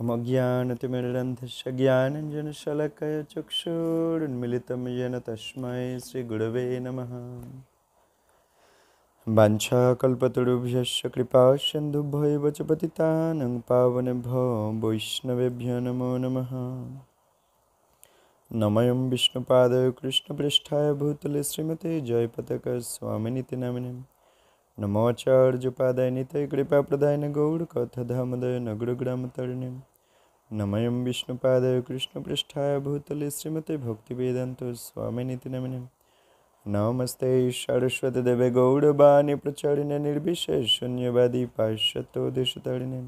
अमज्ञानतिमिरन्धश्च ज्ञानञ्जनशलकय चक्षुरुन्मिलितं येन तस्मै श्रीगुरवे नमः वाञ्छाकल्पतरुभ्यश्च कृपासिन्धुभैव च पतितानं पावनेभ्यो वैष्णवेभ्यो नमो नमः नमयं विष्णुपादय कृष्णपृष्ठाय भूतले श्रीमते जयपतकस्वामिनिति नामिने नमोचार्यपादाय नितय कृपाप्रदाय न गौडकथधामदय न तरणी নময়ম বিষ্ণুপাদায় কৃষ্ণপৃষ্ঠায় ভূতলে শ্রীমতে ভক্তিবেদান্ত স্বামিনীতি নমিন নমস্তে সরস্বতী দেবে গৌরবাণী প্রচারিণে নির্বিশেষ শূন্যবাদী পাশ্চাত্য দেশতারিণে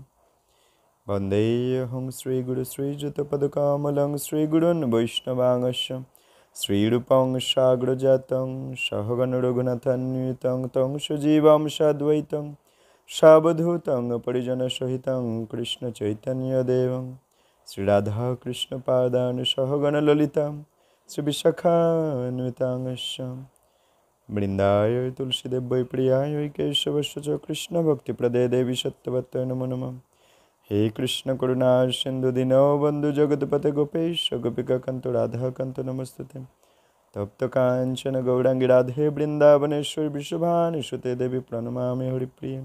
বন্দেহং শ্রীগুরু শ্রীযুতপদকমলং শ্রীগুরুন বৈষ্ণবাংশ শ্রীরূপং সাগ্রজাত সহগণ রঘুনাথান্বিতং তং সুজীবং সাদ্বৈতং সাবধূতং চৈতন্য কৃষ্ণচৈতন্যদেবং শ্রীরাধা কৃষ্ণপাদান শ্রী শ্রীবিশাখান্বিতাঙ্গশ্যাম বৃন্দায় তুলসীদেব বৈ প্রিয়ায় কেশবশ্য চ কৃষ্ণ প্রদে দেবী সত্যবত্য নম নম হে কৃষ্ণ করুণা সিন্ধু দীন বন্ধু জগৎপতে গোপেশ গোপিকা কান্ত রাধা কান্ত নমস্তুতে তপ্ত কাঞ্চন গৌরাঙ্গী রাধে বৃন্দাবনেশ্বর বিশুভানি সুতে দেবী প্রণমামে হরিপ্রিয়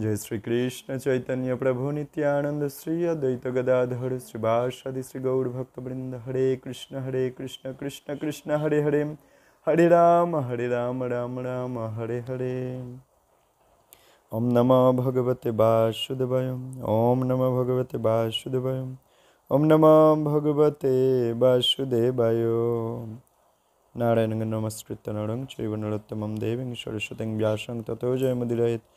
જય શ્રી કૃષ્ણ ચૈતન્ય પ્રભુ નિત્યાનંદ શ્રી અદ્વૈત ગદાધર શ્રી બાષાદિ શ્રી ગૌર ભક્તવૃંદ હરે કૃષ્ણ હરે કૃષ્ણ કૃષ્ણ કૃષ્ણ હરે હરે હરે રામ હરે રામ રામ રામ હરે હરે ઓમ નમઃ ભગવતે વાસુદેવાય ઓમ નમઃ ભગવતે વાસુદેવાય ઓમ નમઃ ભગવતે વાસુદેવાય નારાયણ નમસ્કૃત નરં ચૈવ નરોત્તમમ દેવીં સરસ્વતીં વ્યાસં તતો જય મદિરાયત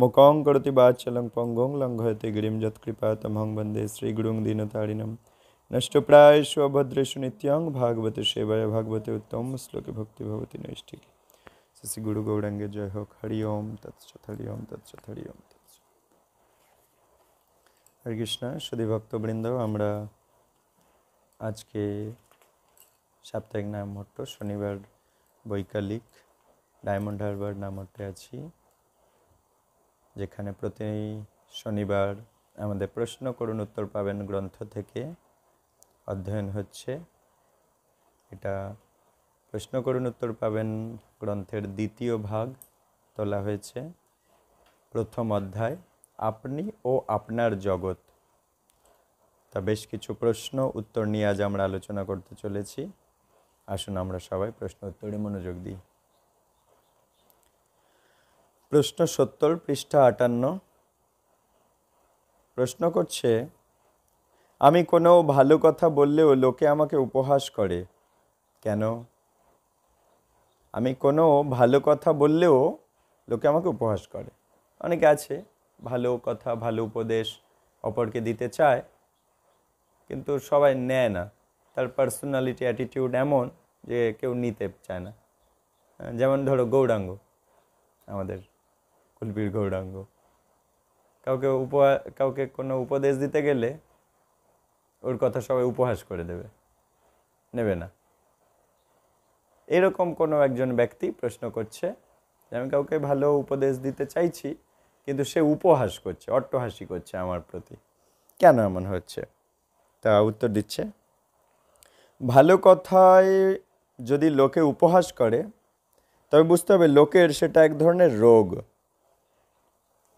মুকং করতি বাচলং পঙ্গং লঙ্ঘয়তে গিরিম কৃপা তমং বন্দে শ্রীগুরুং দীনতারিণম নষ্টপ্রায়স্ব অভদ্রেশু নিত্যং ভাগবত সেবায় ভাগবতে উত্তম শ্লোকে ভক্তি ভবতি নৈষ্ঠিকে শ্রী গুরু গৌরাঙ্গে জয় হোক হরি ওম তৎসৎ হরি ওম তৎসৎ হরি ওম হরে কৃষ্ণ সুধী ভক্তবৃন্দ আমরা আজকে সাপ্তাহিক নামহট্ট শনিবার বৈকালিক ডায়মন্ড হারবার হট্টে আছি যেখানে প্রতি শনিবার আমাদের প্রশ্ন করুন উত্তর পাবেন গ্রন্থ থেকে অধ্যয়ন হচ্ছে এটা প্রশ্ন করুন উত্তর পাবেন গ্রন্থের দ্বিতীয় ভাগ তোলা হয়েছে প্রথম অধ্যায় আপনি ও আপনার জগৎ তা বেশ কিছু প্রশ্ন উত্তর নিয়ে আজ আমরা আলোচনা করতে চলেছি আসুন আমরা সবাই প্রশ্ন উত্তরে মনোযোগ দিই প্রশ্ন সত্তর পৃষ্ঠা আটান্ন প্রশ্ন করছে আমি কোনো ভালো কথা বললেও লোকে আমাকে উপহাস করে কেন আমি কোনো ভালো কথা বললেও লোকে আমাকে উপহাস করে অনেকে আছে ভালো কথা ভালো উপদেশ অপরকে দিতে চায় কিন্তু সবাই নেয় না তার পার্সোনালিটি অ্যাটিটিউড এমন যে কেউ নিতে চায় না হ্যাঁ, যেমন ধরো গৌরাঙ্গ আমাদের কুলবীর গৌরাঙ্গ কাউকে উপহার কাউকে কোনো উপদেশ দিতে গেলে ওর কথা সবাই উপহাস করে দেবে নেবে না এরকম কোনো একজন ব্যক্তি প্রশ্ন করছে যে আমি কাউকে ভালো উপদেশ দিতে চাইছি কিন্তু সে উপহাস করছে অট্টহাসি করছে আমার প্রতি কেন এমন হচ্ছে তা উত্তর দিচ্ছে ভালো কথায় যদি লোকে উপহাস করে তবে বুঝতে হবে লোকের সেটা এক ধরনের রোগ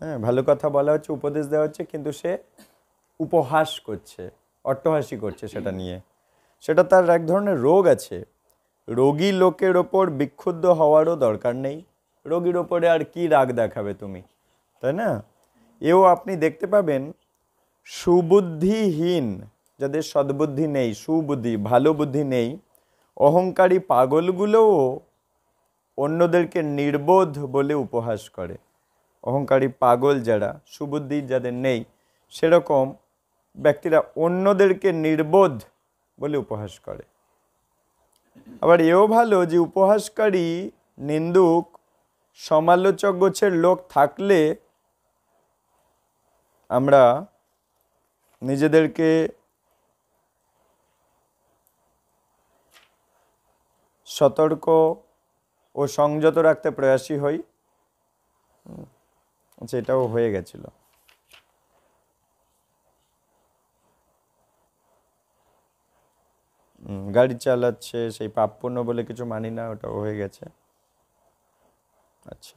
হ্যাঁ ভালো কথা বলা হচ্ছে উপদেশ দেওয়া হচ্ছে কিন্তু সে উপহাস করছে অট্টহাসি করছে সেটা নিয়ে সেটা তার এক ধরনের রোগ আছে রোগী লোকের ওপর বিক্ষুব্ধ হওয়ারও দরকার নেই রোগীর ওপরে আর কি রাগ দেখাবে তুমি তাই না এও আপনি দেখতে পাবেন সুবুদ্ধিহীন যাদের সদ্বুদ্ধি নেই সুবুদ্ধি ভালো বুদ্ধি নেই অহংকারী পাগলগুলোও অন্যদেরকে নির্বোধ বলে উপহাস করে অহংকারী পাগল যারা সুবুদ্ধি যাদের নেই সেরকম ব্যক্তিরা অন্যদেরকে নির্বোধ বলে উপহাস করে আবার এও ভালো যে উপহাসকারী নিন্দুক সমালোচক গোছের লোক থাকলে আমরা নিজেদেরকে সতর্ক ও সংযত রাখতে প্রয়াসী হই আচ্ছা এটাও হয়ে গেছিল গাড়ি চালাচ্ছে সেই প্রাপ্যণ্য বলে কিছু মানি না ওটাও হয়ে গেছে আচ্ছা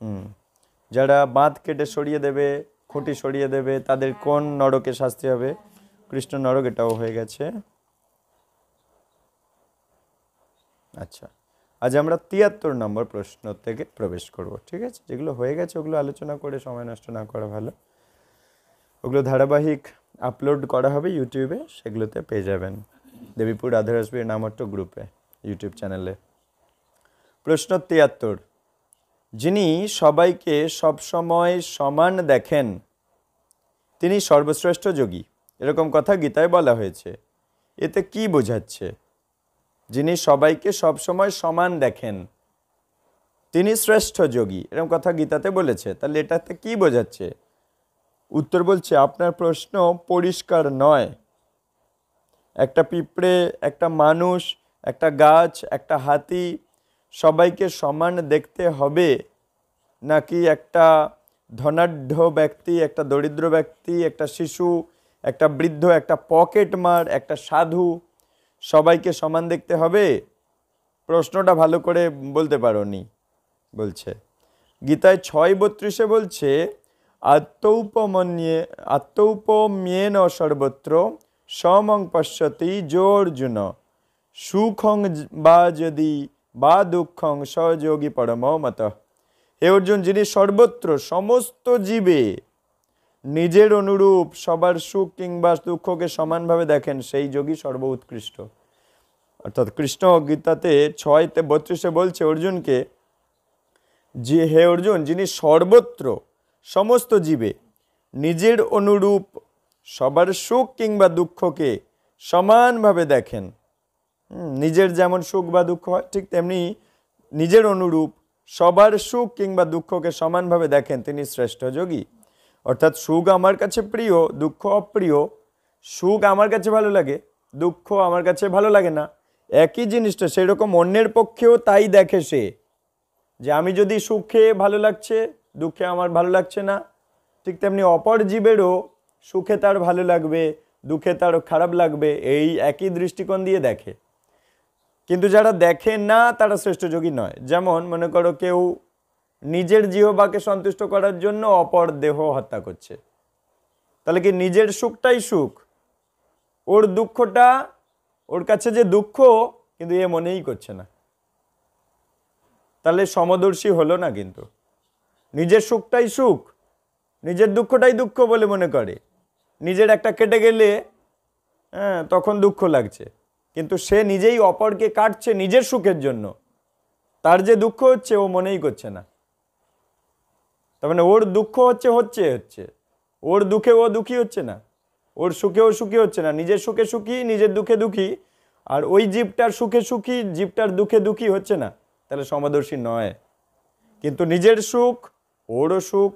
হুম যারা বাঁধ কেটে সরিয়ে দেবে খুঁটি সরিয়ে দেবে তাদের কোন নরকে শাস্তি হবে কৃষ্ণ নরক এটাও হয়ে গেছে আচ্ছা আজ আমরা তিয়াত্তর নম্বর প্রশ্ন থেকে প্রবেশ করব ঠিক আছে যেগুলো হয়ে গেছে ওগুলো আলোচনা করে সময় নষ্ট না করা ভালো ওগুলো ধারাবাহিক আপলোড করা হবে ইউটিউবে সেগুলোতে পেয়ে যাবেন দেবীপুর নাম নামট্ট গ্রুপে ইউটিউব চ্যানেলে প্রশ্ন তিয়াত্তর যিনি সবাইকে সবসময় সমান দেখেন তিনি সর্বশ্রেষ্ঠ যোগী এরকম কথা গীতায় বলা হয়েছে এতে কি বোঝাচ্ছে যিনি সবাইকে সবসময় সমান দেখেন তিনি শ্রেষ্ঠ যোগী এরকম কথা গীতাতে বলেছে তাহলে এটাতে কি বোঝাচ্ছে উত্তর বলছে আপনার প্রশ্ন পরিষ্কার নয় একটা পিঁপড়ে একটা মানুষ একটা গাছ একটা হাতি সবাইকে সমান দেখতে হবে নাকি একটা ধনাঢ্য ব্যক্তি একটা দরিদ্র ব্যক্তি একটা শিশু একটা বৃদ্ধ একটা পকেটমার একটা সাধু সবাইকে সমান দেখতে হবে প্রশ্নটা ভালো করে বলতে পারো নি বলছে গীতায় ছয় বত্রিশে বলছে আত্মৌপমন্যে আত্মৌপম্যেন সর্বত্র সমং পশ্যতি যো অর্জুন সুখং বা যদি বা দুঃখং সহযোগী পরম মত হে অর্জুন যিনি সর্বত্র সমস্ত জীবে নিজের অনুরূপ সবার সুখ কিংবা দুঃখকে সমানভাবে দেখেন সেই যোগী সর্ব উৎকৃষ্ট অর্থাৎ কৃষ্ণ গীতাতে ছয়তে বত্রিশে বলছে অর্জুনকে যে হে অর্জুন যিনি সর্বত্র সমস্ত জীবে নিজের অনুরূপ সবার সুখ কিংবা দুঃখকে সমানভাবে দেখেন নিজের যেমন সুখ বা দুঃখ হয় ঠিক তেমনি নিজের অনুরূপ সবার সুখ কিংবা দুঃখকে সমানভাবে দেখেন তিনি শ্রেষ্ঠ যোগী অর্থাৎ সুখ আমার কাছে প্রিয় দুঃখ অপ্রিয় সুখ আমার কাছে ভালো লাগে দুঃখ আমার কাছে ভালো লাগে না একই জিনিসটা সেরকম অন্যের পক্ষেও তাই দেখে সে যে আমি যদি সুখে ভালো লাগছে দুঃখে আমার ভালো লাগছে না ঠিক তেমনি অপর জীবেরও সুখে তার ভালো লাগবে দুঃখে তার খারাপ লাগবে এই একই দৃষ্টিকোণ দিয়ে দেখে কিন্তু যারা দেখে না তারা শ্রেষ্ঠযোগী নয় যেমন মনে করো কেউ নিজের জিহবাকে সন্তুষ্ট করার জন্য অপর দেহ হত্যা করছে তাহলে কি নিজের সুখটাই সুখ ওর দুঃখটা ওর কাছে যে দুঃখ কিন্তু এ মনেই করছে না তাহলে সমদর্শী হলো না কিন্তু নিজের সুখটাই সুখ নিজের দুঃখটাই দুঃখ বলে মনে করে নিজের একটা কেটে গেলে হ্যাঁ তখন দুঃখ লাগছে কিন্তু সে নিজেই অপরকে কাটছে নিজের সুখের জন্য তার যে দুঃখ হচ্ছে ও মনেই করছে না তার মানে ওর দুঃখ হচ্ছে হচ্ছে হচ্ছে ওর দুঃখে ও দুঃখী হচ্ছে না ওর সুখে ও সুখী হচ্ছে না নিজের সুখে সুখী নিজের দুঃখে দুঃখী আর ওই জীবটার সুখে সুখী জীবটার দুঃখে দুঃখী হচ্ছে না তাহলে সমদর্শী নয় কিন্তু নিজের সুখ ওরও সুখ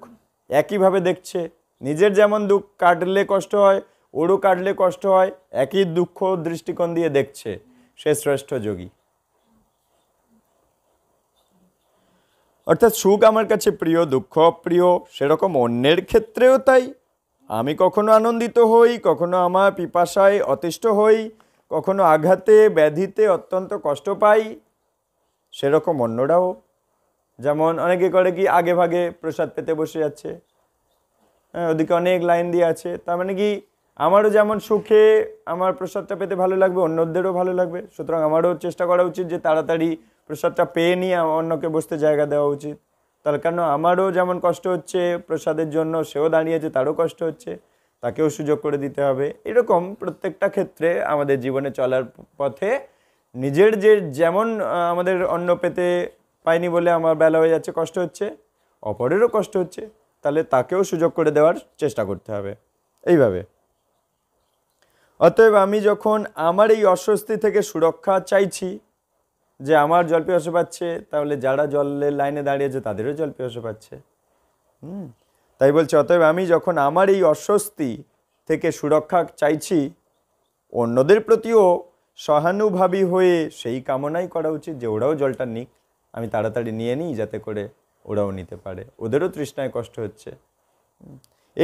একইভাবে দেখছে নিজের যেমন দুঃখ কাটলে কষ্ট হয় ওরও কাটলে কষ্ট হয় একই দুঃখ দৃষ্টিকোণ দিয়ে দেখছে সে শ্রেষ্ঠ যোগী অর্থাৎ সুখ আমার কাছে প্রিয় দুঃখ অপ্রিয় সেরকম অন্যের ক্ষেত্রেও তাই আমি কখনো আনন্দিত হই কখনো আমার পিপাসায় অতিষ্ঠ হই কখনো আঘাতে ব্যাধিতে অত্যন্ত কষ্ট পাই সেরকম অন্যরাও যেমন অনেকে করে কি আগে ভাগে প্রসাদ পেতে বসে যাচ্ছে হ্যাঁ ওদিকে অনেক লাইন দিয়ে আছে তার মানে কি আমারও যেমন সুখে আমার প্রসাদটা পেতে ভালো লাগবে অন্যদেরও ভালো লাগবে সুতরাং আমারও চেষ্টা করা উচিত যে তাড়াতাড়ি প্রসাদটা পেয়ে নিয়ে অন্যকে বসতে জায়গা দেওয়া উচিত তাহলে কেন আমারও যেমন কষ্ট হচ্ছে প্রসাদের জন্য সেও দাঁড়িয়েছে তারও কষ্ট হচ্ছে তাকেও সুযোগ করে দিতে হবে এরকম প্রত্যেকটা ক্ষেত্রে আমাদের জীবনে চলার পথে নিজের যে যেমন আমাদের অন্ন পেতে পাইনি বলে আমার বেলা হয়ে যাচ্ছে কষ্ট হচ্ছে অপরেরও কষ্ট হচ্ছে তাহলে তাকেও সুযোগ করে দেওয়ার চেষ্টা করতে হবে এইভাবে অতএব আমি যখন আমার এই অস্বস্তি থেকে সুরক্ষা চাইছি যে আমার জল পিপাসা পাচ্ছে তাহলে যারা জলের লাইনে দাঁড়িয়েছে তাদেরও জল পিপাসা পাচ্ছে হুম তাই বলছে অতএব আমি যখন আমার এই অস্বস্তি থেকে সুরক্ষা চাইছি অন্যদের প্রতিও সহানুভাবী হয়ে সেই কামনাই করা উচিত যে ওরাও জলটা নিক আমি তাড়াতাড়ি নিয়ে নিই যাতে করে ওরাও নিতে পারে ওদেরও তৃষ্ণায় কষ্ট হচ্ছে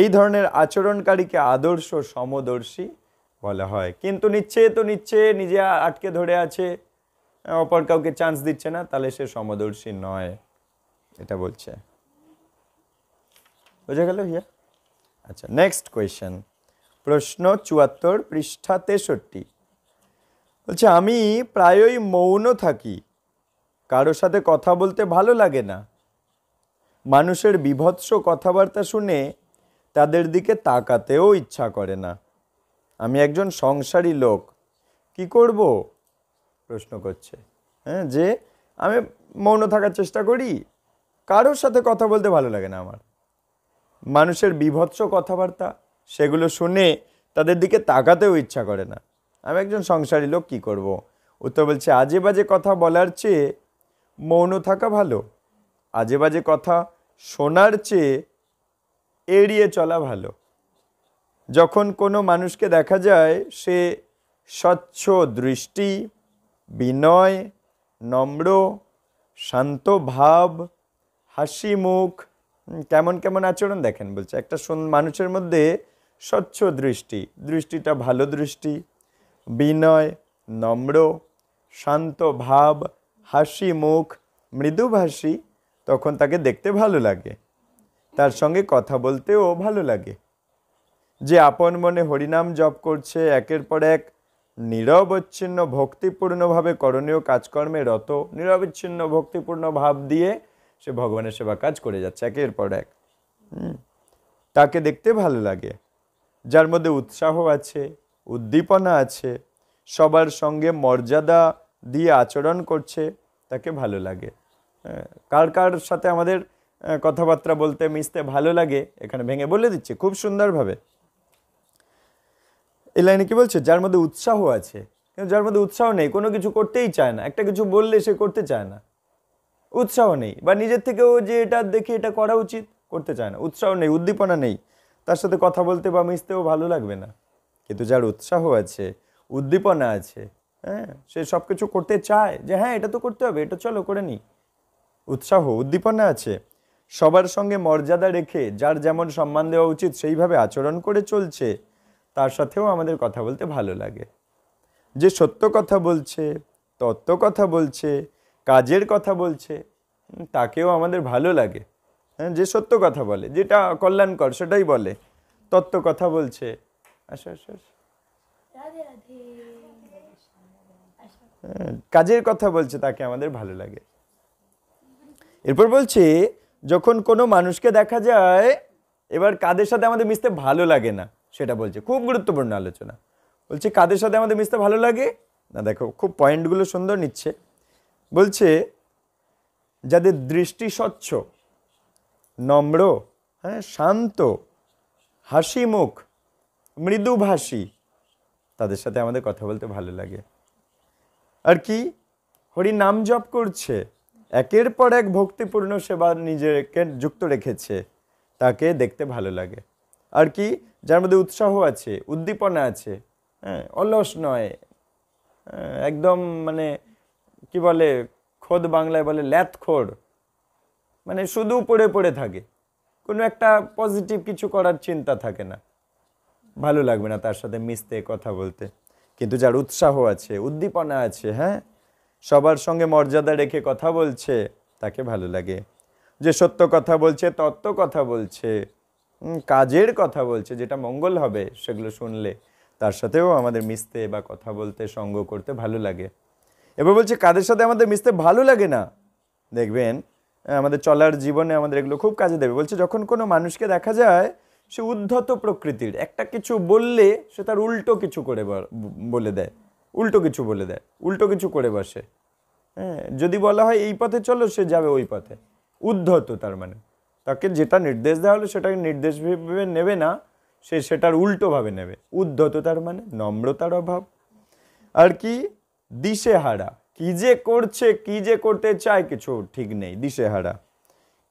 এই ধরনের আচরণকারীকে আদর্শ সমদর্শী বলা হয় কিন্তু নিচ্ছে তো নিচ্ছে নিজে আটকে ধরে আছে অপর কাউকে চান্স দিচ্ছে না তাহলে সে সমদর্শী নয় এটা বলছে বোঝা গেল হিয়া আচ্ছা নেক্সট কোয়েশ্চেন প্রশ্ন চুয়াত্তর পৃষ্ঠা তেষট্টি বলছে আমি প্রায়ই মৌন থাকি কারোর সাথে কথা বলতে ভালো লাগে না মানুষের বিভৎস কথাবার্তা শুনে তাদের দিকে তাকাতেও ইচ্ছা করে না আমি একজন সংসারী লোক কি করব প্রশ্ন করছে হ্যাঁ যে আমি মৌন থাকার চেষ্টা করি কারোর সাথে কথা বলতে ভালো লাগে না আমার মানুষের বিভৎস কথাবার্তা সেগুলো শুনে তাদের দিকে তাকাতেও ইচ্ছা করে না আমি একজন সংসারী লোক কী করব। উত্তর বলছে আজে বাজে কথা বলার চেয়ে মৌন থাকা ভালো আজে বাজে কথা শোনার চেয়ে এড়িয়ে চলা ভালো যখন কোনো মানুষকে দেখা যায় সে স্বচ্ছ দৃষ্টি বিনয় নম্র শান্ত ভাব হাসি মুখ কেমন কেমন আচরণ দেখেন বলছে একটা মানুষের মধ্যে স্বচ্ছ দৃষ্টি দৃষ্টিটা ভালো দৃষ্টি বিনয় নম্র শান্ত ভাব হাসি মুখ মৃদুভাষী তখন তাকে দেখতে ভালো লাগে তার সঙ্গে কথা বলতেও ভালো লাগে যে আপন মনে হরিনাম জপ করছে একের পর এক নিরবচ্ছিন্ন ভক্তিপূর্ণভাবে করণীয় কাজকর্মে রত নিরবচ্ছিন্ন ভক্তিপূর্ণ ভাব দিয়ে সে ভগবানের সেবা কাজ করে যাচ্ছে একের পর এক তাকে দেখতে ভালো লাগে যার মধ্যে উৎসাহ আছে উদ্দীপনা আছে সবার সঙ্গে মর্যাদা দিয়ে আচরণ করছে তাকে ভালো লাগে কার কার সাথে আমাদের কথাবার্তা বলতে মিশতে ভালো লাগে এখানে ভেঙে বলে দিচ্ছে খুব সুন্দরভাবে এই লাইনে কি বলছে যার মধ্যে উৎসাহ আছে কিন্তু যার মধ্যে উৎসাহ নেই কোনো কিছু করতেই চায় না একটা কিছু বললে সে করতে চায় না উৎসাহ নেই বা নিজের থেকেও যে এটা দেখে এটা করা উচিত করতে চায় না উৎসাহ নেই উদ্দীপনা নেই তার সাথে কথা বলতে বা মিশতেও ভালো লাগবে না কিন্তু যার উৎসাহ আছে উদ্দীপনা আছে হ্যাঁ সে সব কিছু করতে চায় যে হ্যাঁ এটা তো করতে হবে এটা চলো করে নিই উৎসাহ উদ্দীপনা আছে সবার সঙ্গে মর্যাদা রেখে যার যেমন সম্মান দেওয়া উচিত সেইভাবে আচরণ করে চলছে তার সাথেও আমাদের কথা বলতে ভালো লাগে যে সত্য কথা বলছে তত্ত্ব কথা বলছে কাজের কথা বলছে তাকেও আমাদের ভালো লাগে হ্যাঁ যে সত্য কথা বলে যেটা কল্যাণকর সেটাই বলে তত্ত্ব কথা বলছে আচ্ছা আসো হ্যাঁ, কাজের কথা বলছে তাকে আমাদের ভালো লাগে এরপর বলছে যখন কোনো মানুষকে দেখা যায় এবার কাদের সাথে আমাদের মিশতে ভালো লাগে না সেটা বলছে খুব গুরুত্বপূর্ণ আলোচনা বলছে কাদের সাথে আমাদের মিশতে ভালো লাগে না দেখো খুব পয়েন্টগুলো সুন্দর নিচ্ছে বলছে যাদের দৃষ্টি স্বচ্ছ নম্র হ্যাঁ শান্ত হাসি মুখ মৃদুভাষী তাদের সাথে আমাদের কথা বলতে ভালো লাগে আর কি হরি নাম জপ করছে একের পর এক ভক্তিপূর্ণ সেবা নিজেকে যুক্ত রেখেছে তাকে দেখতে ভালো লাগে আর কি যার মধ্যে উৎসাহ আছে উদ্দীপনা আছে হ্যাঁ অলস নয় হ্যাঁ, একদম মানে কি বলে খোদ বাংলায় বলে খোড় মানে শুধু পড়ে পড়ে থাকে কোনো একটা পজিটিভ কিছু করার চিন্তা থাকে না ভালো লাগবে না তার সাথে মিশতে কথা বলতে কিন্তু যার উৎসাহ আছে উদ্দীপনা আছে হ্যাঁ সবার সঙ্গে মর্যাদা রেখে কথা বলছে তাকে ভালো লাগে যে সত্য কথা বলছে তত্ত্ব কথা বলছে কাজের কথা বলছে যেটা মঙ্গল হবে সেগুলো শুনলে তার সাথেও আমাদের মিশতে বা কথা বলতে সঙ্গ করতে ভালো লাগে এবার বলছে কাদের সাথে আমাদের মিশতে ভালো লাগে না দেখবেন আমাদের চলার জীবনে আমাদের এগুলো খুব কাজে দেবে বলছে যখন কোনো মানুষকে দেখা যায় সে উদ্ধত প্রকৃতির একটা কিছু বললে সে তার উল্টো কিছু করে বলে দেয় উল্টো কিছু বলে দেয় উল্টো কিছু করে বসে হ্যাঁ যদি বলা হয় এই পথে চলো সে যাবে ওই পথে উদ্ধত তার মানে তাকে যেটা নির্দেশ দেওয়া হলো সেটাকে নির্দেশ ভেবে নেবে না সে সেটার উল্টোভাবে নেবে উদ্ধত তার মানে নম্রতার অভাব আর কি দিশেহারা কি যে করছে কি যে করতে চায় কিছু ঠিক নেই দিশেহারা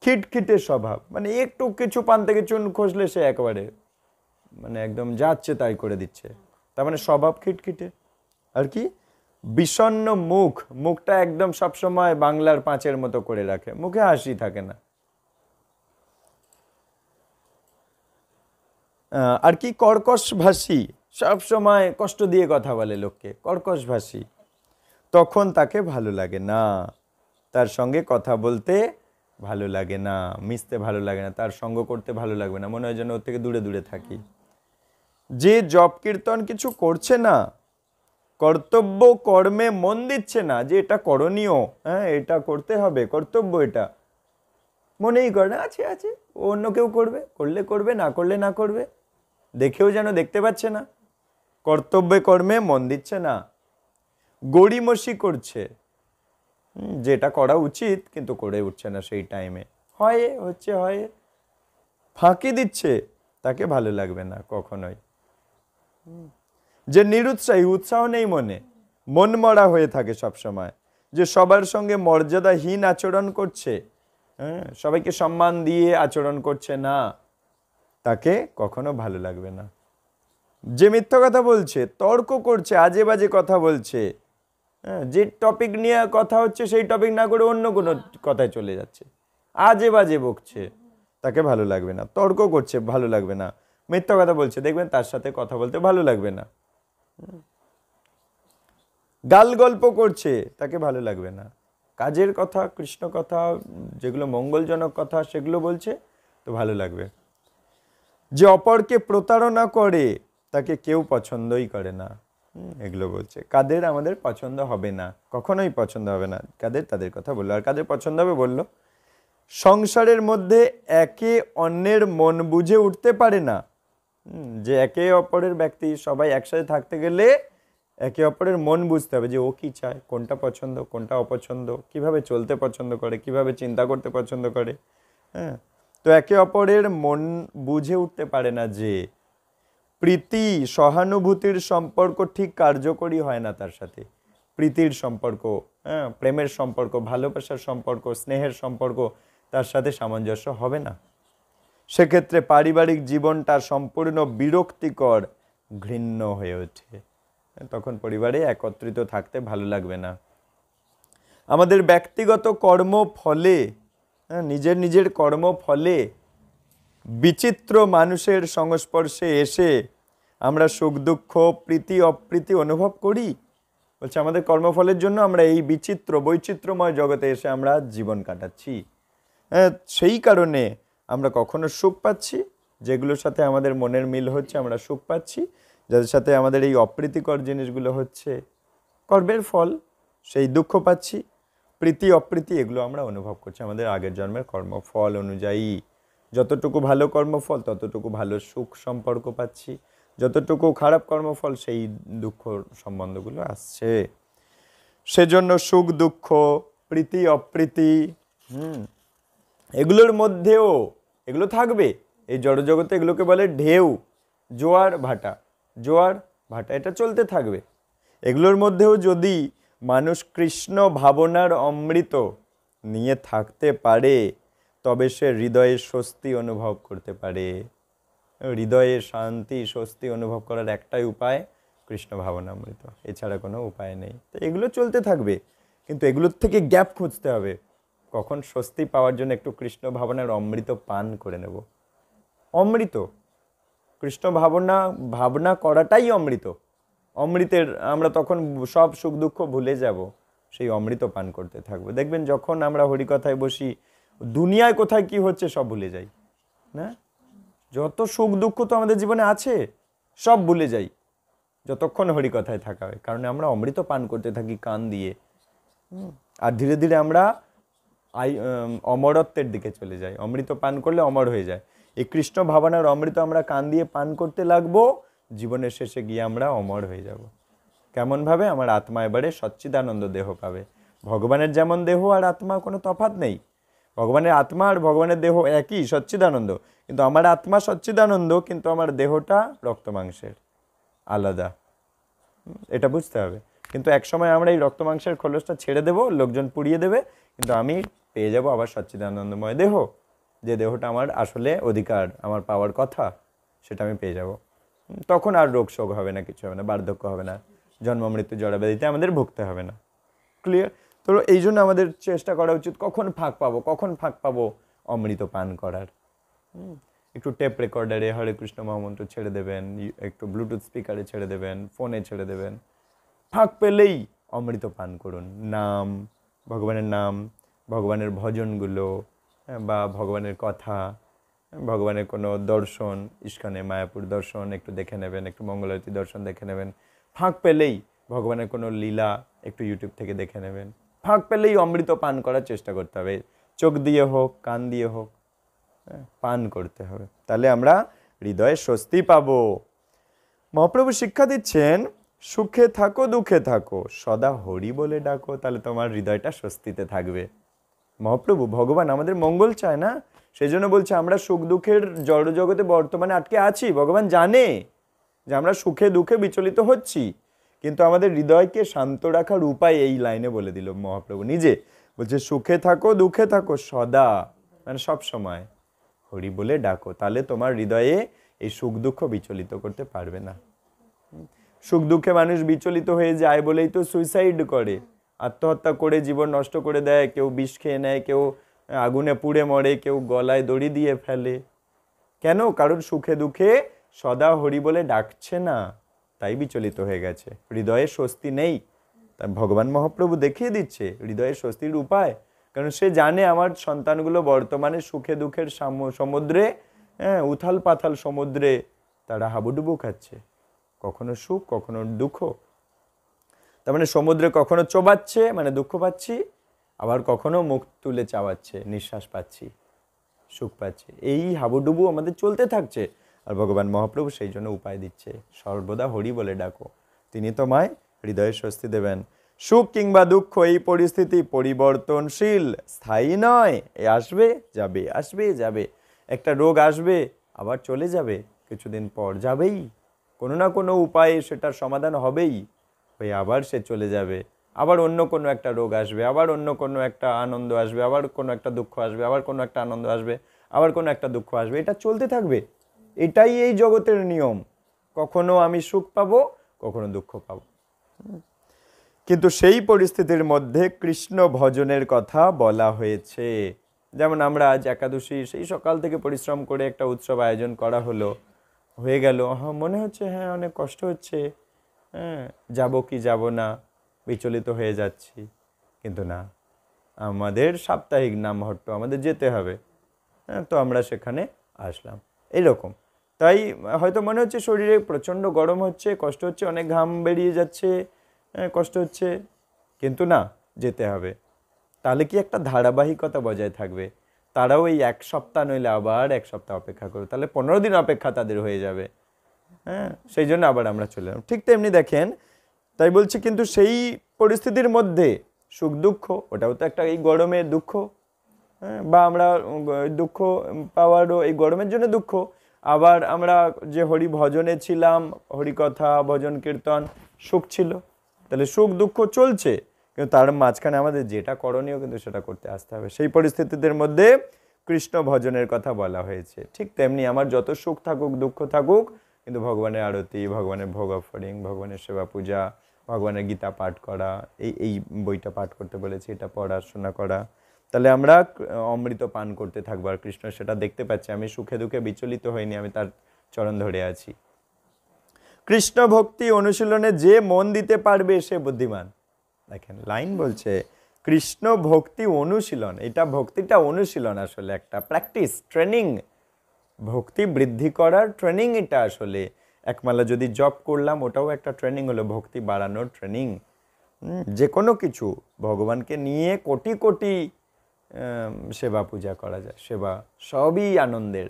খিটখিটে স্বভাব মানে একটু কিছু পান থেকে চুন খসলে সে একবারে মানে একদম যাচ্ছে তাই করে দিচ্ছে তার মানে স্বভাব খিটখিটে আর কি বিষণ্ন মুখ মুখটা একদম সবসময় বাংলার পাঁচের মতো করে রাখে মুখে হাসি থাকে না আর কি কর্কশভাষী সবসময় কষ্ট দিয়ে কথা বলে লোককে কর্কশভাষী তখন তাকে ভালো লাগে না তার সঙ্গে কথা বলতে ভালো লাগে না মিশতে ভালো লাগে না তার সঙ্গ করতে ভালো লাগবে না মনে হয় যেন ওর থেকে দূরে দূরে থাকি যে জপ কীর্তন কিছু করছে না কর্তব্য কর্মে মন দিচ্ছে না যে এটা করণীয় হ্যাঁ এটা করতে হবে কর্তব্য এটা মনেই করে না আছে আছে অন্য কেউ করবে করলে করবে না করলে না করবে দেখেও যেন দেখতে পাচ্ছে না কর্তব্যে কর্মে মন দিচ্ছে না গড়িমসি করছে যেটা করা উচিত কিন্তু করে উঠছে না সেই টাইমে হয় হচ্ছে হয় ফাঁকি দিচ্ছে তাকে ভালো লাগবে না কখনোই যে নিরুৎসাহী উৎসাহ নেই মনে মন মরা হয়ে থাকে সবসময় যে সবার সঙ্গে মর্যাদাহীন আচরণ করছে হ্যাঁ সবাইকে সম্মান দিয়ে আচরণ করছে না তাকে কখনো ভালো লাগবে না যে মিথ্যা কথা বলছে তর্ক করছে আজে বাজে কথা বলছে হ্যাঁ যে টপিক নিয়ে কথা হচ্ছে সেই টপিক না করে অন্য কোনো কথায় চলে যাচ্ছে আজে বাজে বকছে তাকে ভালো লাগবে না তর্ক করছে ভালো লাগবে না মিথ্য কথা বলছে দেখবেন তার সাথে কথা বলতে ভালো লাগবে না গাল গল্প করছে তাকে ভালো লাগবে না কাজের কথা কৃষ্ণ কথা যেগুলো মঙ্গলজনক কথা সেগুলো বলছে তো ভালো লাগবে যে অপরকে প্রতারণা করে তাকে কেউ পছন্দই করে না এগুলো বলছে কাদের আমাদের পছন্দ হবে না কখনোই পছন্দ হবে না কাদের তাদের কথা বললো আর কাদের পছন্দ হবে বললো সংসারের মধ্যে একে অন্যের মন বুঝে উঠতে পারে না যে একে অপরের ব্যক্তি সবাই একসাথে থাকতে গেলে একে অপরের মন বুঝতে হবে যে ও কী চায় কোনটা পছন্দ কোনটা অপছন্দ কিভাবে চলতে পছন্দ করে কিভাবে চিন্তা করতে পছন্দ করে হ্যাঁ তো একে অপরের মন বুঝে উঠতে পারে না যে প্রীতি সহানুভূতির সম্পর্ক ঠিক কার্যকরী হয় না তার সাথে প্রীতির সম্পর্ক হ্যাঁ প্রেমের সম্পর্ক ভালোবাসার সম্পর্ক স্নেহের সম্পর্ক তার সাথে সামঞ্জস্য হবে না সেক্ষেত্রে পারিবারিক জীবনটা সম্পূর্ণ বিরক্তিকর ঘৃণ্য হয়ে ওঠে তখন পরিবারে একত্রিত থাকতে ভালো লাগবে না আমাদের ব্যক্তিগত কর্ম ফলে হ্যাঁ, নিজের নিজের কর্ম ফলে বিচিত্র মানুষের সংস্পর্শে এসে আমরা সুখ দুঃখ প্রীতি অপ্রীতি অনুভব করি বলছে আমাদের কর্মফলের জন্য আমরা এই বিচিত্র বৈচিত্র্যময় জগতে এসে আমরা জীবন কাটাচ্ছি হ্যাঁ, সেই কারণে আমরা কখনো সুখ পাচ্ছি যেগুলোর সাথে আমাদের মনের মিল হচ্ছে আমরা সুখ পাচ্ছি যাদের সাথে আমাদের এই অপ্রীতিকর জিনিসগুলো হচ্ছে কর্মের ফল সেই দুঃখ পাচ্ছি প্রীতি অপ্রীতি এগুলো আমরা অনুভব করছি আমাদের আগের জন্মের কর্মফল অনুযায়ী যতটুকু ভালো কর্মফল ততটুকু ভালো সুখ সম্পর্ক পাচ্ছি যতটুকু খারাপ কর্মফল সেই দুঃখ সম্বন্ধগুলো আসছে সেজন্য সুখ দুঃখ প্রীতি অপ্রীতি হুম এগুলোর মধ্যেও এগুলো থাকবে এই জড়জগতে এগুলোকে বলে ঢেউ জোয়ার ভাটা জোয়ার ভাটা এটা চলতে থাকবে এগুলোর মধ্যেও যদি মানুষ কৃষ্ণ ভাবনার অমৃত নিয়ে থাকতে পারে তবে সে হৃদয়ে স্বস্তি অনুভব করতে পারে হৃদয়ে শান্তি স্বস্তি অনুভব করার একটাই উপায় কৃষ্ণ ভাবনামৃত এছাড়া কোনো উপায় নেই তো এগুলো চলতে থাকবে কিন্তু এগুলোর থেকে গ্যাপ খুঁজতে হবে কখন স্বস্তি পাওয়ার জন্য একটু কৃষ্ণ ভাবনার অমৃত পান করে নেব অমৃত কৃষ্ণ ভাবনা ভাবনা করাটাই অমৃত অমৃতের আমরা তখন সব সুখ দুঃখ ভুলে যাব সেই অমৃত পান করতে থাকবো দেখবেন যখন আমরা হরিকথায় বসি দুনিয়ায় কোথায় কি হচ্ছে সব ভুলে যাই না যত সুখ দুঃখ তো আমাদের জীবনে আছে সব ভুলে যাই যতক্ষণ হরিকথায় থাকা হয় কারণ আমরা অমৃত পান করতে থাকি কান দিয়ে আর ধীরে ধীরে আমরা আই অমরত্বের দিকে চলে যাই অমৃত পান করলে অমর হয়ে যায় এই কৃষ্ণ ভাবনার অমৃত আমরা কান দিয়ে পান করতে লাগবো জীবনের শেষে গিয়ে আমরা অমর হয়ে যাব কেমনভাবে আমার আত্মা এবারে সচ্চিদানন্দ দেহ পাবে ভগবানের যেমন দেহ আর আত্মা কোনো তফাত নেই ভগবানের আত্মা আর ভগবানের দেহ একই সচ্চিদানন্দ কিন্তু আমার আত্মা সচ্চিদানন্দ কিন্তু আমার দেহটা রক্ত মাংসের আলাদা এটা বুঝতে হবে কিন্তু একসময় আমরা এই রক্ত মাংসের খোলসটা ছেড়ে দেব লোকজন পুড়িয়ে দেবে কিন্তু আমি পেয়ে যাব আবার সচ্চিদানন্দময় দেহ যে দেহটা আমার আসলে অধিকার আমার পাওয়ার কথা সেটা আমি পেয়ে যাবো তখন আর রোগ শোক হবে না কিছু হবে না বার্ধক্য হবে না জন্ম মৃত্যু জড়াব্যাধিতে আমাদের ভুগতে হবে না ক্লিয়ার তো এই জন্য আমাদের চেষ্টা করা উচিত কখন ফাঁক পাবো কখন ফাঁক পাবো অমৃত পান করার একটু টেপ রেকর্ডারে হরে কৃষ্ণ মহামন্ত্র ছেড়ে দেবেন একটু ব্লুটুথ স্পিকারে ছেড়ে দেবেন ফোনে ছেড়ে দেবেন ফাঁক পেলেই অমৃত পান করুন নাম ভগবানের নাম ভগবানের ভজনগুলো হ্যাঁ, বা ভগবানের কথা ভগবানের কোনো দর্শন ইস্কানে মায়াপুর দর্শন একটু দেখে নেবেন একটু মঙ্গলারতি দর্শন দেখে নেবেন ফাঁক পেলেই ভগবানের কোনো লীলা একটু ইউটিউব থেকে দেখে নেবেন ফাঁক পেলেই অমৃত পান করার চেষ্টা করতে হবে চোখ দিয়ে হোক কান দিয়ে হোক হ্যাঁ, পান করতে হবে তাহলে আমরা হৃদয়ে স্বস্তি পাব মহাপ্রভু শিক্ষা দিচ্ছেন সুখে থাকো দুঃখে থাকো সদা হরি বলে ডাকো তাহলে তোমার হৃদয়টা স্বস্তিতে থাকবে মহাপ্রভু ভগবান আমাদের মঙ্গল চায় না সেই জন্য বলছে আমরা সুখ দুঃখের জড়জগতে বর্তমানে আটকে আছি ভগবান জানে যে আমরা সুখে দুঃখে বিচলিত হচ্ছি কিন্তু আমাদের হৃদয়কে শান্ত রাখার উপায় এই লাইনে বলে দিল মহাপ্রভু নিজে বলছে সুখে থাকো দুঃখে থাকো সদা মানে সব সময় হরি বলে ডাকো তাহলে তোমার হৃদয়ে এই সুখ দুঃখ বিচলিত করতে পারবে না সুখ দুঃখে মানুষ বিচলিত হয়ে যায় বলেই তো সুইসাইড করে আত্মহত্যা করে জীবন নষ্ট করে দেয় কেউ বিষ খেয়ে নেয় কেউ আগুনে পুড়ে মরে কেউ গলায় দড়ি দিয়ে ফেলে কেন কারণ সুখে দুঃখে সদা হরি বলে ডাকছে না তাই বিচলিত হয়ে গেছে হৃদয়ে স্বস্তি নেই তা ভগবান মহাপ্রভু দেখিয়ে দিচ্ছে হৃদয়ে স্বস্তির উপায় কারণ সে জানে আমার সন্তানগুলো বর্তমানে সুখে দুঃখের সমুদ্রে হ্যাঁ উথাল পাথাল সমুদ্রে তারা হাবুডুবু খাচ্ছে কখনো সুখ কখনো দুঃখ তার মানে সমুদ্রে কখনো চোবাচ্ছে মানে দুঃখ পাচ্ছি আবার কখনো মুখ তুলে চাওয়াচ্ছে নিঃশ্বাস পাচ্ছি সুখ পাচ্ছে এই হাবুডুবু আমাদের চলতে থাকছে আর ভগবান মহাপ্রভু সেই জন্য উপায় দিচ্ছে সর্বদা হরি বলে ডাকো তিনি তোমায় হৃদয়ে স্বস্তি দেবেন সুখ কিংবা দুঃখ এই পরিস্থিতি পরিবর্তনশীল স্থায়ী নয় এ আসবে যাবে আসবে যাবে একটা রোগ আসবে আবার চলে যাবে কিছুদিন পর যাবেই কোনো না কোনো উপায়ে সেটার সমাধান হবেই হয়ে আবার সে চলে যাবে আবার অন্য কোনো একটা রোগ আসবে আবার অন্য কোনো একটা আনন্দ আসবে আবার কোনো একটা দুঃখ আসবে আবার কোনো একটা আনন্দ আসবে আবার কোনো একটা দুঃখ আসবে এটা চলতে থাকবে এটাই এই জগতের নিয়ম কখনো আমি সুখ পাবো কখনো দুঃখ পাবো কিন্তু সেই পরিস্থিতির মধ্যে কৃষ্ণ ভজনের কথা বলা হয়েছে যেমন আমরা আজ একাদশী সেই সকাল থেকে পরিশ্রম করে একটা উৎসব আয়োজন করা হলো হয়ে গেল হ্যাঁ মনে হচ্ছে হ্যাঁ অনেক কষ্ট হচ্ছে হ্যাঁ যাব কি যাব না বিচলিত হয়ে যাচ্ছি কিন্তু না আমাদের সাপ্তাহিক হট্ট আমাদের যেতে হবে হ্যাঁ তো আমরা সেখানে আসলাম এরকম তাই হয়তো মনে হচ্ছে শরীরে প্রচণ্ড গরম হচ্ছে কষ্ট হচ্ছে অনেক ঘাম বেরিয়ে যাচ্ছে হ্যাঁ, কষ্ট হচ্ছে কিন্তু না যেতে হবে তাহলে কি একটা ধারাবাহিকতা বজায় থাকবে তারাও এই এক সপ্তাহ নইলে আবার এক সপ্তাহ অপেক্ষা করবে তাহলে পনেরো দিন অপেক্ষা তাদের হয়ে যাবে হ্যাঁ সেই জন্য আবার আমরা চলে এলাম ঠিক তেমনি দেখেন তাই বলছি কিন্তু সেই পরিস্থিতির মধ্যে সুখ দুঃখ ওটাও তো একটা এই গরমে দুঃখ হ্যাঁ বা আমরা দুঃখ পাওয়ারও এই গরমের জন্য দুঃখ আবার আমরা যে হরি ভজনে ছিলাম হরিকথা ভজন কীর্তন সুখ ছিল তাহলে সুখ দুঃখ চলছে কিন্তু তার মাঝখানে আমাদের যেটা করণীয় কিন্তু সেটা করতে আসতে হবে সেই পরিস্থিতিদের মধ্যে কৃষ্ণ ভজনের কথা বলা হয়েছে ঠিক তেমনি আমার যত সুখ থাকুক দুঃখ থাকুক কিন্তু ভগবানের আরতি ভগবানের ভোগ অফারিং ভগবানের সেবা পূজা ভগবানের গীতা পাঠ করা এই এই বইটা পাঠ করতে বলেছি এটা পড়াশোনা করা তাহলে আমরা অমৃত পান করতে থাকবো আর কৃষ্ণ সেটা দেখতে পাচ্ছি আমি সুখে দুঃখে বিচলিত হইনি আমি তার চরণ ধরে আছি কৃষ্ণ ভক্তি অনুশীলনে যে মন দিতে পারবে সে বুদ্ধিমান দেখেন লাইন বলছে কৃষ্ণ ভক্তি অনুশীলন এটা ভক্তিটা অনুশীলন আসলে একটা প্র্যাকটিস ট্রেনিং ভক্তি বৃদ্ধি করার ট্রেনিং এটা আসলে একমালা যদি জব করলাম ওটাও একটা ট্রেনিং হলো ভক্তি বাড়ানোর ট্রেনিং যে কোনো কিছু ভগবানকে নিয়ে কোটি কোটি সেবা পূজা করা যায় সেবা সবই আনন্দের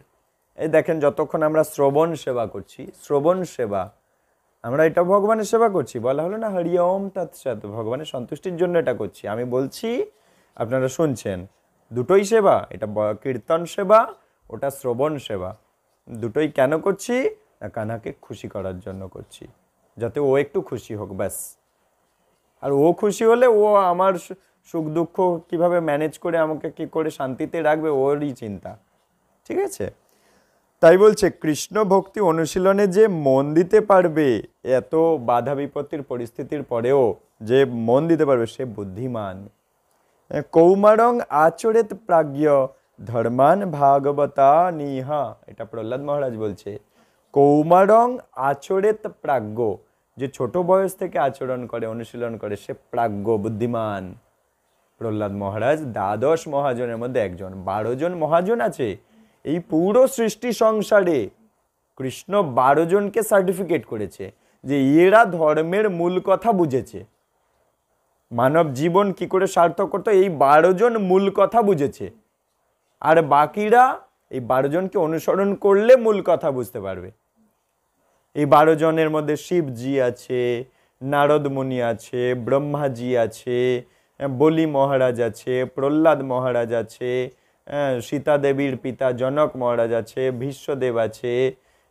এই দেখেন যতক্ষণ আমরা শ্রবণ সেবা করছি শ্রবণ সেবা আমরা এটা ভগবানের সেবা করছি বলা হলো না হরিওম তৎসাত ভগবানের সন্তুষ্টির জন্য এটা করছি আমি বলছি আপনারা শুনছেন দুটোই সেবা এটা কীর্তন সেবা ওটা শ্রবণ সেবা দুটোই কেন করছি না কানাকে খুশি করার জন্য করছি যাতে ও একটু খুশি হোক ব্যাস আর ও খুশি হলে ও আমার সুখ দুঃখ কিভাবে ম্যানেজ করে আমাকে কি করে শান্তিতে রাখবে ওরই চিন্তা ঠিক আছে তাই বলছে কৃষ্ণ ভক্তি অনুশীলনে যে মন দিতে পারবে এত বাধা বিপত্তির পরিস্থিতির পরেও যে মন দিতে পারবে সে বুদ্ধিমান কৌমারং আচরেত প্রাজ্ঞ ধর্মান ভাগবতা নিহা এটা প্রহ্লাদ মহারাজ বলছে কৌমারং আচরেত প্রাজ্ঞ যে ছোট বয়স থেকে আচরণ করে অনুশীলন করে সে প্রাজ্ঞ বুদ্ধিমান প্রহ্লাদ মহারাজ দ্বাদশ মহাজনের মধ্যে একজন বারো জন মহাজন আছে এই পুরো সৃষ্টি সংসারে কৃষ্ণ বারো জনকে সার্টিফিকেট করেছে যে এরা ধর্মের মূল কথা বুঝেছে মানব জীবন কি করে সার্থক করতো এই বারো জন মূল কথা বুঝেছে আর বাকিরা এই বারোজনকে অনুসরণ করলে মূল কথা বুঝতে পারবে এই বারো জনের মধ্যে শিবজি আছে নারদমণি আছে ব্রহ্মাজি আছে বলি মহারাজ আছে প্রহ্লাদ মহারাজ আছে সীতা দেবীর পিতা জনক মহারাজ আছে ভীষ্মদেব আছে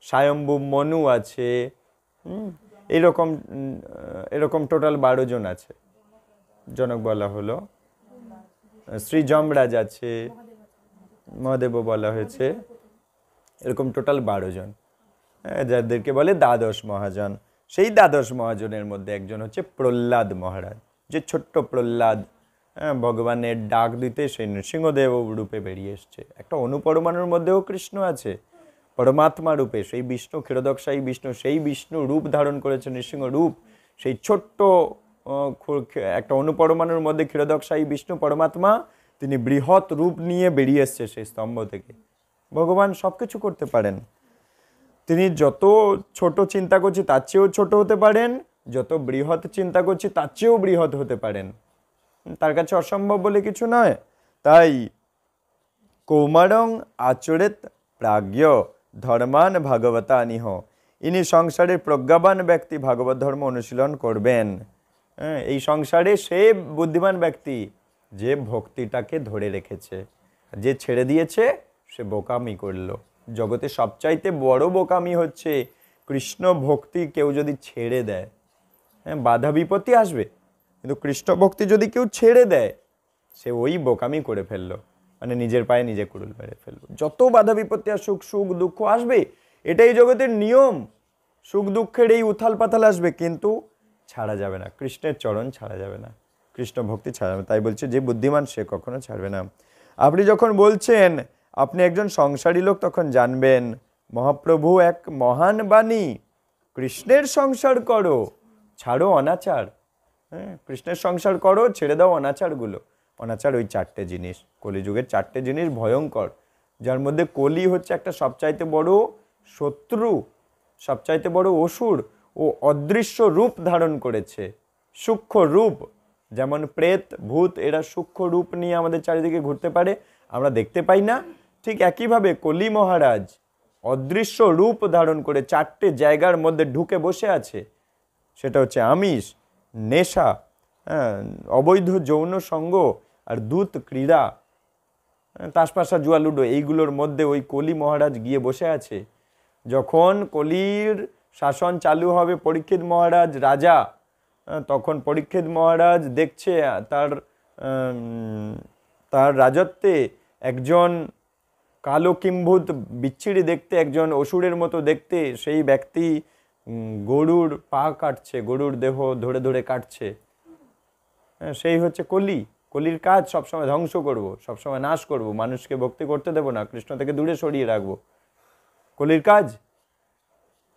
স্বয়ম্ভু মনু আছে এরকম এরকম টোটাল বারো জন আছে জনক বলা হলো শ্রী যমরাজ আছে মহাদেবও বলা হয়েছে এরকম টোটাল বারো জন হ্যাঁ, যাদেরকে বলে দ্বাদশ মহাজন সেই দ্বাদশ মহাজনের মধ্যে একজন হচ্ছে প্রহ্লাদ মহারাজ যে ছোট্ট প্রহ্লাদ হ্যাঁ, ভগবানের ডাক দিতে সেই নৃসিংহদেব রূপে বেরিয়ে এসছে একটা অনুপরমাণুর মধ্যেও কৃষ্ণ আছে পরমাত্মা রূপে সেই বিষ্ণু ক্ষীরদক্ষায়ী বিষ্ণু সেই বিষ্ণু রূপ ধারণ করেছে নৃসিংহ রূপ সেই ছোট্ট একটা অনুপরমাণুর মধ্যে ক্ষীরদক্ষায়ী বিষ্ণু পরমাত্মা তিনি বৃহৎ রূপ নিয়ে বেরিয়ে এসছে সেই স্তম্ভ থেকে ভগবান সব কিছু করতে পারেন তিনি যত ছোট চিন্তা করছি তার চেয়েও ছোট হতে পারেন যত বৃহৎ চিন্তা করছি তার চেয়েও বৃহৎ হতে পারেন তার কাছে অসম্ভব বলে কিছু নয় তাই কৌমারং আচরিত প্রাজ্ঞ ধর্মান ভাগবতা নিহ ইনি সংসারের প্রজ্ঞাবান ব্যক্তি ভাগবত ধর্ম অনুশীলন করবেন হ্যাঁ এই সংসারে সে বুদ্ধিমান ব্যক্তি যে ভক্তিটাকে ধরে রেখেছে যে ছেড়ে দিয়েছে সে বোকামি করল জগতে সবচাইতে বড় বোকামি হচ্ছে কৃষ্ণ ভক্তি কেউ যদি ছেড়ে দেয় হ্যাঁ বাধা বিপত্তি আসবে কিন্তু কৃষ্ণ ভক্তি যদি কেউ ছেড়ে দেয় সে ওই বোকামি করে ফেললো মানে নিজের পায়ে নিজে কুড়ুল মেরে ফেললো যত বাধা বিপত্তি আসুক সুখ দুঃখ আসবে এটাই জগতের নিয়ম সুখ দুঃখের এই উথাল পাথাল আসবে কিন্তু ছাড়া যাবে না কৃষ্ণের চরণ ছাড়া যাবে না কৃষ্ণ ভক্তি ছাড়াবে তাই বলছে যে বুদ্ধিমান সে কখনো ছাড়বে না আপনি যখন বলছেন আপনি একজন সংসারী লোক তখন জানবেন মহাপ্রভু এক মহান বাণী কৃষ্ণের সংসার করো ছাড়ো অনাচার হ্যাঁ কৃষ্ণের সংসার করো ছেড়ে দাও অনাচারগুলো অনাচার ওই চারটে জিনিস কলিযুগের চারটে জিনিস ভয়ঙ্কর যার মধ্যে কলি হচ্ছে একটা সবচাইতে বড় শত্রু সবচাইতে বড় অসুর ও অদৃশ্য রূপ ধারণ করেছে সূক্ষ্ম রূপ যেমন প্রেত ভূত এরা সূক্ষ্ম রূপ নিয়ে আমাদের চারিদিকে ঘুরতে পারে আমরা দেখতে পাই না ঠিক একইভাবে কলি মহারাজ অদৃশ্য রূপ ধারণ করে চারটে জায়গার মধ্যে ঢুকে বসে আছে সেটা হচ্ছে আমিষ নেশা হ্যাঁ, অবৈধ যৌন সঙ্গ আর দূত ক্রীড়া হ্যাঁ, তাসপাশা জুয়া লুডো এইগুলোর মধ্যে ওই কলি মহারাজ গিয়ে বসে আছে যখন কলির শাসন চালু হবে পরীক্ষিত মহারাজ রাজা তখন পরীক্ষিত মহারাজ দেখছে তার তার রাজত্বে একজন কালো কিম্ভূত বিচ্ছিরি দেখতে একজন অসুরের মতো দেখতে সেই ব্যক্তি গরুর পা কাটছে গরুর দেহ ধরে ধরে কাটছে সেই হচ্ছে কলি কলির কাজ সবসময় ধ্বংস করব সবসময় নাশ করব মানুষকে ভক্তি করতে দেব না কৃষ্ণ থেকে দূরে সরিয়ে রাখবো কলির কাজ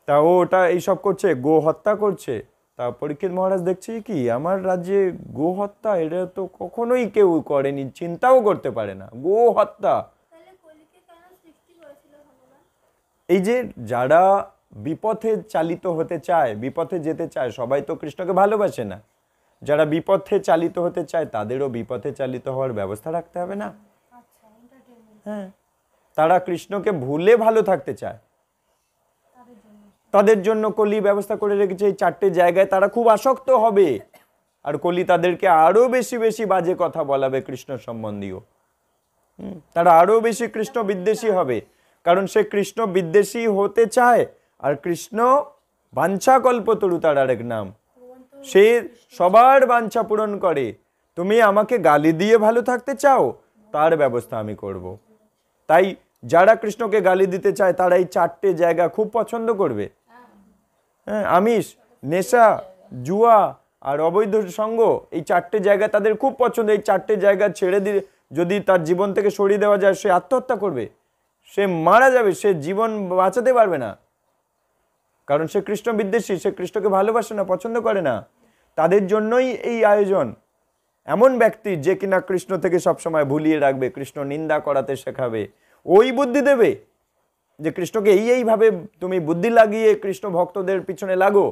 তা ও ওটা এইসব করছে গো হত্যা করছে তা পরীক্ষিত মহারাজ দেখছি কি আমার রাজ্যে গো হত্যা এটা তো কখনোই কেউ করেনি চিন্তাও করতে পারে না গো হত্যা এই যে যারা বিপথে চালিত হতে চায় বিপথে যেতে চায় সবাই তো কৃষ্ণকে ভালোবাসে না যারা বিপথে চালিত হতে চায় তাদেরও বিপথে চালিত হওয়ার ব্যবস্থা রাখতে হবে না আচ্ছা, হ্যাঁ তারা কৃষ্ণকে ভুলে ভালো থাকতে চায় তাদের জন্য কলি ব্যবস্থা করে রেখেছে এই চারটে জায়গায় তারা খুব আসক্ত হবে আর কলি তাদেরকে আরও বেশি বেশি বাজে কথা বলাবে কৃষ্ণ সম্বন্ধীয় তারা আরও বেশি কৃষ্ণ বিদ্বেষী হবে কারণ সে কৃষ্ণ বিদ্বেষী হতে চায় আর কৃষ্ণ বাঞ্ছাকল্পতরু তার আরেক নাম সে সবার বাঞ্ছা পূরণ করে তুমি আমাকে গালি দিয়ে ভালো থাকতে চাও তার ব্যবস্থা আমি করব। তাই যারা কৃষ্ণকে গালি দিতে চায় তারা এই চারটে জায়গা খুব পছন্দ করবে হ্যাঁ আমিষ নেশা জুয়া আর অবৈধ সঙ্গ এই চারটে জায়গা তাদের খুব পছন্দ এই চারটে জায়গা ছেড়ে দিয়ে যদি তার জীবন থেকে সরিয়ে দেওয়া যায় সে আত্মহত্যা করবে সে মারা যাবে সে জীবন বাঁচাতে পারবে না কারণ সে কৃষ্ণ বিদ্বেষী সে কৃষ্ণকে ভালোবাসে না পছন্দ করে না তাদের জন্যই এই আয়োজন এমন ব্যক্তি যে কিনা কৃষ্ণ থেকে সবসময় ভুলিয়ে রাখবে কৃষ্ণ নিন্দা করাতে শেখাবে ওই বুদ্ধি দেবে যে কৃষ্ণকে এই এইভাবে তুমি বুদ্ধি লাগিয়ে কৃষ্ণ ভক্তদের পিছনে লাগো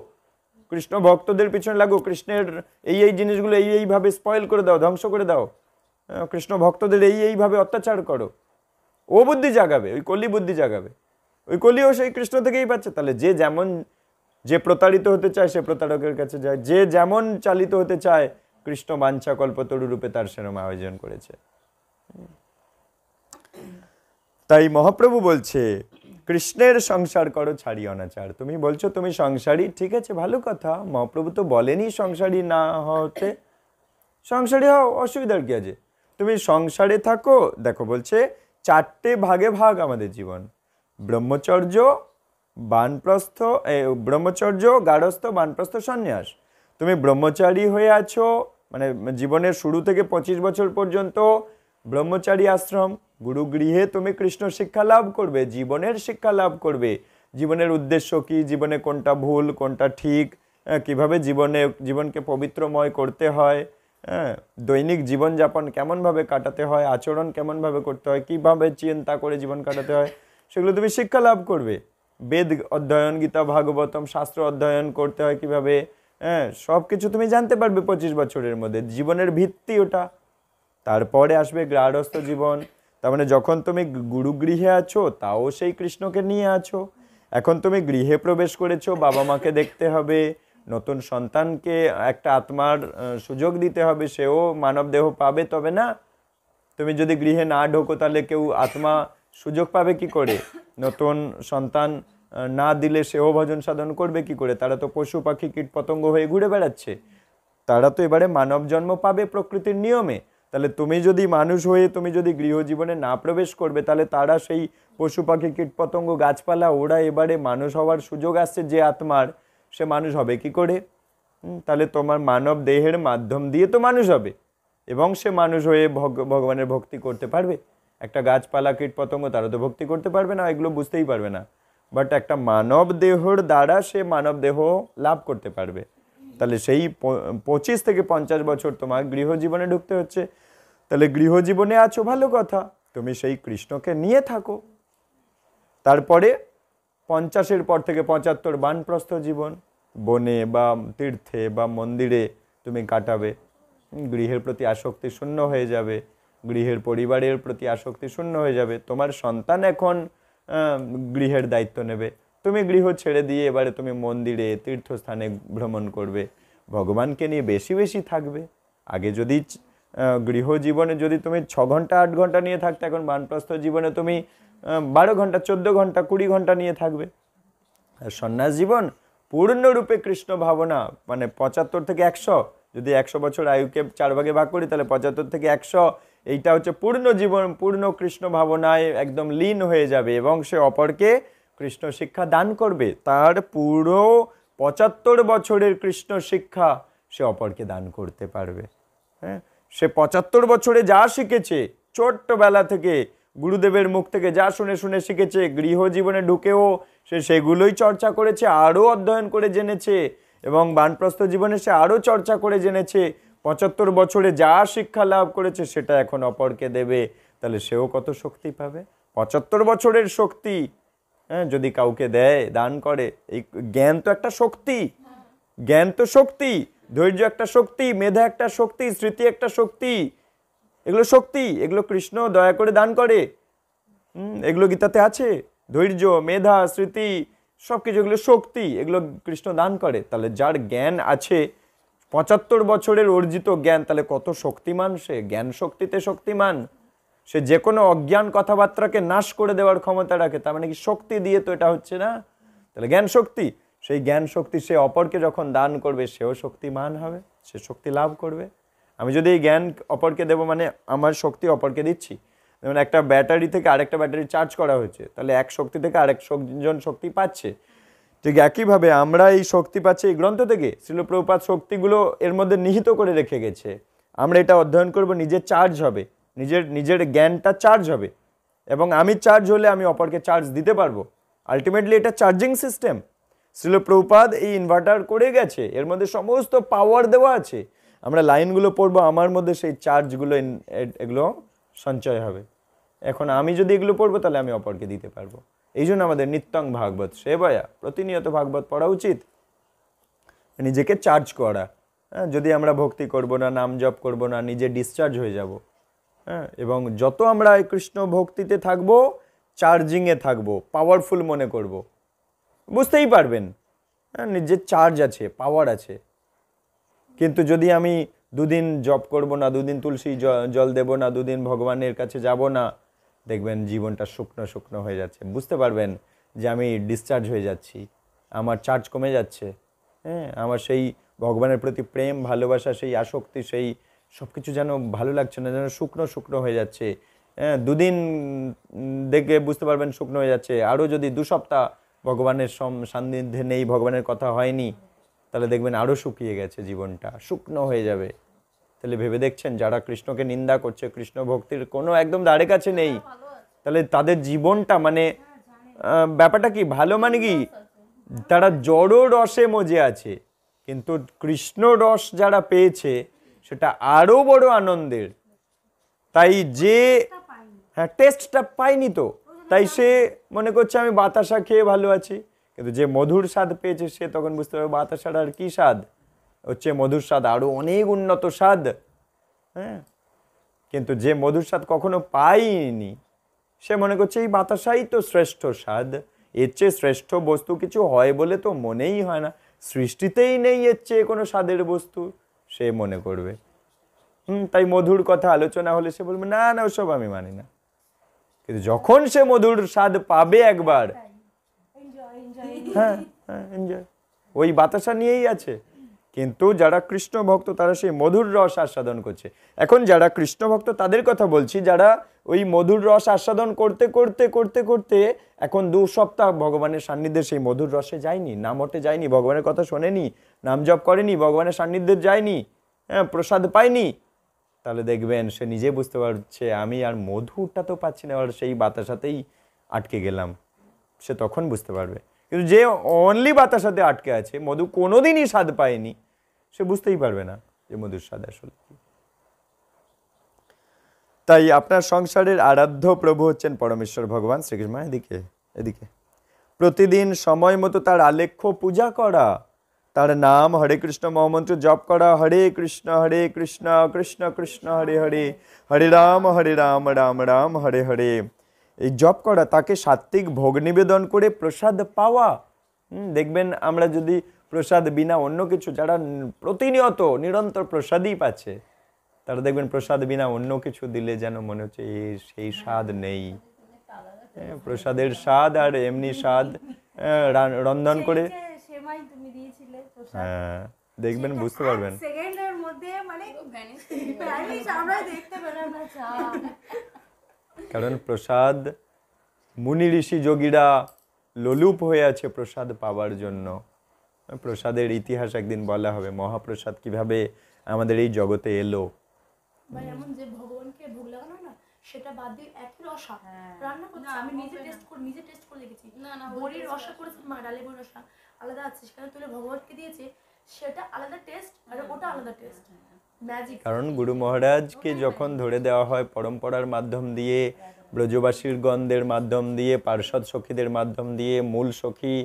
কৃষ্ণ ভক্তদের পিছনে লাগো কৃষ্ণের এই এই জিনিসগুলো এই এইভাবে স্পয়েল করে দাও ধ্বংস করে দাও কৃষ্ণ ভক্তদের এই এইভাবে অত্যাচার করো ও বুদ্ধি জাগাবে ওই কলি বুদ্ধি জাগাবে ওই কলিও সেই কৃষ্ণ থেকেই পাচ্ছে তাহলে যে যেমন যে প্রতারিত হতে চায় সে প্রতারকের কাছে যায় যে যেমন চালিত হতে চায় কৃষ্ণ বাঞ্ছা কল্পতরু রূপে তার সেরম আয়োজন করেছে তাই মহাপ্রভু বলছে কৃষ্ণের সংসার করো ছাড়ি অনাচার তুমি বলছো তুমি সংসারী ঠিক আছে ভালো কথা মহাপ্রভু তো বলেনি সংসারী না হতে সংসারী হও অসুবিধার কি আছে তুমি সংসারে থাকো দেখো বলছে চারটে ভাগে ভাগ আমাদের জীবন ব্রহ্মচর্য বানপ্রস্থ ব্রহ্মচর্য গারস্থ বানপ্রস্থ সন্ন্যাস তুমি ব্রহ্মচারী হয়ে আছো মানে জীবনের শুরু থেকে পঁচিশ বছর পর্যন্ত ব্রহ্মচারী আশ্রম গুরুগৃহে তুমি কৃষ্ণ শিক্ষা লাভ করবে জীবনের শিক্ষা লাভ করবে জীবনের উদ্দেশ্য কি জীবনে কোনটা ভুল কোনটা ঠিক কিভাবে জীবনে জীবনকে পবিত্রময় করতে হয় হ্যাঁ দৈনিক জীবনযাপন কেমনভাবে কাটাতে হয় আচরণ কেমনভাবে করতে হয় কীভাবে চিন্তা করে জীবন কাটাতে হয় সেগুলো তুমি শিক্ষা লাভ করবে বেদ অধ্যয়ন গীতা ভাগবতম শাস্ত্র অধ্যয়ন করতে হয় কিভাবে হ্যাঁ সব কিছু তুমি জানতে পারবে পঁচিশ বছরের মধ্যে জীবনের ভিত্তি ওটা তারপরে আসবে গ্রাহস্থ জীবন তার মানে যখন তুমি গুরুগৃহে আছো তাও সেই কৃষ্ণকে নিয়ে আছো এখন তুমি গৃহে প্রবেশ করেছো বাবা মাকে দেখতে হবে নতুন সন্তানকে একটা আত্মার সুযোগ দিতে হবে সেও মানব দেহ পাবে তবে না তুমি যদি গৃহে না ঢোকো তাহলে কেউ আত্মা সুযোগ পাবে কি করে নতুন সন্তান না দিলে সেও ভজন সাধন করবে কি করে তারা তো পশু পাখি কীট পতঙ্গ হয়ে ঘুরে বেড়াচ্ছে তারা তো এবারে মানব জন্ম পাবে প্রকৃতির নিয়মে তাহলে তুমি যদি মানুষ হয়ে তুমি যদি গৃহজীবনে না প্রবেশ করবে তাহলে তারা সেই পশু পাখি কীটপতঙ্গ গাছপালা ওরা এবারে মানুষ হওয়ার সুযোগ আসছে যে আত্মার সে মানুষ হবে কি করে তাহলে তোমার মানব দেহের মাধ্যম দিয়ে তো মানুষ হবে এবং সে মানুষ হয়ে ভগবানের ভক্তি করতে পারবে একটা গাছপালা কীটপতঙ্গ তারা তো ভক্তি করতে পারবে না এগুলো বুঝতেই পারবে না বাট একটা মানব দেহর দ্বারা সে মানব দেহ লাভ করতে পারবে তাহলে সেই পঁচিশ থেকে পঞ্চাশ বছর তোমার গৃহজীবনে ঢুকতে হচ্ছে তাহলে গৃহজীবনে আছো ভালো কথা তুমি সেই কৃষ্ণকে নিয়ে থাকো তারপরে পঞ্চাশের পর থেকে পঁচাত্তর বানপ্রস্থ জীবন বনে বা তীর্থে বা মন্দিরে তুমি কাটাবে গৃহের প্রতি আসক্তি শূন্য হয়ে যাবে গৃহের পরিবারের প্রতি আসক্তি শূন্য হয়ে যাবে তোমার সন্তান এখন গৃহের দায়িত্ব নেবে তুমি গৃহ ছেড়ে দিয়ে এবারে তুমি মন্দিরে তীর্থস্থানে ভ্রমণ করবে ভগবানকে নিয়ে বেশি বেশি থাকবে আগে যদি গৃহ জীবনে যদি তুমি ছ ঘন্টা আট ঘন্টা নিয়ে থাকতে এখন বানপ্রস্থ জীবনে তুমি বারো ঘন্টা চোদ্দো ঘন্টা কুড়ি ঘন্টা নিয়ে থাকবে আর সন্ন্যাস জীবন পূর্ণরূপে কৃষ্ণ ভাবনা মানে পঁচাত্তর থেকে একশো যদি একশো বছর আয়ুকে চার ভাগে ভাগ করি তাহলে পঁচাত্তর থেকে একশো এইটা হচ্ছে পূর্ণ জীবন পূর্ণ কৃষ্ণ ভাবনায় একদম লীন হয়ে যাবে এবং সে অপরকে কৃষ্ণ শিক্ষা দান করবে তার পুরো পঁচাত্তর বছরের কৃষ্ণ শিক্ষা সে অপরকে দান করতে পারবে হ্যাঁ সে পঁচাত্তর বছরে যা শিখেছে ছোট্টবেলা থেকে গুরুদেবের মুখ থেকে যা শুনে শুনে শিখেছে গৃহজীবনে ঢুকেও সে সেগুলোই চর্চা করেছে আরও অধ্যয়ন করে জেনেছে এবং বানপ্রস্থ জীবনে সে আরও চর্চা করে জেনেছে পঁচাত্তর বছরে যা শিক্ষা লাভ করেছে সেটা এখন অপরকে দেবে তাহলে সেও কত শক্তি পাবে পঁচাত্তর বছরের শক্তি হ্যাঁ যদি কাউকে দেয় দান করে এই জ্ঞান তো একটা শক্তি জ্ঞান তো শক্তি ধৈর্য একটা শক্তি মেধা একটা শক্তি স্মৃতি একটা শক্তি এগুলো শক্তি এগুলো কৃষ্ণ দয়া করে দান করে এগুলো গীতাতে আছে ধৈর্য মেধা স্মৃতি সব কিছু এগুলো শক্তি এগুলো কৃষ্ণ দান করে তাহলে যার জ্ঞান আছে পঁচাত্তর বছরের অর্জিত জ্ঞান তাহলে কত শক্তিমান সে জ্ঞান শক্তিতে শক্তিমান সে যে কোনো অজ্ঞান কথাবার্তাকে নাশ করে দেওয়ার ক্ষমতা রাখে তার মানে কি শক্তি দিয়ে তো এটা হচ্ছে না তাহলে জ্ঞান শক্তি সেই জ্ঞান শক্তি সে অপরকে যখন দান করবে সেও শক্তিমান হবে সে শক্তি লাভ করবে আমি যদি এই জ্ঞান অপরকে দেবো মানে আমার শক্তি অপরকে দিচ্ছি যেমন একটা ব্যাটারি থেকে আরেকটা ব্যাটারি চার্জ করা হয়েছে তাহলে এক শক্তি থেকে আরেক জন শক্তি পাচ্ছে ঠিক একইভাবে আমরা এই শক্তি পাচ্ছি এই গ্রন্থ থেকে শিলপ্রপাত শক্তিগুলো এর মধ্যে নিহিত করে রেখে গেছে আমরা এটা অধ্যয়ন করব নিজে চার্জ হবে নিজের নিজের জ্ঞানটা চার্জ হবে এবং আমি চার্জ হলে আমি অপরকে চার্জ দিতে পারবো আলটিমেটলি এটা চার্জিং সিস্টেম শিল এই ইনভার্টার করে গেছে এর মধ্যে সমস্ত পাওয়ার দেওয়া আছে আমরা লাইনগুলো পড়বো আমার মধ্যে সেই চার্জগুলো এগুলো সঞ্চয় হবে এখন আমি যদি এগুলো পড়বো তাহলে আমি অপরকে দিতে পারবো এই জন্য আমাদের নিত্যং ভাগবত সে ভয়া প্রতিনিয়ত ভাগবত পড়া উচিত নিজেকে চার্জ করা হ্যাঁ, যদি আমরা ভক্তি করব না নাম জপ করব না নিজে ডিসচার্জ হয়ে যাব হ্যাঁ এবং যত আমরা কৃষ্ণ ভক্তিতে থাকব চার্জিংয়ে থাকব পাওয়ারফুল মনে করব বুঝতেই পারবেন হ্যাঁ নিজের চার্জ আছে পাওয়ার আছে কিন্তু যদি আমি দুদিন জপ করব না দুদিন তুলসী জল দেব না দুদিন ভগবানের কাছে যাব না দেখবেন জীবনটা শুকনো শুকনো হয়ে যাচ্ছে বুঝতে পারবেন যে আমি ডিসচার্জ হয়ে যাচ্ছি আমার চার্জ কমে যাচ্ছে হ্যাঁ আমার সেই ভগবানের প্রতি প্রেম ভালোবাসা সেই আসক্তি সেই সব কিছু যেন ভালো লাগছে না যেন শুকনো শুকনো হয়ে যাচ্ছে হ্যাঁ দুদিন দেখে বুঝতে পারবেন শুকনো হয়ে যাচ্ছে আরও যদি দু সপ্তাহ ভগবানের সান্নিধ্যে নেই ভগবানের কথা হয়নি তাহলে দেখবেন আরও শুকিয়ে গেছে জীবনটা শুকনো হয়ে যাবে তাহলে ভেবে দেখছেন যারা কৃষ্ণকে নিন্দা করছে কৃষ্ণ ভক্তির কোনো একদম দাঁড়ে কাছে নেই তাহলে তাদের জীবনটা মানে ব্যাপারটা কি ভালো মানে কি তারা জড়ো রসে মজে আছে কিন্তু কৃষ্ণ রস যারা পেয়েছে সেটা আরও বড় আনন্দের তাই যে হ্যাঁ টেস্টটা পাইনি তো তাই সে মনে করছে আমি বাতাসা খেয়ে ভালো আছি কিন্তু যে মধুর স্বাদ পেয়েছে সে তখন বুঝতে পারবে বাতাসার আর কী স্বাদ হচ্ছে মধুর স্বাদ আরও অনেক উন্নত স্বাদ হ্যাঁ কিন্তু যে মধুর স্বাদ কখনো পাইনি সে মনে করছে এই বাতাসাই তো শ্রেষ্ঠ স্বাদ এর চেয়ে শ্রেষ্ঠ বস্তু কিছু হয় বলে তো মনেই হয় না সৃষ্টিতেই নেই এর চেয়ে কোনো স্বাদের বস্তু সে মনে করবে হুম তাই মধুর কথা আলোচনা হলে সে বলবে না না ওসব আমি মানি না কিন্তু যখন সে মধুর স্বাদ পাবে একবার হ্যাঁ হ্যাঁ এনজয় ওই বাতাসা নিয়েই আছে কিন্তু যারা কৃষ্ণ ভক্ত তারা সেই মধুর রস আস্বাদন করছে এখন যারা কৃষ্ণ ভক্ত তাদের কথা বলছি যারা ওই মধুর রস আস্বাদন করতে করতে করতে করতে এখন দু সপ্তাহ ভগবানের সান্নিধ্যে সেই মধুর রসে যায়নি নামটে যায়নি ভগবানের কথা শোনেনি নাম জপ করেনি ভগবানের সান্নিধ্যে যায়নি হ্যাঁ প্রসাদ পায়নি তাহলে দেখবেন সে নিজে বুঝতে পারছে আমি আর মধুটা তো পাচ্ছি না আর সেই বাতাসাতেই আটকে গেলাম সে তখন বুঝতে পারবে কিন্তু যে অনলি বাতাসাতে আটকে আছে মধু কোনো দিনই স্বাদ পায়নি সে বুঝতেই পারবে না যে মধুর স্বাদ আসলে তাই আপনার সংসারের আরাধ্য প্রভু হচ্ছেন পরমেশ্বর ভগবান শ্রীকৃষ্ণ এদিকে এদিকে প্রতিদিন সময় মতো তার আলেখ্য পূজা করা তার নাম হরে কৃষ্ণ মহামন্ত্র জপ করা হরে কৃষ্ণ হরে কৃষ্ণ কৃষ্ণ কৃষ্ণ হরে হরে হরে রাম হরে রাম রাম রাম হরে হরে এই জপ করা তাকে সাত্ত্বিক ভোগ নিবেদন করে প্রসাদ পাওয়া দেখবেন আমরা যদি প্রসাদ বিনা অন্য কিছু যারা প্রতিনিয়ত নিরন্তর প্রসাদই পাচ্ছে তারা দেখবেন প্রসাদ বিনা অন্য কিছু দিলে যেন মনে হচ্ছে এ সেই স্বাদ নেই প্রসাদের স্বাদ আর এমনি স্বাদ রন্ধন করে সিনেমাই তুমি দিয়েছিলে হ্যাঁ দেখবেন বুঝতে পারবেন সেকেন্ডের মধ্যে মানে আমরা দেখতে পেলাম না কারণ প্রসাদ মুনি ঋষি যোগীরা লোলুপ হয়ে আছে প্রসাদ পাওয়ার জন্য প্রসাদের ইতিহাস একদিন বলা হবে মহাপ্রসাদ কিভাবে আমাদের এই জগতে এলো এমন যে ভগবানকে লাগানো না সেটা বাদ দিয়ে একই রসা হ্যাঁ। রান্না আমি নিজে টেস্ট করে নিজে টেস্ট করে দেখেছি বড়ির রসা মা ডালে বড়ির রসা আলাদা আছে সেখানে তুলে দিয়েছে সেটা আলাদা টেস্ট হ্যাঁ, আর ওটা আলাদা টেস্ট হ্যাঁ, কারণ গুরু মহারাজকে যখন ধরে দেওয়া হয় পরম্পরার মাধ্যম দিয়ে ব্রজবাসীর গন্ধের মাধ্যম দিয়ে পার্ষদ সখীদের মাধ্যম দিয়ে মূল সখী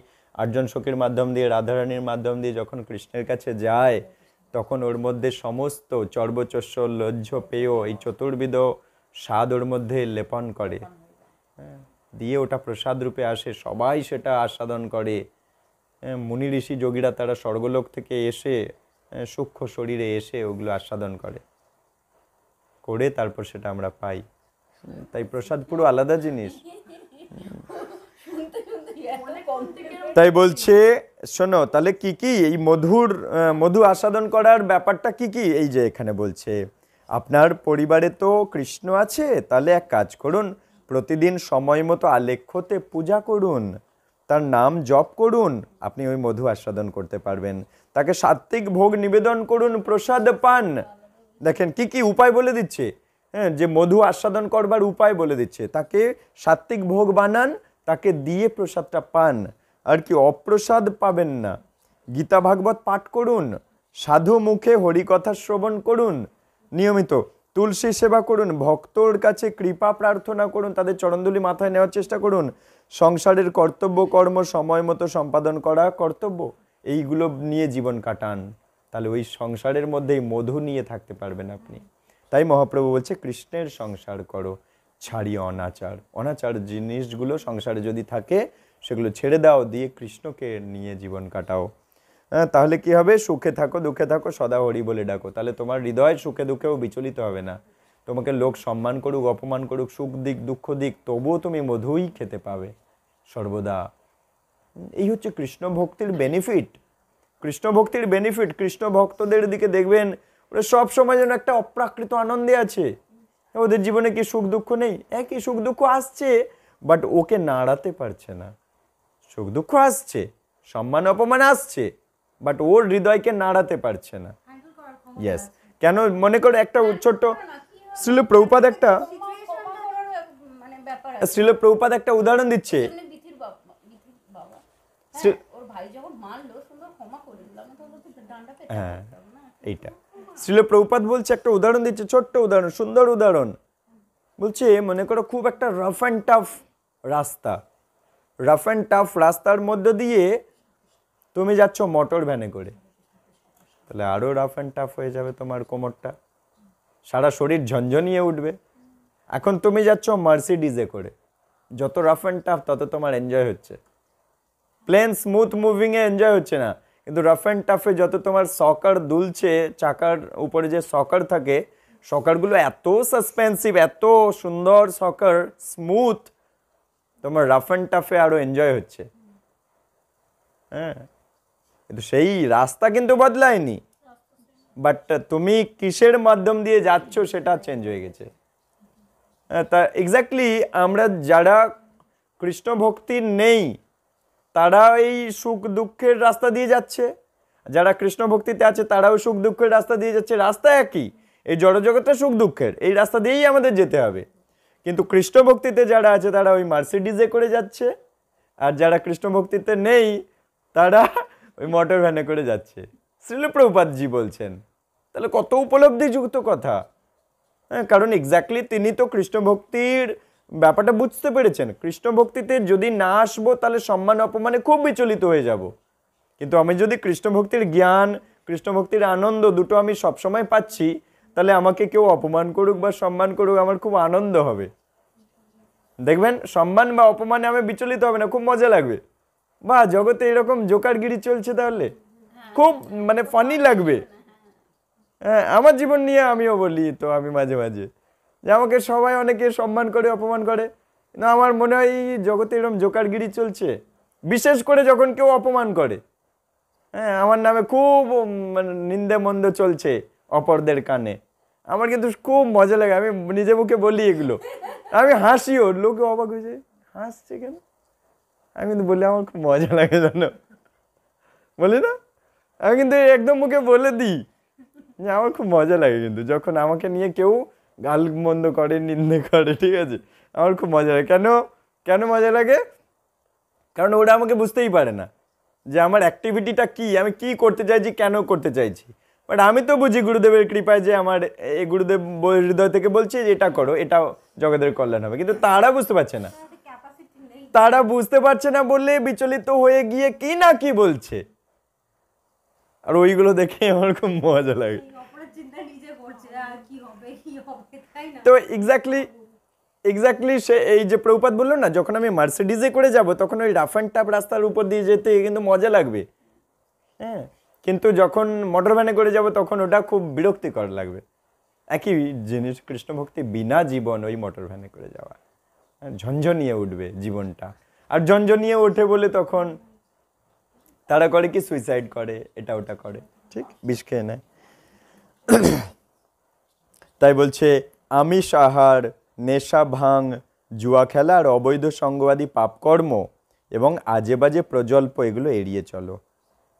আটজন সখীর মাধ্যম দিয়ে রাধারানীর মাধ্যম দিয়ে যখন কৃষ্ণের কাছে যায় তখন ওর মধ্যে সমস্ত চর্বচস্য লজ্জ পেয় এই চতুর্বিধ স্বাদ ওর মধ্যে লেপন করে হ্যাঁ, দিয়ে ওটা প্রসাদ রূপে আসে সবাই সেটা আস্বাদন করে হ্যাঁ, মুনি ঋষি যোগীরা তারা স্বর্গলোক থেকে এসে হ্যাঁ, সূক্ষ্ম শরীরে এসে ওগুলো আস্বাদন করে করে তারপর সেটা আমরা পাই তাই প্রসাদ পুরো আলাদা জিনিস তাই বলছে শোনো তাহলে কি কি এই মধুর মধু আস্বাদন করার ব্যাপারটা কি কি এই যে এখানে বলছে আপনার পরিবারে তো কৃষ্ণ আছে তাহলে এক কাজ করুন প্রতিদিন সময় মতো আলেখ্যতে পূজা করুন তার নাম জপ করুন আপনি ওই মধু আস্বাদন করতে পারবেন তাকে সাত্ত্বিক ভোগ নিবেদন করুন প্রসাদ পান দেখেন কি কি উপায় বলে দিচ্ছে হ্যাঁ যে মধু আস্বাদন করবার উপায় বলে দিচ্ছে তাকে সাত্ত্বিক ভোগ বানান তাকে দিয়ে প্রসাদটা পান আর কি অপ্রসাদ পাবেন না গীতা ভাগবত পাঠ করুন সাধু মুখে হরিকথা শ্রবণ করুন নিয়মিত তুলসী সেবা করুন ভক্তর কাছে কৃপা প্রার্থনা করুন তাদের চরণদুলি মাথায় নেওয়ার চেষ্টা করুন সংসারের কর্তব্য কর্ম সময় মতো সম্পাদন করা কর্তব্য এইগুলো নিয়ে জীবন কাটান তাহলে ওই সংসারের মধ্যেই মধু নিয়ে থাকতে পারবেন আপনি তাই মহাপ্রভু বলছে কৃষ্ণের সংসার করো ছাড়ি অনাচার অনাচার জিনিসগুলো সংসারে যদি থাকে সেগুলো ছেড়ে দাও দিয়ে কৃষ্ণকে নিয়ে জীবন কাটাও হ্যাঁ, তাহলে কি হবে সুখে থাকো দুঃখে থাকো সদা হরি বলে ডাকো তাহলে তোমার হৃদয় সুখে দুঃখেও বিচলিত হবে না তোমাকে লোক সম্মান করুক অপমান করুক সুখ দিক দুঃখ দিক তবুও তুমি মধুই খেতে পাবে সর্বদা এই হচ্ছে কৃষ্ণ ভক্তির বেনিফিট কৃষ্ণ ভক্তির বেনিফিট কৃষ্ণ ভক্তদের দিকে দেখবেন ওরা সব সময় যেন একটা অপ্রাকৃত আনন্দে আছে ওদের জীবনে কি সুখ দুঃখ নেই একই সুখ দুঃখ আসছে বাট ওকে নাড়াতে পারছে না সুখ দুঃখ আসছে সম্মান অপমান আসছে বাট ওর হৃদয়কে নাড়াতে পারছে না ইয়েস কেন মনে করো একটা ছোট্ট শ্রীল প্রভুপাদ একটা শ্রীল প্রভুপাদ একটা উদাহরণ দিচ্ছে হ্যাঁ এইটা শ্রীল বলছে একটা উদাহরণ দিচ্ছে ছোট্ট উদাহরণ সুন্দর উদাহরণ বলছে মনে করো খুব একটা রাফ অ্যান্ড টাফ রাস্তা রাফ অ্যান্ড টাফ রাস্তার মধ্যে দিয়ে তুমি যাচ্ছ মোটর ভ্যানে করে তাহলে আরও রাফ অ্যান্ড টাফ হয়ে যাবে তোমার কোমরটা সারা শরীর ঝনঝনিয়ে উঠবে এখন তুমি যাচ্ছ মার্সিডিজে করে যত রাফ অ্যান্ড টাফ তত তোমার এনজয় হচ্ছে প্লেন স্মুথ মুভিংয়ে এনজয় হচ্ছে না কিন্তু রাফ অ্যান্ড টাফে যত তোমার সকার দুলছে চাকার উপরে যে সকার থাকে সকারগুলো এত সাসপেন্সিভ এত সুন্দর সকার স্মুথ তোমার রাফ অ্যান্ড টাফে আরও এনজয় হচ্ছে হ্যাঁ কিন্তু সেই রাস্তা কিন্তু বদলায়নি বাট তুমি কিসের মাধ্যম দিয়ে যাচ্ছ সেটা চেঞ্জ হয়ে গেছে তা এক্স্যাক্টলি আমরা যারা কৃষ্ণ ভক্তি নেই তারা এই সুখ দুঃখের রাস্তা দিয়ে যাচ্ছে যারা কৃষ্ণ ভক্তিতে আছে তারাও সুখ দুঃখের রাস্তা দিয়ে যাচ্ছে রাস্তা একই এই জড়জগতটা সুখ দুঃখের এই রাস্তা দিয়েই আমাদের যেতে হবে কিন্তু কৃষ্ণ ভক্তিতে যারা আছে তারা ওই মার্সিডিজে করে যাচ্ছে আর যারা কৃষ্ণ ভক্তিতে নেই তারা ওই মোটর ভ্যানে করে যাচ্ছে শ্রীলপ্রভুপাতজি বলছেন তাহলে কত উপলব্ধিযুক্ত কথা হ্যাঁ কারণ এক্স্যাক্টলি তিনি তো কৃষ্ণভক্তির ব্যাপারটা বুঝতে পেরেছেন কৃষ্ণভক্তিতে যদি না আসবো তাহলে সম্মান অপমানে খুব বিচলিত হয়ে যাব কিন্তু আমি যদি কৃষ্ণভক্তির জ্ঞান কৃষ্ণভক্তির আনন্দ দুটো আমি সবসময় পাচ্ছি তাহলে আমাকে কেউ অপমান করুক বা সম্মান করুক আমার খুব আনন্দ হবে দেখবেন সম্মান বা অপমানে আমি বিচলিত হবে না খুব মজা লাগবে বা জগতে এরকম জোকারগিরি চলছে তাহলে হ্যাঁ। খুব মানে ফানি লাগবে হ্যাঁ আমার জীবন নিয়ে আমিও বলি তো আমি মাঝে মাঝে যে আমাকে সবাই অনেকে সম্মান করে অপমান করে না আমার মনে হয় এই জগতে এরকম জোকারগিরি চলছে বিশেষ করে যখন কেউ অপমান করে হ্যাঁ আমার নামে খুব মানে নিন্দে মন্দ চলছে অপরদের কানে আমার কিন্তু খুব মজা লাগে আমি নিজে মুখে বলি এগুলো আমি হাসিও লোকে অবাক হয়েছে হাসছে কেন আমি কিন্তু বললে আমার খুব মজা লাগে জানো বলি না আমি কিন্তু একদম মুখে বলে দিই যে আমার খুব মজা লাগে কিন্তু যখন আমাকে নিয়ে কেউ গাল মন্দ করে নিন্দে করে ঠিক আছে আমার খুব মজা লাগে কেন কেন মজা লাগে কারণ ওরা আমাকে বুঝতেই পারে না যে আমার অ্যাক্টিভিটিটা কি আমি কি করতে চাইছি কেন করতে চাইছি বাট আমি তো বুঝি গুরুদেবের কৃপায় যে আমার এই গুরুদেব হৃদয় থেকে বলছি যে এটা করো এটা জগতের কল্যাণ হবে কিন্তু তারা বুঝতে পারছে না তারা বুঝতে পারছে না বললে বিচলিত হয়ে গিয়ে কি না কি বলছে আর ওইগুলো দেখে আমার খুব মজা লাগে তো এক্স্যাক্টলি এক্স্যাক্টলি সে এই যে প্রভুপাত বললো না যখন আমি মার্সিডিজে করে যাব তখন ওই রাফ অ্যান্ড টাপ রাস্তার উপর দিয়ে যেতে কিন্তু মজা লাগবে হ্যাঁ কিন্তু যখন মোটর ভ্যানে করে যাব তখন ওটা খুব বিরক্তিকর লাগবে একই জিনিস কৃষ্ণভক্তি বিনা জীবন ওই মোটর ভ্যানে করে যাওয়া ঝনঝনিয়ে উঠবে জীবনটা আর ঝনঝনিয়ে ওঠে বলে তখন তারা করে কি সুইসাইড করে এটা ওটা করে ঠিক বিষ খেয়ে নেয় তাই বলছে আমিষ আহার নেশা ভাঙ জুয়া খেলা আর অবৈধ সঙ্গবাদী পাপকর্ম এবং আজে বাজে প্রজল্প এগুলো এড়িয়ে চলো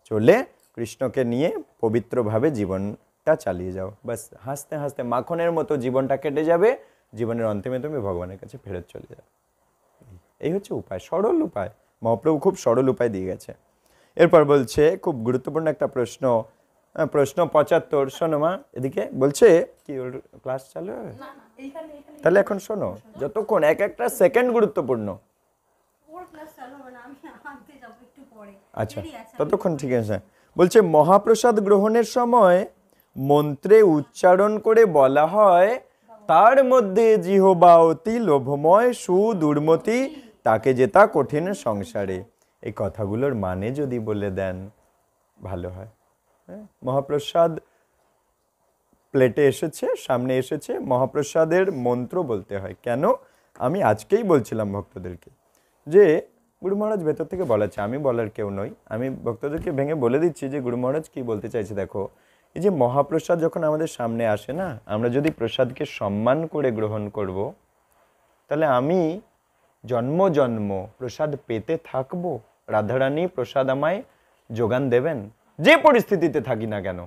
চলে কৃষ্ণকে নিয়ে পবিত্রভাবে জীবনটা চালিয়ে যাও বাস হাসতে হাসতে মাখনের মতো জীবনটা কেটে যাবে জীবনের অন্তিমে তুমি ভগবানের কাছে ফেরত চলে যাও এই হচ্ছে উপায় সরল উপায় মহাপ্রভু খুব সরল উপায় দিয়ে গেছে এরপর বলছে খুব গুরুত্বপূর্ণ একটা প্রশ্ন প্রশ্ন পঁচাত্তর শোনো মা এদিকে বলছে কি ওর ক্লাস চালু তাহলে এখন শোনো যতক্ষণ এক একটা সেকেন্ড গুরুত্বপূর্ণ আচ্ছা ততক্ষণ ঠিক আছে বলছে মহাপ্রসাদ গ্রহণের সময় মন্ত্রে উচ্চারণ করে বলা হয় তার মধ্যে জিহবা অতি লোভময় সুদুর্মতি তাকে যেতা কঠিন সংসারে এই কথাগুলোর মানে যদি বলে দেন ভালো হয় হ্যাঁ, মহাপ্রসাদ প্লেটে এসেছে সামনে এসেছে মহাপ্রসাদের মন্ত্র বলতে হয় কেন আমি আজকেই বলছিলাম ভক্তদেরকে যে গুরু মহারাজ ভেতর থেকে বলেছে আমি বলার কেউ নই আমি ভক্তদেরকে ভেঙে বলে দিচ্ছি যে গুরু মহারাজ কী বলতে চাইছে দেখো এই যে মহাপ্রসাদ যখন আমাদের সামনে আসে না আমরা যদি প্রসাদকে সম্মান করে গ্রহণ করব তাহলে আমি জন্ম জন্ম প্রসাদ পেতে থাকবো রাধারানী প্রসাদ আমায় যোগান দেবেন যে পরিস্থিতিতে থাকি না কেন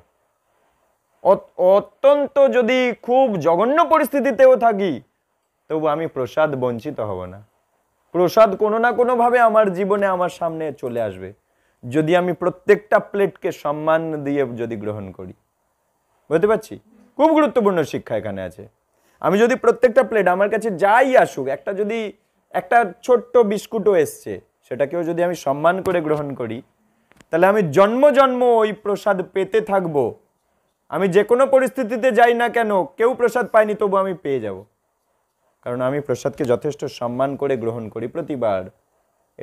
অত্যন্ত যদি খুব জঘন্য পরিস্থিতিতেও থাকি তবু আমি প্রসাদ বঞ্চিত হব না প্রসাদ কোনো না কোনোভাবে আমার জীবনে আমার সামনে চলে আসবে যদি আমি প্রত্যেকটা প্লেটকে সম্মান দিয়ে যদি গ্রহণ করি বুঝতে পারছি খুব গুরুত্বপূর্ণ শিক্ষা এখানে আছে আমি যদি প্রত্যেকটা প্লেট আমার কাছে যাই আসুক একটা যদি একটা ছোট্ট বিস্কুটও এসছে সেটাকেও যদি আমি সম্মান করে গ্রহণ করি তাহলে আমি জন্ম জন্ম ওই প্রসাদ পেতে থাকবো আমি যে কোনো পরিস্থিতিতে যাই না কেন কেউ প্রসাদ পায়নি তবু আমি পেয়ে যাব কারণ আমি প্রসাদকে যথেষ্ট সম্মান করে গ্রহণ করি প্রতিবার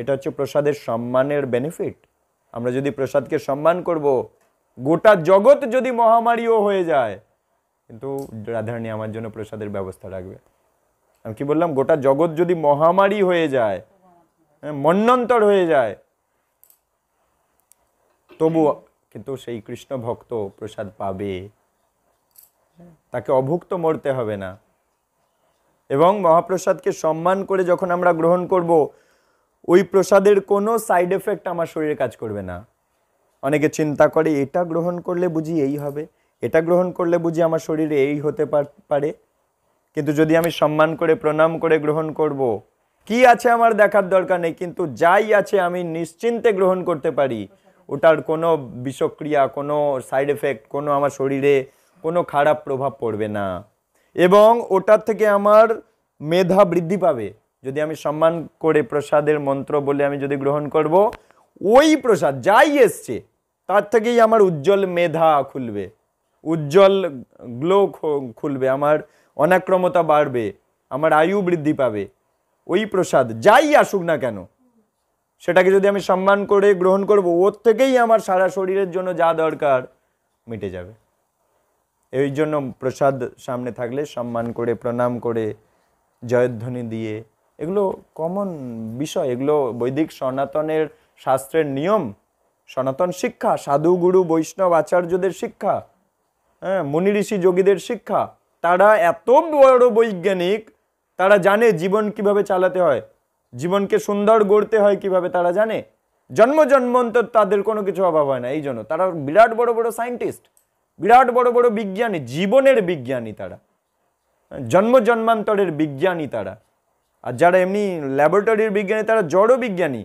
এটা হচ্ছে প্রসাদের সম্মানের বেনিফিট আমরা যদি প্রসাদকে সম্মান করব গোটা জগৎ যদি মহামারীও হয়ে যায় কিন্তু রাধারানী আমার জন্য প্রসাদের ব্যবস্থা রাখবে আমি কি বললাম গোটা জগৎ যদি মহামারী হয়ে যায় হ্যাঁ, মন্নন্তর হয়ে যায় তবু কিন্তু সেই কৃষ্ণ ভক্ত প্রসাদ পাবে তাকে অভুক্ত মরতে হবে না এবং মহাপ্রসাদকে সম্মান করে যখন আমরা গ্রহণ করব ওই প্রসাদের কোনো সাইড এফেক্ট আমার শরীরে কাজ করবে না অনেকে চিন্তা করে এটা গ্রহণ করলে বুঝি এই হবে এটা গ্রহণ করলে বুঝি আমার শরীরে এই হতে পারে কিন্তু যদি আমি সম্মান করে প্রণাম করে গ্রহণ করব। কি আছে আমার দেখার দরকার নেই কিন্তু যাই আছে আমি নিশ্চিন্তে গ্রহণ করতে পারি ওটার কোনো বিষক্রিয়া কোনো সাইড এফেক্ট কোনো আমার শরীরে কোনো খারাপ প্রভাব পড়বে না এবং ওটার থেকে আমার মেধা বৃদ্ধি পাবে যদি আমি সম্মান করে প্রসাদের মন্ত্র বলে আমি যদি গ্রহণ করব ওই প্রসাদ যাই এসছে তার থেকেই আমার উজ্জ্বল মেধা খুলবে উজ্জ্বল গ্লো খুলবে আমার অনাক্রমতা বাড়বে আমার আয়ু বৃদ্ধি পাবে ওই প্রসাদ যাই আসুক না কেন সেটাকে যদি আমি সম্মান করে গ্রহণ করব ওর থেকেই আমার সারা শরীরের জন্য যা দরকার মিটে যাবে এই জন্য প্রসাদ সামনে থাকলে সম্মান করে প্রণাম করে জয়ধ্বনি দিয়ে এগুলো কমন বিষয় এগুলো বৈদিক সনাতনের শাস্ত্রের নিয়ম সনাতন শিক্ষা সাধুগুরু বৈষ্ণব আচার্যদের শিক্ষা হ্যাঁ মুনি ঋষি যোগীদের শিক্ষা তারা এত বড় বৈজ্ঞানিক তারা জানে জীবন কিভাবে চালাতে হয় জীবনকে সুন্দর গড়তে হয় কিভাবে তারা জানে জন্ম জন্মান্তর তাদের কোনো কিছু অভাব হয় না এই জন্য তারা বিরাট বড় বড় সায়েন্টিস্ট বিরাট বড় বড় বিজ্ঞানী জীবনের বিজ্ঞানী তারা জন্ম জন্মান্তরের বিজ্ঞানী তারা আর যারা এমনি ল্যাবরেটরির বিজ্ঞানী তারা জড় বিজ্ঞানী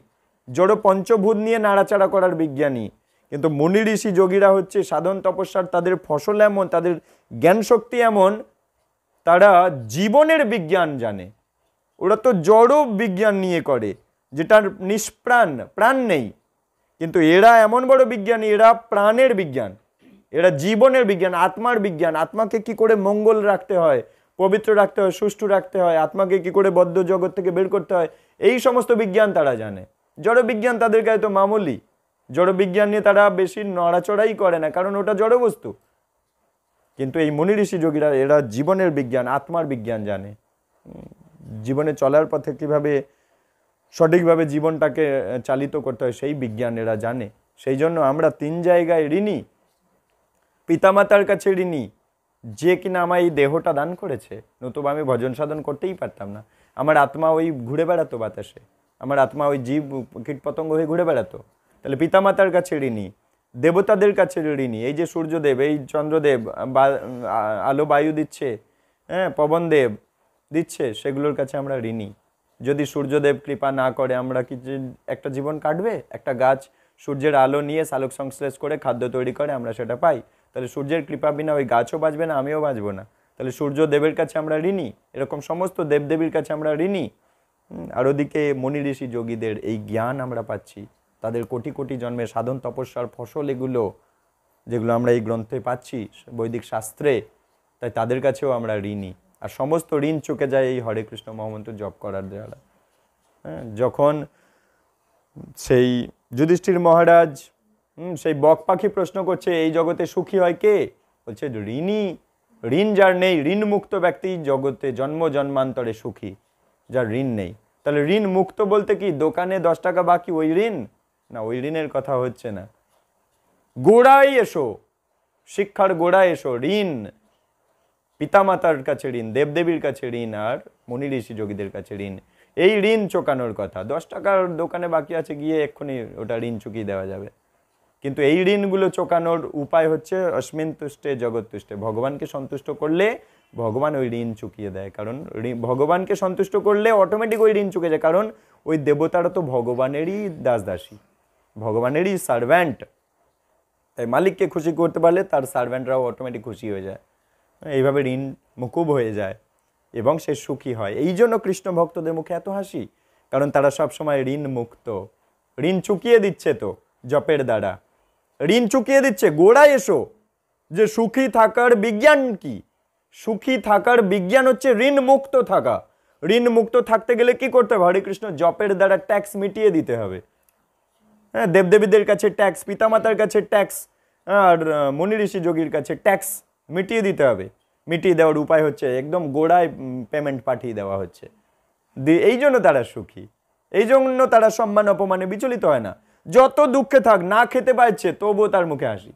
জড় পঞ্চভূত নিয়ে নাড়াচাড়া করার বিজ্ঞানী কিন্তু মুনি ঋষি যোগীরা হচ্ছে সাধন তপস্যার তাদের ফসল এমন তাদের জ্ঞান শক্তি এমন তারা জীবনের বিজ্ঞান জানে ওরা তো জড় বিজ্ঞান নিয়ে করে যেটার নিষ্প্রাণ প্রাণ নেই কিন্তু এরা এমন বড় বিজ্ঞানী এরা প্রাণের বিজ্ঞান এরা জীবনের বিজ্ঞান আত্মার বিজ্ঞান আত্মাকে কি করে মঙ্গল রাখতে হয় পবিত্র রাখতে হয় সুষ্ঠু রাখতে হয় আত্মাকে কি করে বদ্ধ জগৎ থেকে বের করতে হয় এই সমস্ত বিজ্ঞান তারা জানে জড়বিজ্ঞান তাদের কাছে তো মামুলি জড়বিজ্ঞান নিয়ে তারা বেশি নড়াচড়াই করে না কারণ ওটা জড়বস্তু কিন্তু এই মুনি ঋষি যোগীরা এরা জীবনের বিজ্ঞান আত্মার বিজ্ঞান জানে জীবনে চলার পথে কীভাবে সঠিকভাবে জীবনটাকে চালিত করতে হয় সেই বিজ্ঞান এরা জানে সেই জন্য আমরা তিন জায়গায় ঋণী পিতামাতার কাছে ঋণী যে কিনা আমার এই দেহটা দান করেছে নতুবা আমি ভজন সাধন করতেই পারতাম না আমার আত্মা ওই ঘুরে বেড়াতো বাতাসে আমার আত্মা ওই জীব কীটপতঙ্গ হয়ে ঘুরে বেড়াতো তাহলে পিতামাতার কাছে ঋণী দেবতাদের কাছে ঋণী এই যে সূর্যদেব এই চন্দ্রদেব বা আলো বায়ু দিচ্ছে হ্যাঁ পবনদেব দিচ্ছে সেগুলোর কাছে আমরা ঋণী যদি সূর্যদেব কৃপা না করে আমরা কি একটা জীবন কাটবে একটা গাছ সূর্যের আলো নিয়ে সালোক সংশ্লেষ করে খাদ্য তৈরি করে আমরা সেটা পাই তাহলে সূর্যের কৃপা বিনা ওই গাছও বাঁচবে না আমিও বাঁচবো না তাহলে সূর্য দেবের কাছে আমরা ঋণী এরকম সমস্ত দেবদেবীর কাছে আমরা ঋণী আর ওদিকে মনি ঋষি যোগীদের এই জ্ঞান আমরা পাচ্ছি তাদের কোটি কোটি জন্মের সাধন তপস্যার ফসল এগুলো যেগুলো আমরা এই গ্রন্থে পাচ্ছি বৈদিক শাস্ত্রে তাই তাদের কাছেও আমরা ঋণী আর সমস্ত ঋণ চুকে যায় এই হরে কৃষ্ণ মহামন্ত্র জপ করার দ্বারা হ্যাঁ যখন সেই যুধিষ্ঠির মহারাজ হুম সেই বক পাখি প্রশ্ন করছে এই জগতে সুখী হয় কে বলছে ঋণী ঋণ যার নেই ঋণ মুক্ত ব্যক্তি জগতে জন্ম জন্মান্তরে সুখী যার ঋণ নেই তাহলে ঋণ মুক্ত বলতে কি দোকানে দশ টাকা বাকি ওই ঋণ না ওই ঋণের কথা হচ্ছে না গোড়ায় এসো শিক্ষার গোড়ায় এসো ঋণ পিতামাতার কাছে ঋণ দেবদেবীর কাছে ঋণ আর মুনি ঋষি যোগীদের কাছে ঋণ এই ঋণ চোকানোর কথা দশ টাকার দোকানে বাকি আছে গিয়ে এক্ষুনি ওটা ঋণ চুকিয়ে দেওয়া যাবে কিন্তু এই ঋণগুলো চোকানোর উপায় হচ্ছে অশ্মিন তুষ্টে জগৎ তুষ্টে ভগবানকে সন্তুষ্ট করলে ভগবান ওই ঋণ চুকিয়ে দেয় কারণ ভগবানকে সন্তুষ্ট করলে অটোমেটিক ওই ঋণ চুকে যায় কারণ ওই দেবতারা তো ভগবানেরই দাসদাসী ভগবানেরই সার্ভ্যান্ট তাই মালিককে খুশি করতে পারলে তার সার্ভ্যান্টরাও অটোমেটিক খুশি হয়ে যায় এইভাবে ঋণ মুকুব হয়ে যায় এবং সে সুখী হয় এই জন্য কৃষ্ণ ভক্তদের মুখে এত হাসি কারণ তারা সবসময় ঋণ মুক্ত ঋণ চুকিয়ে দিচ্ছে তো জপের দ্বারা ঋণ চুকিয়ে দিচ্ছে গোড়ায় এসো যে সুখী থাকার বিজ্ঞান কি সুখী থাকার বিজ্ঞান হচ্ছে ঋণ মুক্ত থাকা ঋণ মুক্ত থাকতে গেলে কি করতে হবে হরিকৃষ্ণ জপের দ্বারা ট্যাক্স মিটিয়ে দিতে হবে হ্যাঁ দেবদেবীদের কাছে ট্যাক্স পিতামাতার কাছে ট্যাক্স আর মুনি ঋষি যোগীর কাছে ট্যাক্স মিটিয়ে দিতে হবে মিটিয়ে দেওয়ার উপায় হচ্ছে একদম গোড়ায় পেমেন্ট পাঠিয়ে দেওয়া হচ্ছে এই জন্য তারা সুখী এই জন্য তারা সম্মান অপমানে বিচলিত হয় না যত দুঃখে থাক না খেতে পাচ্ছে তবুও তার মুখে আসি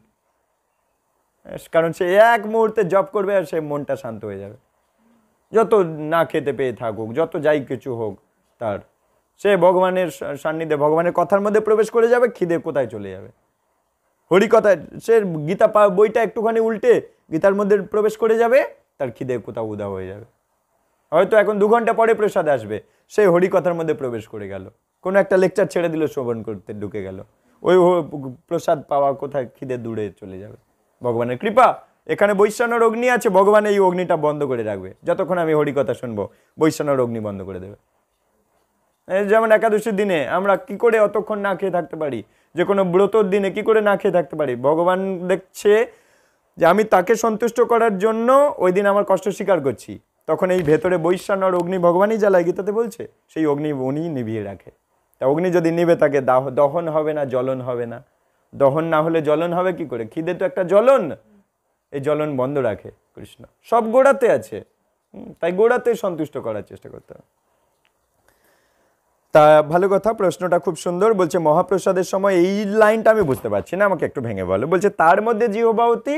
কারণ সে এক মুহূর্তে জব করবে আর সে মনটা শান্ত হয়ে যাবে যত না খেতে পেয়ে থাকুক যত যাই কিছু হোক তার সে ভগবানের সান্নিধ্যে ভগবানের কথার মধ্যে প্রবেশ করে যাবে খিদে কোথায় চলে যাবে হরি কথা সে গীতা বইটা একটুখানি উল্টে গীতার মধ্যে প্রবেশ করে যাবে তার খিদে কোথাও উদা হয়ে যাবে হয়তো এখন দু ঘন্টা পরে প্রসাদ আসবে সে হরিকথার মধ্যে প্রবেশ করে গেল কোনো একটা লেকচার ছেড়ে দিল শ্রবণ করতে ঢুকে গেল ওই প্রসাদ পাওয়া কোথায় খিদে দূরে চলে যাবে ভগবানের কৃপা এখানে বৈশ্বানোর অগ্নি আছে ভগবান এই অগ্নিটা বন্ধ করে রাখবে যতক্ষণ আমি হরিকথা শুনবো বৈশ্বানোর অগ্নি বন্ধ করে দেবে যেমন একাদশীর দিনে আমরা কি করে অতক্ষণ না খেয়ে থাকতে পারি যে কোনো ব্রতর দিনে কি করে না খেয়ে থাকতে পারি ভগবান দেখছে যে আমি তাকে সন্তুষ্ট করার জন্য ওই দিন আমার কষ্ট স্বীকার করছি তখন এই ভেতরে বৈশ্বানোর অগ্নি ভগবানই জ্বালায় গীতাতে বলছে সেই অগ্নি উনি নিভিয়ে রাখে তা অগ্নি যদি নিবে তাকে দাহ দহন হবে না জ্বলন হবে না দহন না হলে জ্বলন হবে কি করে খিদে তো একটা জ্বলন এই জ্বলন বন্ধ রাখে কৃষ্ণ সব গোড়াতে আছে তাই গোড়াতে সন্তুষ্ট করার চেষ্টা করতে হবে তা ভালো কথা প্রশ্নটা খুব সুন্দর বলছে মহাপ্রসাদের সময় এই লাইনটা আমি বুঝতে পারছি না আমাকে একটু ভেঙে বলো বলছে তার মধ্যে জিহবাহতী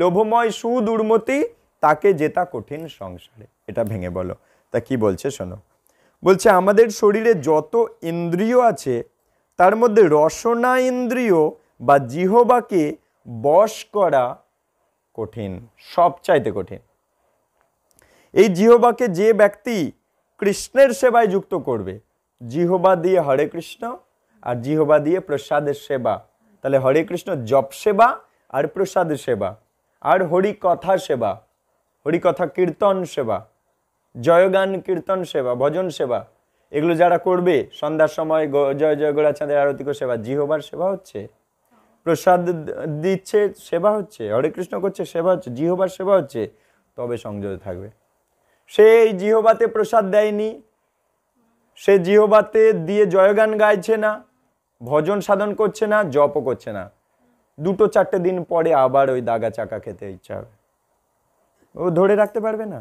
লোভময় সুদুর্মতি তাকে জেতা কঠিন সংসারে এটা ভেঙে বলো তা কি বলছে শোনো বলছে আমাদের শরীরে যত ইন্দ্রিয় আছে তার মধ্যে রসনা ইন্দ্রিয় বা জিহবাকে বশ করা কঠিন সবচাইতে কঠিন এই জিহবাকে যে ব্যক্তি কৃষ্ণের সেবায় যুক্ত করবে জিহবা দিয়ে হরে কৃষ্ণ আর জিহবা দিয়ে প্রসাদের সেবা তাহলে হরে কৃষ্ণ জপ সেবা আর প্রসাদের সেবা আর হরি কথা সেবা হরিকথা কীর্তন সেবা জয়গান কীর্তন সেবা ভজন সেবা এগুলো যারা করবে সন্ধ্যার সময় জয় জয় গোড়া চাঁদের আরতিক সেবা জিহবার সেবা হচ্ছে প্রসাদ দিচ্ছে সেবা হচ্ছে হরে কৃষ্ণ করছে সেবা হচ্ছে জিহবার সেবা হচ্ছে তবে সংযত থাকবে সে এই জিহবাতে প্রসাদ দেয়নি সে জিহবাতে দিয়ে জয়গান গাইছে না ভজন সাধন করছে না জপও করছে না দুটো চারটে দিন পরে আবার ওই দাগা চাকা খেতে ইচ্ছা হবে ও ধরে রাখতে পারবে না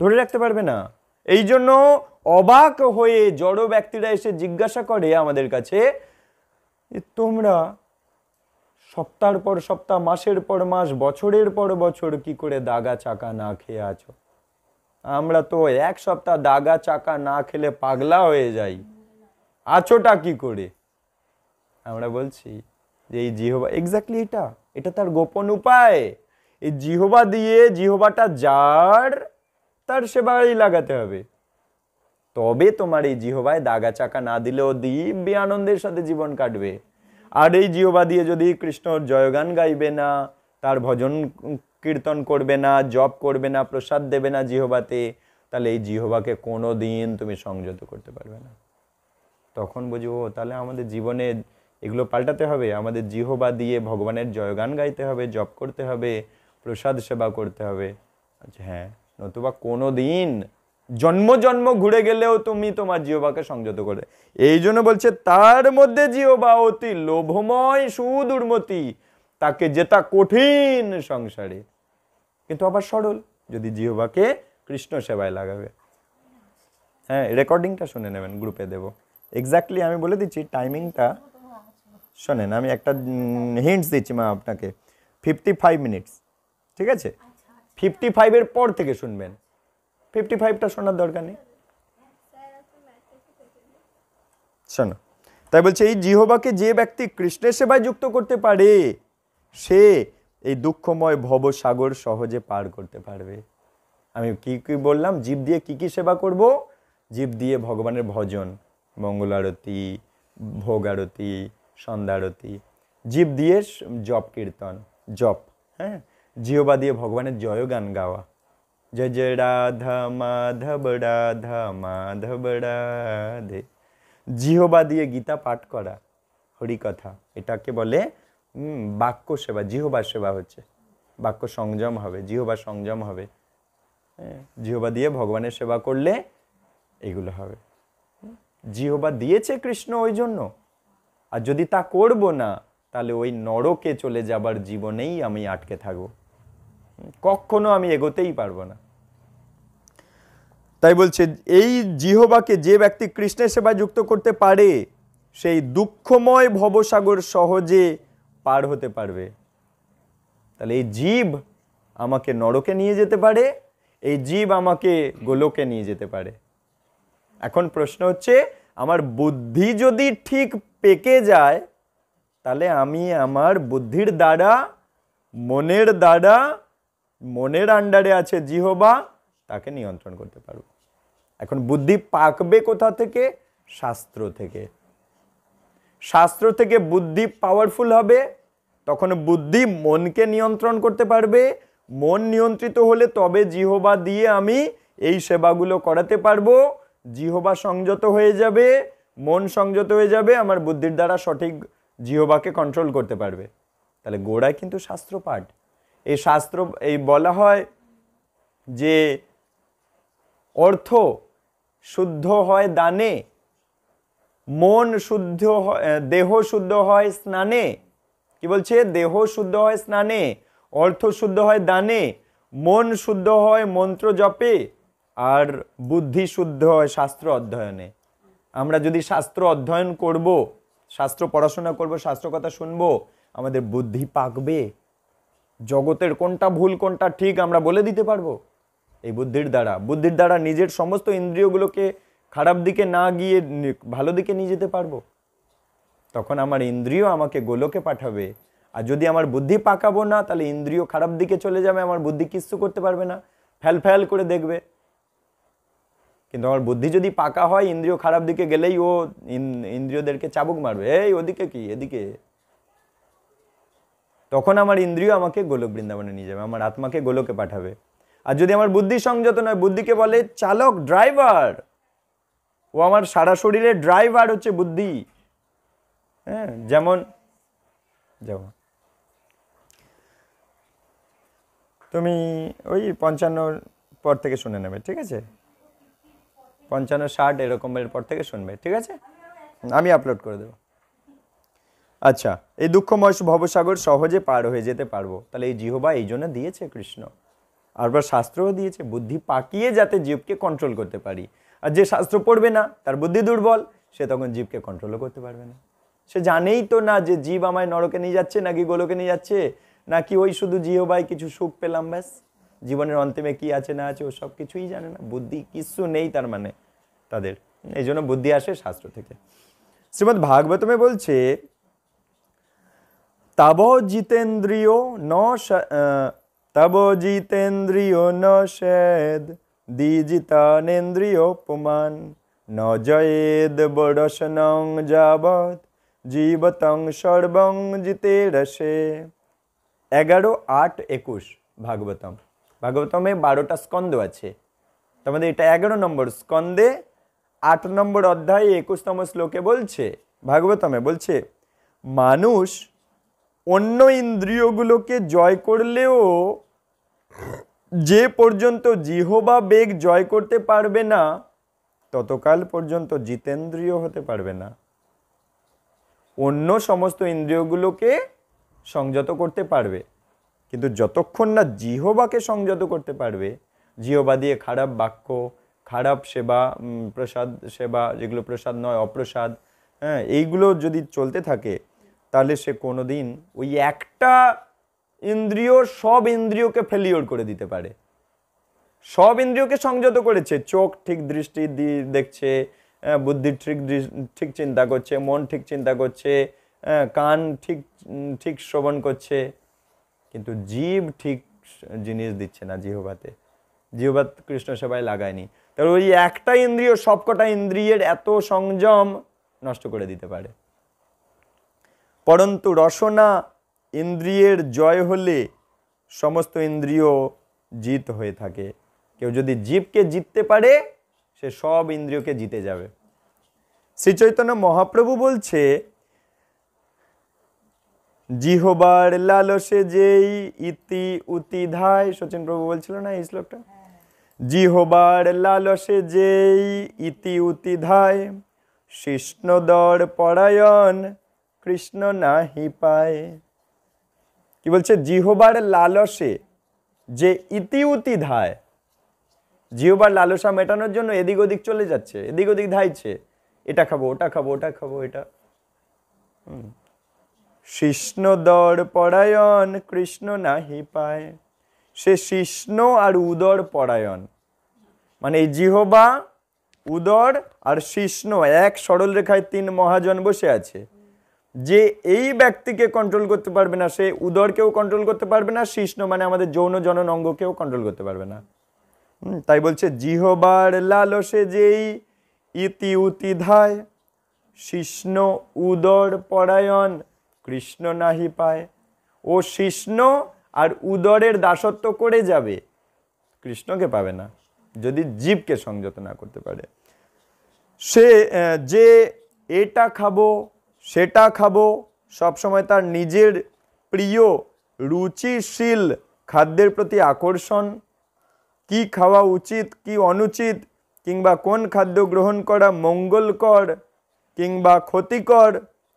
ধরে রাখতে পারবে না এই জন্য অবাক হয়ে জড় ব্যক্তিরা এসে জিজ্ঞাসা করে আমাদের কাছে তোমরা সপ্তাহের পর সপ্তাহ মাসের পর মাস বছরের পর বছর কি করে দাগা চাকা না খেয়ে আছো আমরা তো এক সপ্তাহ দাগা চাকা না খেলে পাগলা হয়ে যাই আছোটা কি করে আমরা বলছি যে এই জিহবা এক্স্যাক্টলি এটা এটা তার গোপন উপায় এই জিহবা দিয়ে জিহবাটা যার তার সেবাই লাগাতে হবে তবে তোমার এই জিহবায় দাগা চাকা না দিলেও দিব্য আনন্দের সাথে জীবন কাটবে আর এই জিহবা দিয়ে যদি কৃষ্ণর জয়গান গাইবে না তার ভজন কীর্তন করবে না জপ করবে না প্রসাদ দেবে না জিহবাতে তাহলে এই জিহবাকে কোনো দিন তুমি সংযত করতে পারবে না তখন বুঝি ও তাহলে আমাদের জীবনে এগুলো পাল্টাতে হবে আমাদের জিহবা দিয়ে ভগবানের জয়গান গাইতে হবে জপ করতে হবে প্রসাদ সেবা করতে হবে আচ্ছা হ্যাঁ নতুবা কোনো দিন জন্ম জন্ম ঘুরে গেলেও তুমি তোমার জিওবাকে সংযত করে এই জন্য বলছে তার মধ্যে জিওবা অতি লোভময় সুদুর্মতি তাকে যেতা কঠিন সংসারে কিন্তু আবার সরল যদি জিওবাকে কৃষ্ণ সেবায় লাগাবে হ্যাঁ রেকর্ডিংটা শুনে নেবেন গ্রুপে দেব এক্স্যাক্টলি আমি বলে দিচ্ছি টাইমিংটা শোনেন আমি একটা হিন্টস দিচ্ছি মা আপনাকে ফিফটি ফাইভ মিনিটস ঠিক আছে ফিফটি ফাইভের পর থেকে শুনবেন ফিফটি ফাইভটা শোনার দরকার নেই শোনো তাই বলছে এই জিহবাকে যে ব্যক্তি কৃষ্ণের সেবায় যুক্ত করতে পারে সে এই দুঃখময় ভবসাগর সহজে পার করতে পারবে আমি কি কী বললাম জীব দিয়ে কি কি সেবা করব জীব দিয়ে ভগবানের ভজন মঙ্গলারতি সন্ধ্যা সন্ধ্যারতি জীব দিয়ে জপ কীর্তন জপ হ্যাঁ জিওবা দিয়ে ভগবানের জয় গান গাওয়া জয় জয় রাধা মাধব রাধা মাধব রাধে জিহবা দিয়ে গীতা পাঠ করা হরিকথা এটাকে বলে বাক্য সেবা জিহবা সেবা হচ্ছে বাক্য সংযম হবে জিহবা সংযম হবে হ্যাঁ, জিহবা দিয়ে ভগবানের সেবা করলে এগুলো হবে জিহবা দিয়েছে কৃষ্ণ ওই জন্য আর যদি তা করব না তাহলে ওই নরকে চলে যাবার জীবনেই আমি আটকে থাকবো কখনো আমি এগোতেই পারবো না তাই বলছে এই জিহবাকে যে ব্যক্তি কৃষ্ণের সেবায় যুক্ত করতে পারে সেই দুঃখময় ভবসাগর সহজে পার হতে পারবে তাহলে এই জীব আমাকে নরকে নিয়ে যেতে পারে এই জীব আমাকে গোলকে নিয়ে যেতে পারে এখন প্রশ্ন হচ্ছে আমার বুদ্ধি যদি ঠিক পেকে যায় তাহলে আমি আমার বুদ্ধির দ্বারা মনের দ্বারা মনের আন্ডারে আছে জিহবা তাকে নিয়ন্ত্রণ করতে পারবো এখন বুদ্ধি পাকবে কোথা থেকে শাস্ত্র থেকে শাস্ত্র থেকে বুদ্ধি পাওয়ারফুল হবে তখন বুদ্ধি মনকে নিয়ন্ত্রণ করতে পারবে মন নিয়ন্ত্রিত হলে তবে জিহবা দিয়ে আমি এই সেবাগুলো করাতে পারবো জিহবা সংযত হয়ে যাবে মন সংযত হয়ে যাবে আমার বুদ্ধির দ্বারা সঠিক জিহবাকে কন্ট্রোল করতে পারবে তাহলে গোড়ায় কিন্তু শাস্ত্র পাঠ এই শাস্ত্র এই বলা হয় যে অর্থ শুদ্ধ হয় দানে মন শুদ্ধ দেহ শুদ্ধ হয় স্নানে কি বলছে দেহ শুদ্ধ হয় স্নানে অর্থ শুদ্ধ হয় দানে মন শুদ্ধ হয় মন্ত্র জপে আর বুদ্ধি শুদ্ধ হয় শাস্ত্র অধ্যয়নে আমরা যদি শাস্ত্র অধ্যয়ন করব শাস্ত্র পড়াশোনা করব শাস্ত্র কথা শুনবো আমাদের বুদ্ধি পাকবে জগতের কোনটা ভুল কোনটা ঠিক আমরা বলে দিতে পারবো এই বুদ্ধির দ্বারা বুদ্ধির দ্বারা নিজের সমস্ত ইন্দ্রিয়গুলোকে খারাপ দিকে না গিয়ে ভালো দিকে নিয়ে যেতে পারবো তখন আমার ইন্দ্রিয় আমাকে গোলকে পাঠাবে আর যদি আমার বুদ্ধি পাকাবো না তাহলে ইন্দ্রিয় খারাপ দিকে চলে যাবে আমার বুদ্ধি কিচ্ছু করতে পারবে না ফ্যাল ফ্যাল করে দেখবে কিন্তু আমার বুদ্ধি যদি পাকা হয় ইন্দ্রিয় খারাপ দিকে গেলেই ও ইন্দ্রিয়দেরকে চাবুক মারবে এই ওদিকে কি এদিকে তখন আমার ইন্দ্রিয় আমাকে গোলক বৃন্দাবনে নিয়ে যাবে আমার আত্মাকে গোলকে পাঠাবে আর যদি আমার বুদ্ধি সংযত নয় বুদ্ধিকে বলে চালক ড্রাইভার ও আমার সারা শরীরে ড্রাইভার হচ্ছে বুদ্ধি হ্যাঁ যেমন যেমন তুমি ওই পঞ্চান্নর পর থেকে শুনে নেবে ঠিক আছে পঞ্চান্ন ষাট এরকমের পর থেকে শুনবে ঠিক আছে আমি আপলোড করে দেবো আচ্ছা এই দুঃখময় ভবসাগর সহজে পার হয়ে যেতে পারবো তাহলে এই জিহবা এই জন্য দিয়েছে কৃষ্ণ আরবার শাস্ত্রও দিয়েছে বুদ্ধি পাকিয়ে যাতে জীবকে কন্ট্রোল করতে পারি আর যে শাস্ত্র পড়বে না তার বুদ্ধি দুর্বল সে তখন জীবকে কন্ট্রোলও করতে পারবে না সে জানেই তো না যে জীব আমায় নরকে নিয়ে যাচ্ছে নাকি গোলকে নিয়ে যাচ্ছে নাকি ওই শুধু জিহবায় কিছু সুখ পেলাম ব্যাস জীবনের অন্তিমে কি আছে না আছে ও সব কিছুই জানে না বুদ্ধি কিছু নেই তার মানে তাদের এই জন্য বুদ্ধি আসে শাস্ত্র থেকে শ্রীমদ্ ভাগবতমে বলছে তব জিতেন্দ্রিয় ন তব জিতেন্দ্রিয় ন সেদ দ্বিজিতানেন্দ্রিয় পুমান ন জয়েদ বড়সনং যাবৎ জীবতং সর্বং জিতে রসে এগারো আট একুশ ভাগবতম ভাগবতমে বারোটা স্কন্দ আছে তোমাদের এটা এগারো নম্বর স্কন্দে আট নম্বর অধ্যায়ে একুশতম শ্লোকে বলছে ভাগবতমে বলছে মানুষ অন্য ইন্দ্রিয়গুলোকে জয় করলেও যে পর্যন্ত বা বেগ জয় করতে পারবে না ততকাল পর্যন্ত জিতেন্দ্রীয় হতে পারবে না অন্য সমস্ত ইন্দ্রিয়গুলোকে সংযত করতে পারবে কিন্তু যতক্ষণ না জিহবাকে সংযত করতে পারবে জিহবা দিয়ে খারাপ বাক্য খারাপ সেবা প্রসাদ সেবা যেগুলো প্রসাদ নয় অপ্রসাদ হ্যাঁ এইগুলো যদি চলতে থাকে তাহলে সে কোনো দিন ওই একটা ইন্দ্রিয় সব ইন্দ্রিয়কে ফেলিওর করে দিতে পারে সব ইন্দ্রিয়কে সংযত করেছে চোখ ঠিক দৃষ্টি দেখছে বুদ্ধি ঠিক ঠিক চিন্তা করছে মন ঠিক চিন্তা করছে কান ঠিক ঠিক শ্রবণ করছে কিন্তু জীব ঠিক জিনিস দিচ্ছে না জিহবাতে জিহবাত কৃষ্ণ সেবায় লাগায়নি তাহলে ওই একটা ইন্দ্রিয় সবকটা ইন্দ্রিয়ের এত সংযম নষ্ট করে দিতে পারে পরন্তু রসনা ইন্দ্রিয়ের জয় হলে সমস্ত ইন্দ্রিয় জিত হয়ে থাকে কেউ যদি জীবকে জিততে পারে সে সব ইন্দ্রিয়কে জিতে যাবে শ্রীচৈতন্য মহাপ্রভু বলছে জিহবার লালসে যেই ইতি উতি ধায় শচীন প্রভু বলছিল না এই শ্লোকটা জিহবার লালসে যেই ইতি উতি ধায় শিষ্ণদর পরায়ণ কৃষ্ণ নাহি পায় কি বলছে জিহবার লালসে যে ইতিউতি ধায় জিহবার লালসা মেটানোর জন্য এদিক ওদিক চলে যাচ্ছে এদিক ওদিক ধাইছে এটা খাবো ওটা খাবো ওটা খাবো এটা দর পরায়ণ কৃষ্ণ নাহি পায় সে শিষ্ণ আর উদর পরায়ণ মানে এই জিহবা উদর আর শিষ্ণ এক সরল রেখায় তিন মহাজন বসে আছে যে এই ব্যক্তিকে কন্ট্রোল করতে পারবে না সে উদরকেও কন্ট্রোল করতে পারবে না শিষ্ণ মানে আমাদের যৌন জনন অঙ্গকেও কন্ট্রোল করতে পারবে না তাই বলছে জিহবার লালসে যেই ইতি উতি ধায় শিষ্ণ উদর পরায়ণ কৃষ্ণ নাহি পায় ও শিষ্ণ আর উদরের দাসত্ব করে যাবে কৃষ্ণকে পাবে না যদি জীবকে সংযত না করতে পারে সে যে এটা খাবো সেটা খাবো সবসময় তার নিজের প্রিয় রুচিশীল খাদ্যের প্রতি আকর্ষণ কি খাওয়া উচিত কি অনুচিত কিংবা কোন খাদ্য গ্রহণ করা মঙ্গলকর কিংবা ক্ষতিকর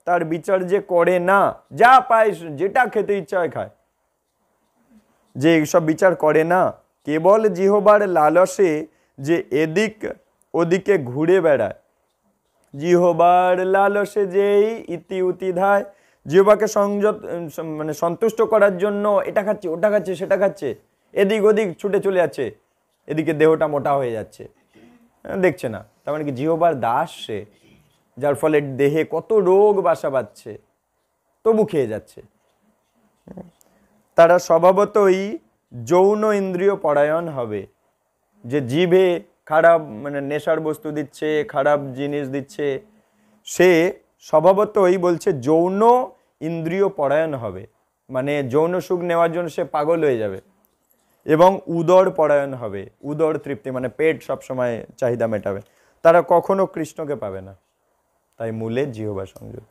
তার বিচার যে করে না যা পায় যেটা খেতে ইচ্ছা খায় যে এইসব বিচার করে না কেবল জিহবার লালসে যে এদিক ওদিকে ঘুরে বেড়ায় জিহবার লালসে যেই ইতি উতি ধায় জিহবাকে সংযত মানে সন্তুষ্ট করার জন্য এটা খাচ্ছে ওটা খাচ্ছে সেটা খাচ্ছে এদিক ওদিক ছুটে চলে যাচ্ছে এদিকে দেহটা মোটা হয়ে যাচ্ছে দেখছে না তার মানে কি জিহবার দাস সে যার ফলে দেহে কত রোগ বাসা বাঁধছে তবু খেয়ে যাচ্ছে তারা স্বভাবতই যৌন ইন্দ্রিয় পরায়ণ হবে যে জীবে খারাপ মানে নেশার বস্তু দিচ্ছে খারাপ জিনিস দিচ্ছে সে স্বভাবতই বলছে যৌন ইন্দ্রিয় পরায়ণ হবে মানে যৌন সুখ নেওয়ার জন্য সে পাগল হয়ে যাবে এবং উদর পরায়ণ হবে উদর তৃপ্তি মানে পেট সবসময় চাহিদা মেটাবে তারা কখনো কৃষ্ণকে পাবে না তাই মূলে জিহবা সংযত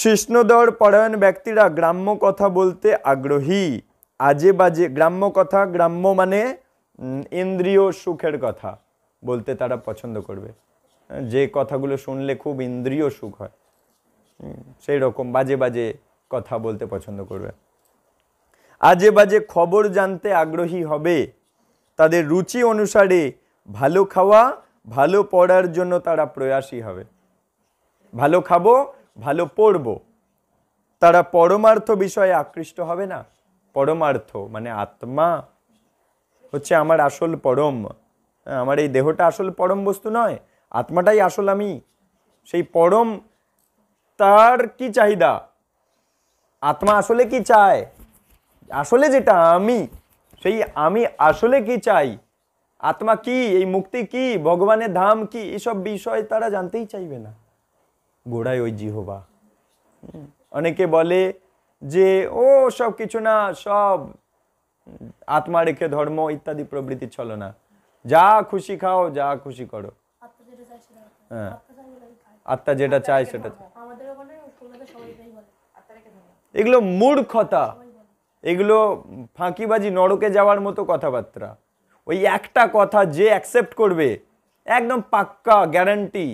শিষ্ণদর পরায়ণ ব্যক্তিরা গ্রাম্য কথা বলতে আগ্রহী আজে বাজে গ্রাম্য কথা গ্রাম্য মানে ইন্দ্রিয় সুখের কথা বলতে তারা পছন্দ করবে যে কথাগুলো শুনলে খুব ইন্দ্রিয় সুখ হয় সেই রকম বাজে বাজে কথা বলতে পছন্দ করবে আজে বাজে খবর জানতে আগ্রহী হবে তাদের রুচি অনুসারে ভালো খাওয়া ভালো পড়ার জন্য তারা প্রয়াসী হবে ভালো খাবো ভালো পড়ব তারা পরমার্থ বিষয়ে আকৃষ্ট হবে না পরমার্থ মানে আত্মা হচ্ছে আমার আসল পরম হ্যাঁ, আমার এই দেহটা আসল পরম বস্তু নয় আত্মাটাই আসল আমি সেই পরম তার কি চাহিদা আত্মা আসলে কি চায় আসলে যেটা আমি সেই আমি আসলে কি চাই আত্মা কি এই মুক্তি কি ভগবানের ধাম কি এসব বিষয় তারা জানতেই চাইবে না গোড়ায় ওই জিহবা অনেকে বলে যে ও সব কিছু না সব আত্মা রেখে ধর্ম ইত্যাদি প্রবৃতি চলো না যা খুশি খাও যা খুশি করো হ্যাঁ আত্মা যেটা চায় সেটা হ্যাঁ। এগুলো মূর্খতা এগুলো ফাঁকিবাজি নরকে যাওয়ার মতো কথাবার্তা ওই একটা কথা যে অ্যাকসেপ্ট করবে একদম পাক্কা গ্যারান্টি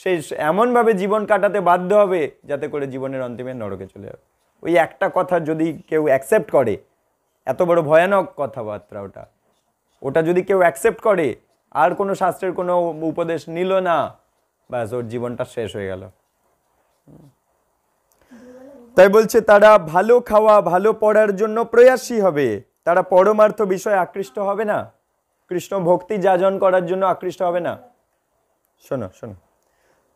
সে এমনভাবে জীবন কাটাতে বাধ্য হবে যাতে করে জীবনের অন্তিমে নরকে চলে যাবে ওই একটা কথা যদি কেউ অ্যাকসেপ্ট করে এত বড় ভয়ানক কথাবার্তা ওটা ওটা যদি কেউ অ্যাকসেপ্ট করে আর কোনো শাস্ত্রের কোনো উপদেশ নিল না ব্যাস ওর জীবনটা শেষ হয়ে গেল তাই বলছে তারা ভালো খাওয়া ভালো পড়ার জন্য প্রয়াসী হবে তারা পরমার্থ বিষয়ে আকৃষ্ট হবে না কৃষ্ণ ভক্তি যাজন করার জন্য আকৃষ্ট হবে না শোনো শোনো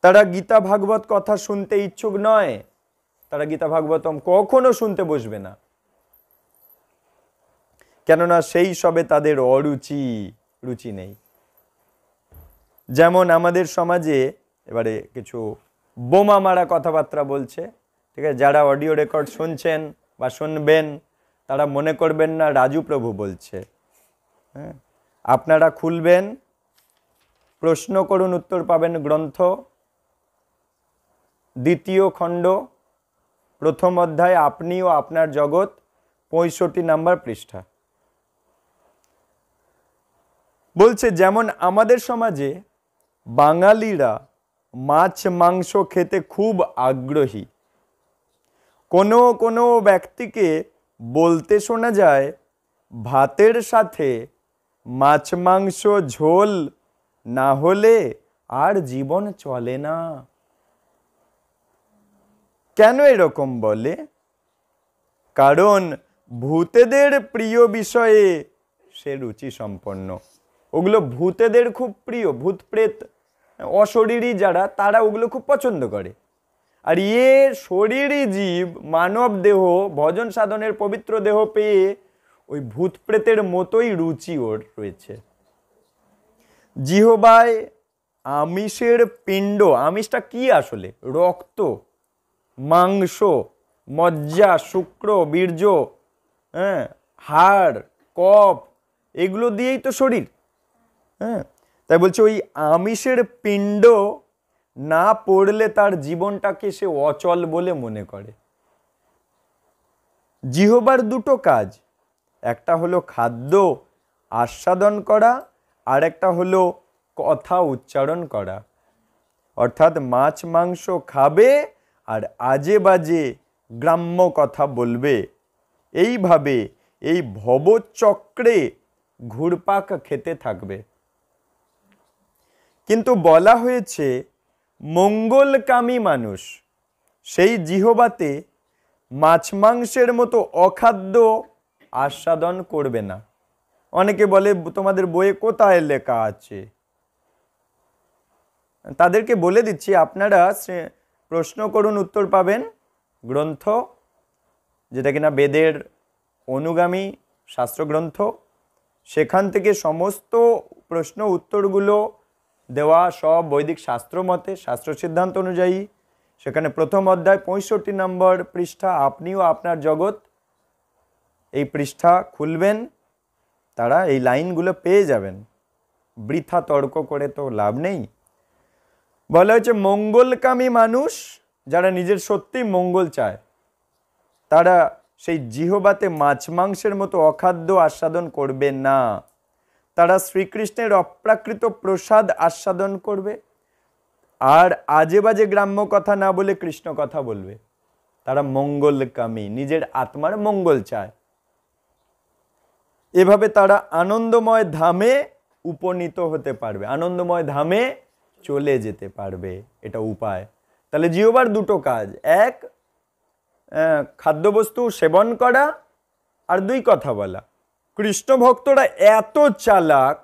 তারা গীতা ভাগবত কথা শুনতে ইচ্ছুক নয় তারা গীতা ভাগবতম কখনো শুনতে বসবে না কেননা সেই সবে তাদের অরুচি রুচি নেই যেমন আমাদের সমাজে এবারে কিছু বোমা মারা কথাবার্তা বলছে ঠিক আছে যারা অডিও রেকর্ড শুনছেন বা শুনবেন তারা মনে করবেন না রাজু প্রভু বলছে হ্যাঁ আপনারা খুলবেন প্রশ্ন করুন উত্তর পাবেন গ্রন্থ দ্বিতীয় খণ্ড প্রথম অধ্যায় আপনি ও আপনার জগৎ পঁয়ষট্টি নাম্বার পৃষ্ঠা বলছে যেমন আমাদের সমাজে বাঙালিরা মাছ মাংস খেতে খুব আগ্রহী কোনো কোনো ব্যক্তিকে বলতে শোনা যায় ভাতের সাথে মাছ মাংস ঝোল না হলে আর জীবন চলে না কেন এরকম বলে কারণ ভূতেদের প্রিয় বিষয়ে সে রুচি সম্পন্ন ওগুলো ভূতেদের খুব প্রিয় ভূত প্রেত অশরীরী যারা তারা ওগুলো খুব পছন্দ করে আর ইয়ে শরীরই জীব মানব দেহ ভজন সাধনের পবিত্র দেহ পেয়ে ওই ভূত প্রেতের মতোই রুচি ওর রয়েছে জিহবায় আমিষের পিণ্ড আমিষটা কি আসলে রক্ত মাংস মজ্জা শুক্র বীর্য হ্যাঁ হাড় কপ এগুলো দিয়েই তো শরীর হ্যাঁ তাই বলছে ওই আমিষের পিণ্ড না পড়লে তার জীবনটাকে সে অচল বলে মনে করে জিহবার দুটো কাজ একটা হলো খাদ্য আস্বাদন করা আর একটা হলো কথা উচ্চারণ করা অর্থাৎ মাছ মাংস খাবে আর আজে বাজে গ্রাম্য কথা বলবে এইভাবে এই ভবচক্রে ঘুরপাক খেতে থাকবে কিন্তু বলা হয়েছে মঙ্গলকামী মানুষ সেই জিহবাতে মাছ মাংসের মতো অখাদ্য আস্বাদন করবে না অনেকে বলে তোমাদের বইয়ে কোথায় লেখা আছে তাদেরকে বলে দিচ্ছি আপনারা প্রশ্ন করুন উত্তর পাবেন গ্রন্থ যেটা কিনা বেদের অনুগামী শাস্ত্রগ্রন্থ সেখান থেকে সমস্ত প্রশ্ন উত্তরগুলো দেওয়া সব বৈদিক শাস্ত্র মতে শাস্ত্র সিদ্ধান্ত অনুযায়ী সেখানে প্রথম অধ্যায় পঁয়ষট্টি নম্বর পৃষ্ঠা আপনিও আপনার জগৎ এই পৃষ্ঠা খুলবেন তারা এই লাইনগুলো পেয়ে যাবেন বৃথা তর্ক করে তো লাভ নেই বলা হয়েছে মঙ্গলকামী মানুষ যারা নিজের সত্যি মঙ্গল চায় তারা সেই জিহবাতে মাছ মাংসের মতো অখাদ্য আস্বাদন করবে না তারা শ্রীকৃষ্ণের অপ্রাকৃত প্রসাদ আস্বাদন করবে আর আজে বাজে গ্রাম্য কথা না বলে কৃষ্ণ কথা বলবে তারা মঙ্গলকামী নিজের আত্মার মঙ্গল চায় এভাবে তারা আনন্দময় ধামে উপনীত হতে পারবে আনন্দময় ধামে চলে যেতে পারবে এটা উপায় তাহলে জিওবার দুটো কাজ এক খাদ্যবস্তু সেবন করা আর দুই কথা বলা কৃষ্ণ ভক্তরা এত চালাক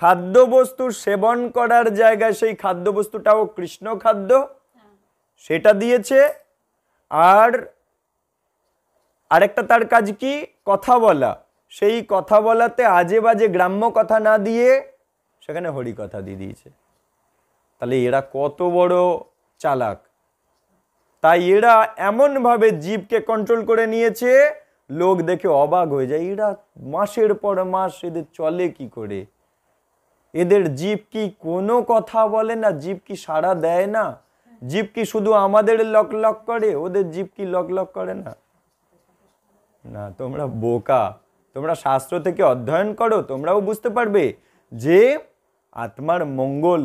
খাদ্যবস্তু সেবন করার জায়গায় সেই খাদ্যবস্তুটাও কৃষ্ণ খাদ্য সেটা দিয়েছে আর আরেকটা তার কাজ কি কথা বলা সেই কথা বলাতে আজে বাজে গ্রাম্য কথা না দিয়ে সেখানে হরি কথা দিয়ে দিয়েছে তাহলে এরা কত বড় চালাক তাই এরা এমনভাবে জীবকে কন্ট্রোল করে নিয়েছে লোক দেখে অবাক হয়ে যায় এরা মাসের পর মাস এদের চলে কি করে এদের জীব কি কোনো কথা বলে না জীব কি সাড়া দেয় না জীব কি শুধু আমাদের লক লক করে ওদের জীব কি লক লক করে না না তোমরা বোকা তোমরা শাস্ত্র থেকে অধ্যয়ন করো তোমরাও বুঝতে পারবে যে আত্মার মঙ্গল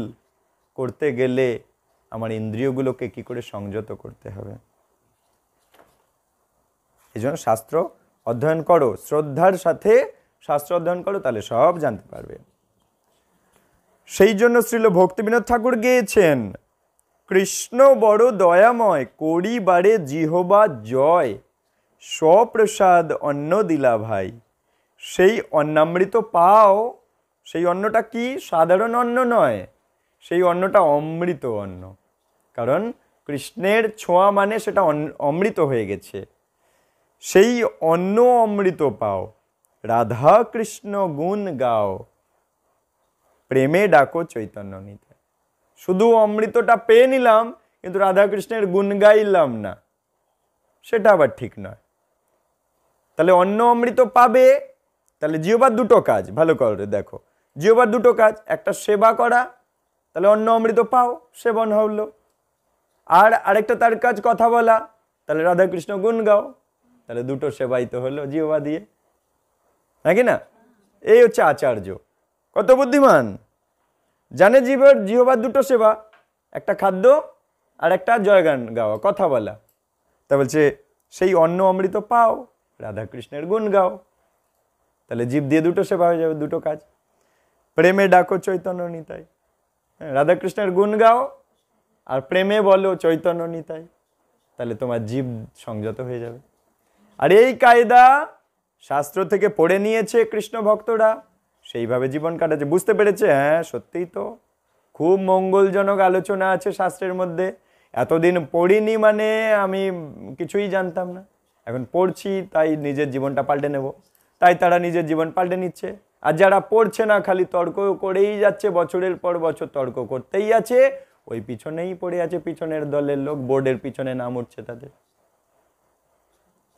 করতে গেলে আমার ইন্দ্রিয়গুলোকে কি করে সংযত করতে হবে এই জন্য শাস্ত্র অধ্যয়ন করো শ্রদ্ধার সাথে শাস্ত্র অধ্যয়ন করো তাহলে সব জানতে পারবে সেই জন্য শ্রীল বিনোদ ঠাকুর গেয়েছেন কৃষ্ণ বড় দয়াময় করিবারে জিহবা জয় স্বপ্রসাদ অন্ন দিলা ভাই সেই অন্নামৃত পাও সেই অন্নটা কি সাধারণ অন্ন নয় সেই অন্নটা অমৃত অন্ন কারণ কৃষ্ণের ছোঁয়া মানে সেটা অমৃত হয়ে গেছে সেই অন্ন অমৃত পাও রাধা কৃষ্ণ গুণ গাও প্রেমে ডাকো চৈতন্য নিতে শুধু অমৃতটা পেয়ে নিলাম কিন্তু রাধাকৃষ্ণের গুণ গাইলাম না সেটা আবার ঠিক নয় তাহলে অন্য অমৃত পাবে তাহলে জিওবার দুটো কাজ ভালো করে দেখো জিওবার দুটো কাজ একটা সেবা করা তাহলে অন্য অমৃত পাও সেবন হলো আর আরেকটা তার কাজ কথা বলা তাহলে রাধাকৃষ্ণ গুণ গাও তাহলে দুটো সেবাই তো হলো জিহবা দিয়ে নাকি হ্যাঁ না এই হচ্ছে আচার্য কত বুদ্ধিমান জানে জীবের জিহবার দুটো সেবা একটা খাদ্য আর একটা জয়গান গাওয়া কথা বলা তা বলছে সেই অন্ন অমৃত পাও রাধাকৃষ্ণের গুণ গাও তাহলে জীব দিয়ে দুটো সেবা হয়ে যাবে দুটো কাজ প্রেমে ডাকো চৈতন্য নিতাই হ্যাঁ রাধাকৃষ্ণের গুণ গাও আর প্রেমে বলো চৈতন্য নিতাই তাহলে তোমার জীব সংযত হয়ে যাবে আর এই কায়দা শাস্ত্র থেকে পড়ে নিয়েছে কৃষ্ণ ভক্তরা সেইভাবে জীবন কাটাচ্ছে বুঝতে পেরেছে হ্যাঁ সত্যিই তো খুব মঙ্গলজনক আলোচনা আছে শাস্ত্রের মধ্যে এতদিন পড়িনি মানে আমি কিছুই জানতাম না এখন পড়ছি তাই নিজের জীবনটা পাল্টে নেব তাই তারা নিজের জীবন পাল্টে নিচ্ছে আর যারা পড়ছে না খালি তর্ক করেই যাচ্ছে বছরের পর বছর তর্ক করতেই আছে ওই পিছনেই পড়ে আছে পিছনের দলের লোক বোর্ডের পিছনে নাম উঠছে তাদের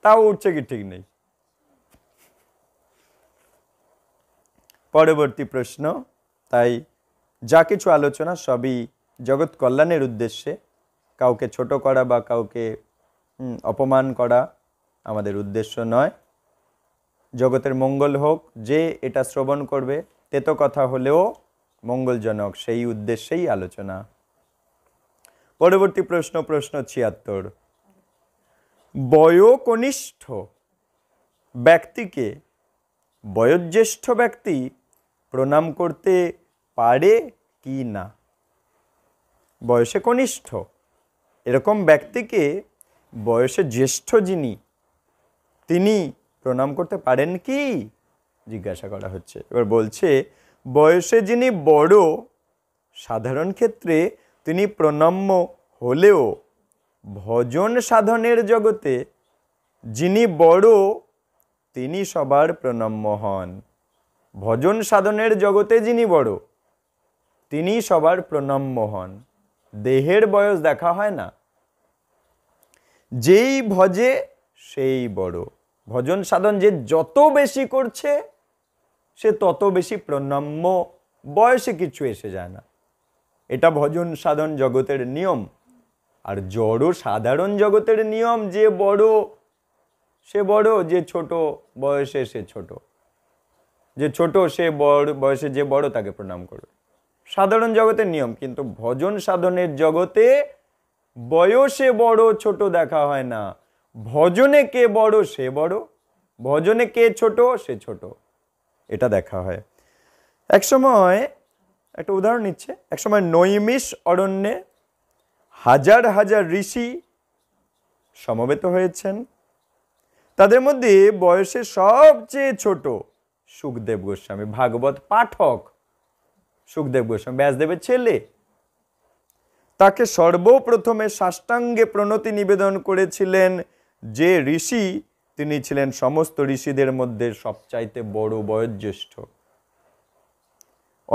তাও উঠছে কি ঠিক নেই পরবর্তী প্রশ্ন তাই যা কিছু আলোচনা সবই জগৎ কল্যাণের উদ্দেশ্যে কাউকে ছোট করা বা কাউকে অপমান করা আমাদের উদ্দেশ্য নয় জগতের মঙ্গল হোক যে এটা শ্রবণ করবে তেতো কথা হলেও মঙ্গলজনক সেই উদ্দেশ্যেই আলোচনা পরবর্তী প্রশ্ন প্রশ্ন ছিয়াত্তর বয়কনিষ্ঠ ব্যক্তিকে বয়োজ্যেষ্ঠ ব্যক্তি প্রণাম করতে পারে কি না বয়সে কনিষ্ঠ এরকম ব্যক্তিকে বয়সে জ্যেষ্ঠ যিনি তিনি প্রণাম করতে পারেন কি জিজ্ঞাসা করা হচ্ছে এবার বলছে বয়সে যিনি বড় সাধারণ ক্ষেত্রে তিনি প্রণম্য হলেও ভজন সাধনের জগতে যিনি বড় তিনি সবার প্রণম্য হন ভজন সাধনের জগতে যিনি বড় তিনি সবার প্রণম্য হন দেহের বয়স দেখা হয় না যেই ভজে সেই বড় ভজন সাধন যে যত বেশি করছে সে তত বেশি প্রণম্য বয়সে কিছু এসে যায় না এটা ভজন সাধন জগতের নিয়ম আর জড় সাধারণ জগতের নিয়ম যে বড় সে বড় যে ছোট বয়সে সে ছোট যে ছোট সে বড় বয়সে যে বড় তাকে প্রণাম করবে সাধারণ জগতের নিয়ম কিন্তু ভজন সাধনের জগতে বয়সে বড় ছোট দেখা হয় না ভজনে কে বড় সে বড় ভজনে কে ছোট সে ছোট এটা দেখা হয় এক সময় একটা উদাহরণ নিচ্ছে এক সময় নৈমিষ অরণ্যে হাজার হাজার ঋষি সমবেত হয়েছেন তাদের মধ্যে বয়সে সবচেয়ে ছোট সুখদেব গোস্বামী ভাগবত পাঠক সুখদেব গোস্বামী ব্যাসদেবের ছেলে তাকে সর্বপ্রথমে সাষ্টাঙ্গে প্রণতি নিবেদন করেছিলেন যে ঋষি তিনি ছিলেন সমস্ত ঋষিদের মধ্যে সবচাইতে বড় বয়োজ্যেষ্ঠ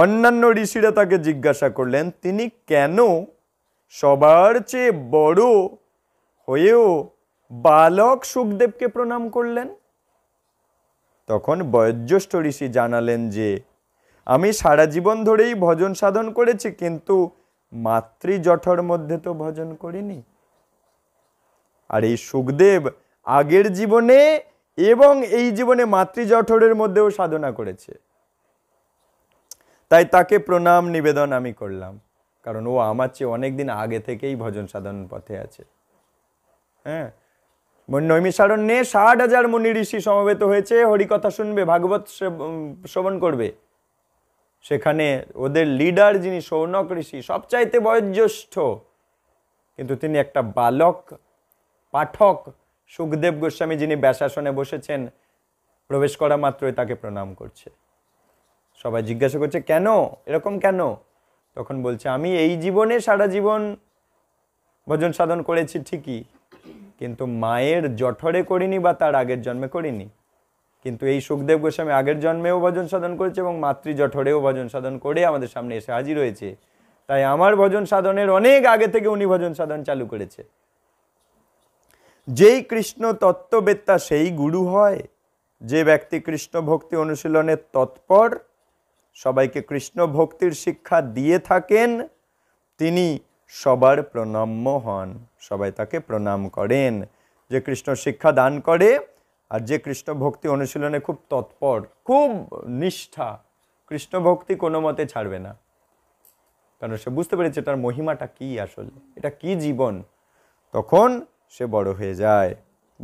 অন্যান্য ঋষিরা তাকে জিজ্ঞাসা করলেন তিনি কেন সবার চেয়ে বড় হয়েও বালক সুখদেবকে প্রণাম করলেন তখন বয়োজ্যেষ্ঠ ঋষি জানালেন যে আমি সারা জীবন ধরেই ভজন সাধন করেছি কিন্তু মাতৃ জঠর মধ্যে তো ভজন করিনি আর এই সুখদেব আগের জীবনে এবং এই জীবনে মাতৃ জঠরের মধ্যেও সাধনা করেছে তাই তাকে প্রণাম নিবেদন আমি করলাম কারণ ও আমার চেয়ে অনেক দিন আগে থেকেই ভজন সাধন পথে আছে হ্যাঁ নৈমিষারণ্যে ষাট হাজার মুনি ঋষি সমবেত হয়েছে হরিকথা শুনবে ভাগবত শ্রবণ করবে সেখানে ওদের লিডার যিনি সৌনক ঋষি সবচাইতে বয়োজ্যেষ্ঠ কিন্তু তিনি একটা বালক পাঠক সুখদেব গোস্বামী যিনি ব্যাসাসনে বসেছেন প্রবেশ করা মাত্রই তাকে প্রণাম করছে সবাই জিজ্ঞাসা করছে কেন এরকম কেন তখন বলছে আমি এই জীবনে সারা জীবন ভজন সাধন করেছি ঠিকই কিন্তু মায়ের জঠরে করিনি বা তার আগের জন্মে করিনি কিন্তু এই সুখদেব গোস্বামী আগের জন্মেও ভজন সাধন করেছে এবং মাতৃ জঠরেও ভজন সাধন করে আমাদের সামনে এসে হাজির হয়েছে তাই আমার ভজন সাধনের অনেক আগে থেকে উনি ভজন সাধন চালু করেছে যেই কৃষ্ণ তত্ত্ববেত্তা সেই গুরু হয় যে ব্যক্তি কৃষ্ণ ভক্তি অনুশীলনের তৎপর সবাইকে কৃষ্ণ ভক্তির শিক্ষা দিয়ে থাকেন তিনি সবার প্রণাম্য হন সবাই তাকে প্রণাম করেন যে কৃষ্ণ শিক্ষা দান করে আর যে কৃষ্ণ ভক্তি অনুশীলনে খুব তৎপর খুব নিষ্ঠা কৃষ্ণ ভক্তি কোনো মতে ছাড়বে না কারণ সে বুঝতে পেরেছে তার মহিমাটা কি আসলে এটা কি জীবন তখন সে বড় হয়ে যায়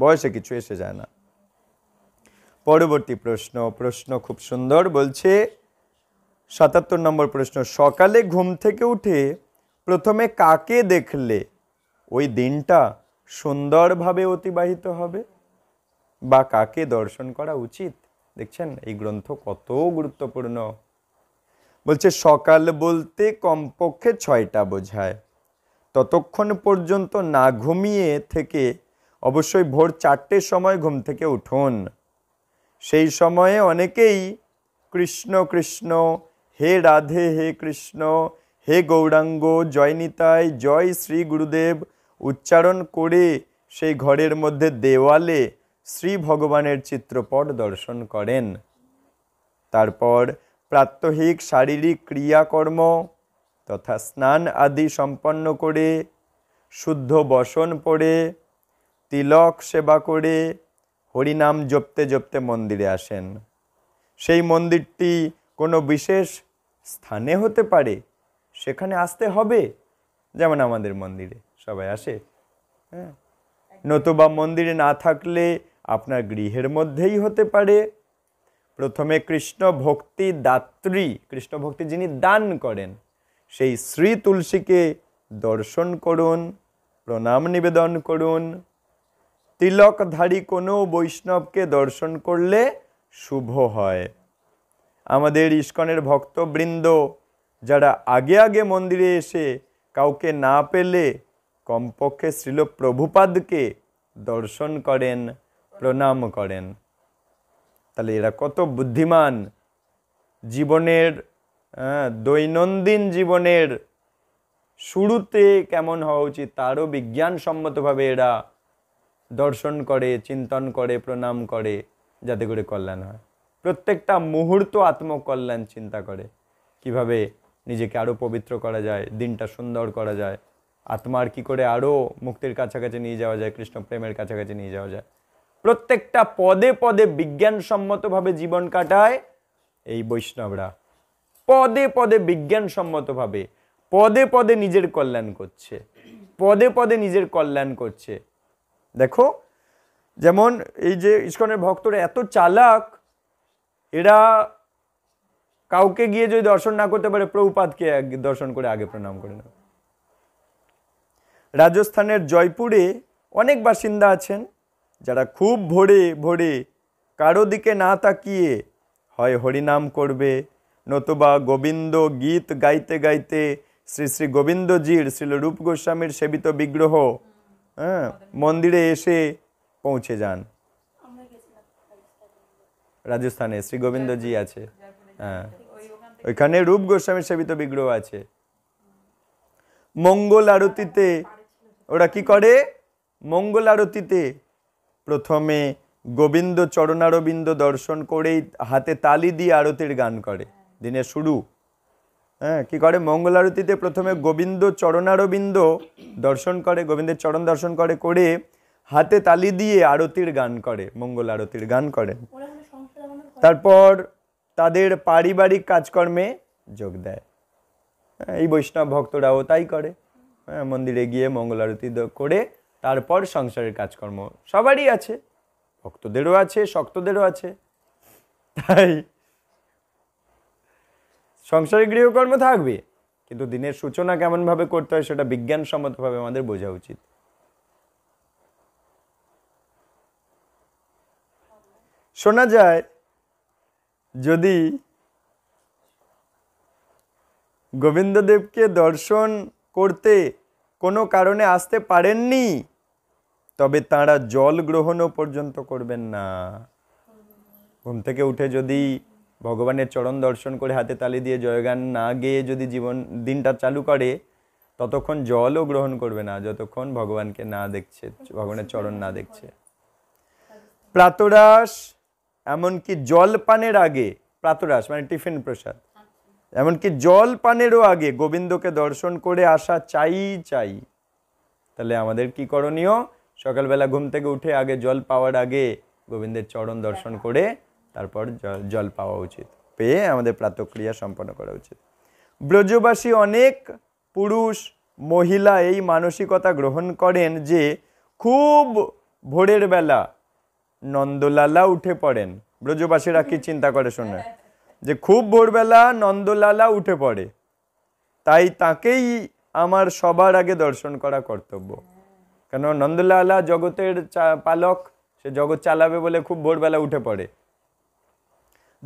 বয়সে কিছু এসে যায় না পরবর্তী প্রশ্ন প্রশ্ন খুব সুন্দর বলছে সাতাত্তর নম্বর প্রশ্ন সকালে ঘুম থেকে উঠে প্রথমে কাকে দেখলে ওই দিনটা সুন্দরভাবে অতিবাহিত হবে বা কাকে দর্শন করা উচিত দেখছেন এই গ্রন্থ কত গুরুত্বপূর্ণ বলছে সকাল বলতে কমপক্ষে ছয়টা বোঝায় ততক্ষণ পর্যন্ত না ঘুমিয়ে থেকে অবশ্যই ভোর চারটের সময় ঘুম থেকে উঠুন সেই সময়ে অনেকেই কৃষ্ণ কৃষ্ণ হে রাধে হে কৃষ্ণ হে গৌরাঙ্গ জয় জয় শ্রী গুরুদেব উচ্চারণ করে সেই ঘরের মধ্যে দেওয়ালে শ্রী ভগবানের চিত্রপট দর্শন করেন তারপর প্রাত্যহিক শারীরিক ক্রিয়াকর্ম তথা স্নান আদি সম্পন্ন করে শুদ্ধ বসন পড়ে তিলক সেবা করে হরিনাম জপতে জপতে মন্দিরে আসেন সেই মন্দিরটি কোনো বিশেষ স্থানে হতে পারে সেখানে আসতে হবে যেমন আমাদের মন্দিরে সবাই আসে হ্যাঁ নতুবা মন্দিরে না থাকলে আপনার গৃহের মধ্যেই হতে পারে প্রথমে কৃষ্ণ ভক্তি দাত্রী কৃষ্ণ ভক্তি যিনি দান করেন সেই শ্রী তুলসীকে দর্শন করুন প্রণাম নিবেদন করুন তিলকধারী কোনো বৈষ্ণবকে দর্শন করলে শুভ হয় আমাদের ইস্কনের ভক্তবৃন্দ যারা আগে আগে মন্দিরে এসে কাউকে না পেলে কমপক্ষে শ্রীল প্রভুপাদকে দর্শন করেন প্রণাম করেন তাহলে এরা কত বুদ্ধিমান জীবনের হ্যাঁ, দৈনন্দিন জীবনের শুরুতে কেমন হওয়া উচিত তারও বিজ্ঞানসম্মতভাবে এরা দর্শন করে চিন্তন করে প্রণাম করে যাতে করে কল্যাণ হয় প্রত্যেকটা মুহূর্ত আত্মকল্যাণ চিন্তা করে কিভাবে নিজেকে আরও পবিত্র করা যায় দিনটা সুন্দর করা যায় আত্মার কী করে আরও মুক্তির কাছাকাছি নিয়ে যাওয়া যায় কৃষ্ণ প্রেমের কাছাকাছি নিয়ে যাওয়া যায় প্রত্যেকটা পদে পদে বিজ্ঞানসম্মতভাবে জীবন কাটায় এই বৈষ্ণবরা পদে পদে বিজ্ঞানসম্মতভাবে পদে পদে নিজের কল্যাণ করছে পদে পদে নিজের কল্যাণ করছে দেখো যেমন এই যে ইস্কনের ভক্তরা এত চালাক এরা কাউকে গিয়ে যদি দর্শন না করতে পারে প্রভুপাতকে দর্শন করে আগে প্রণাম করে নেবে রাজস্থানের জয়পুরে অনেক বাসিন্দা আছেন যারা খুব ভোরে ভোরে কারো দিকে না তাকিয়ে হয় হরিনাম করবে নতুবা গোবিন্দ গীত গাইতে গাইতে শ্রী শ্রী গোবিন্দজির শ্রীল রূপ গোস্বামীর সেবিত বিগ্রহ হ্যাঁ মন্দিরে এসে পৌঁছে যান রাজস্থানে শ্রী গোবিন্দজি আছে হ্যাঁ ওইখানে রূপ গোস্বামী সেবিত বিগ্রহ আছে মঙ্গল আরতিতে ওরা কি করে মঙ্গল আরতিতে প্রথমে গোবিন্দ চরণারবিন্দ দর্শন করেই হাতে তালি দিয়ে আরতির গান করে দিনের শুরু হ্যাঁ কি করে মঙ্গল আরতিতে প্রথমে গোবিন্দ চরণারবিন্দ দর্শন করে গোবিন্দের চরণ দর্শন করে করে হাতে তালি দিয়ে আরতির গান করে মঙ্গল আরতির গান করেন তারপর তাদের পারিবারিক কাজকর্মে যোগ দেয় এই বৈষ্ণব ভক্তরাও তাই করে হ্যাঁ, মন্দিরে গিয়ে মঙ্গল আরতি করে তারপর সংসারের কাজকর্ম সবারই আছে ভক্তদেরও আছে শক্তদেরও আছে তাই সংসারের গৃহকর্ম থাকবে কিন্তু দিনের সূচনা কেমনভাবে করতে হয় সেটা বিজ্ঞানসম্মতভাবে আমাদের বোঝা উচিত শোনা যায় যদি গোবিন্দদেবকে দর্শন করতে কোনো কারণে আসতে পারেননি তবে তাঁরা জল গ্রহণও পর্যন্ত করবেন না ঘুম থেকে উঠে যদি ভগবানের চরণ দর্শন করে হাতে তালি দিয়ে জয়গান না গেয়ে যদি জীবন দিনটা চালু করে ততক্ষণ জলও গ্রহণ করবে না যতক্ষণ ভগবানকে না দেখছে ভগবানের চরণ না দেখছে প্রাতরাস এমনকি জল পানের আগে প্রাতরাস মানে টিফিন প্রসাদ এমনকি জল পানেরও আগে গোবিন্দকে দর্শন করে আসা চাই চাই তাহলে আমাদের কি করণীয় সকালবেলা ঘুম থেকে উঠে আগে জল পাওয়ার আগে গোবিন্দের চরণ দর্শন করে তারপর জল পাওয়া উচিত পেয়ে আমাদের প্রাতক্রিয়া সম্পন্ন করা উচিত ব্রজবাসী অনেক পুরুষ মহিলা এই মানসিকতা গ্রহণ করেন যে খুব ভোরের বেলা নন্দলালা উঠে পড়েন ব্রজবাসীরা কি চিন্তা করে শোনে যে খুব ভোরবেলা নন্দলালা উঠে পড়ে তাই তাকেই আমার সবার আগে দর্শন করা কর্তব্য কেন নন্দলালা জগতের পালক সে জগৎ চালাবে বলে খুব ভোরবেলা উঠে পড়ে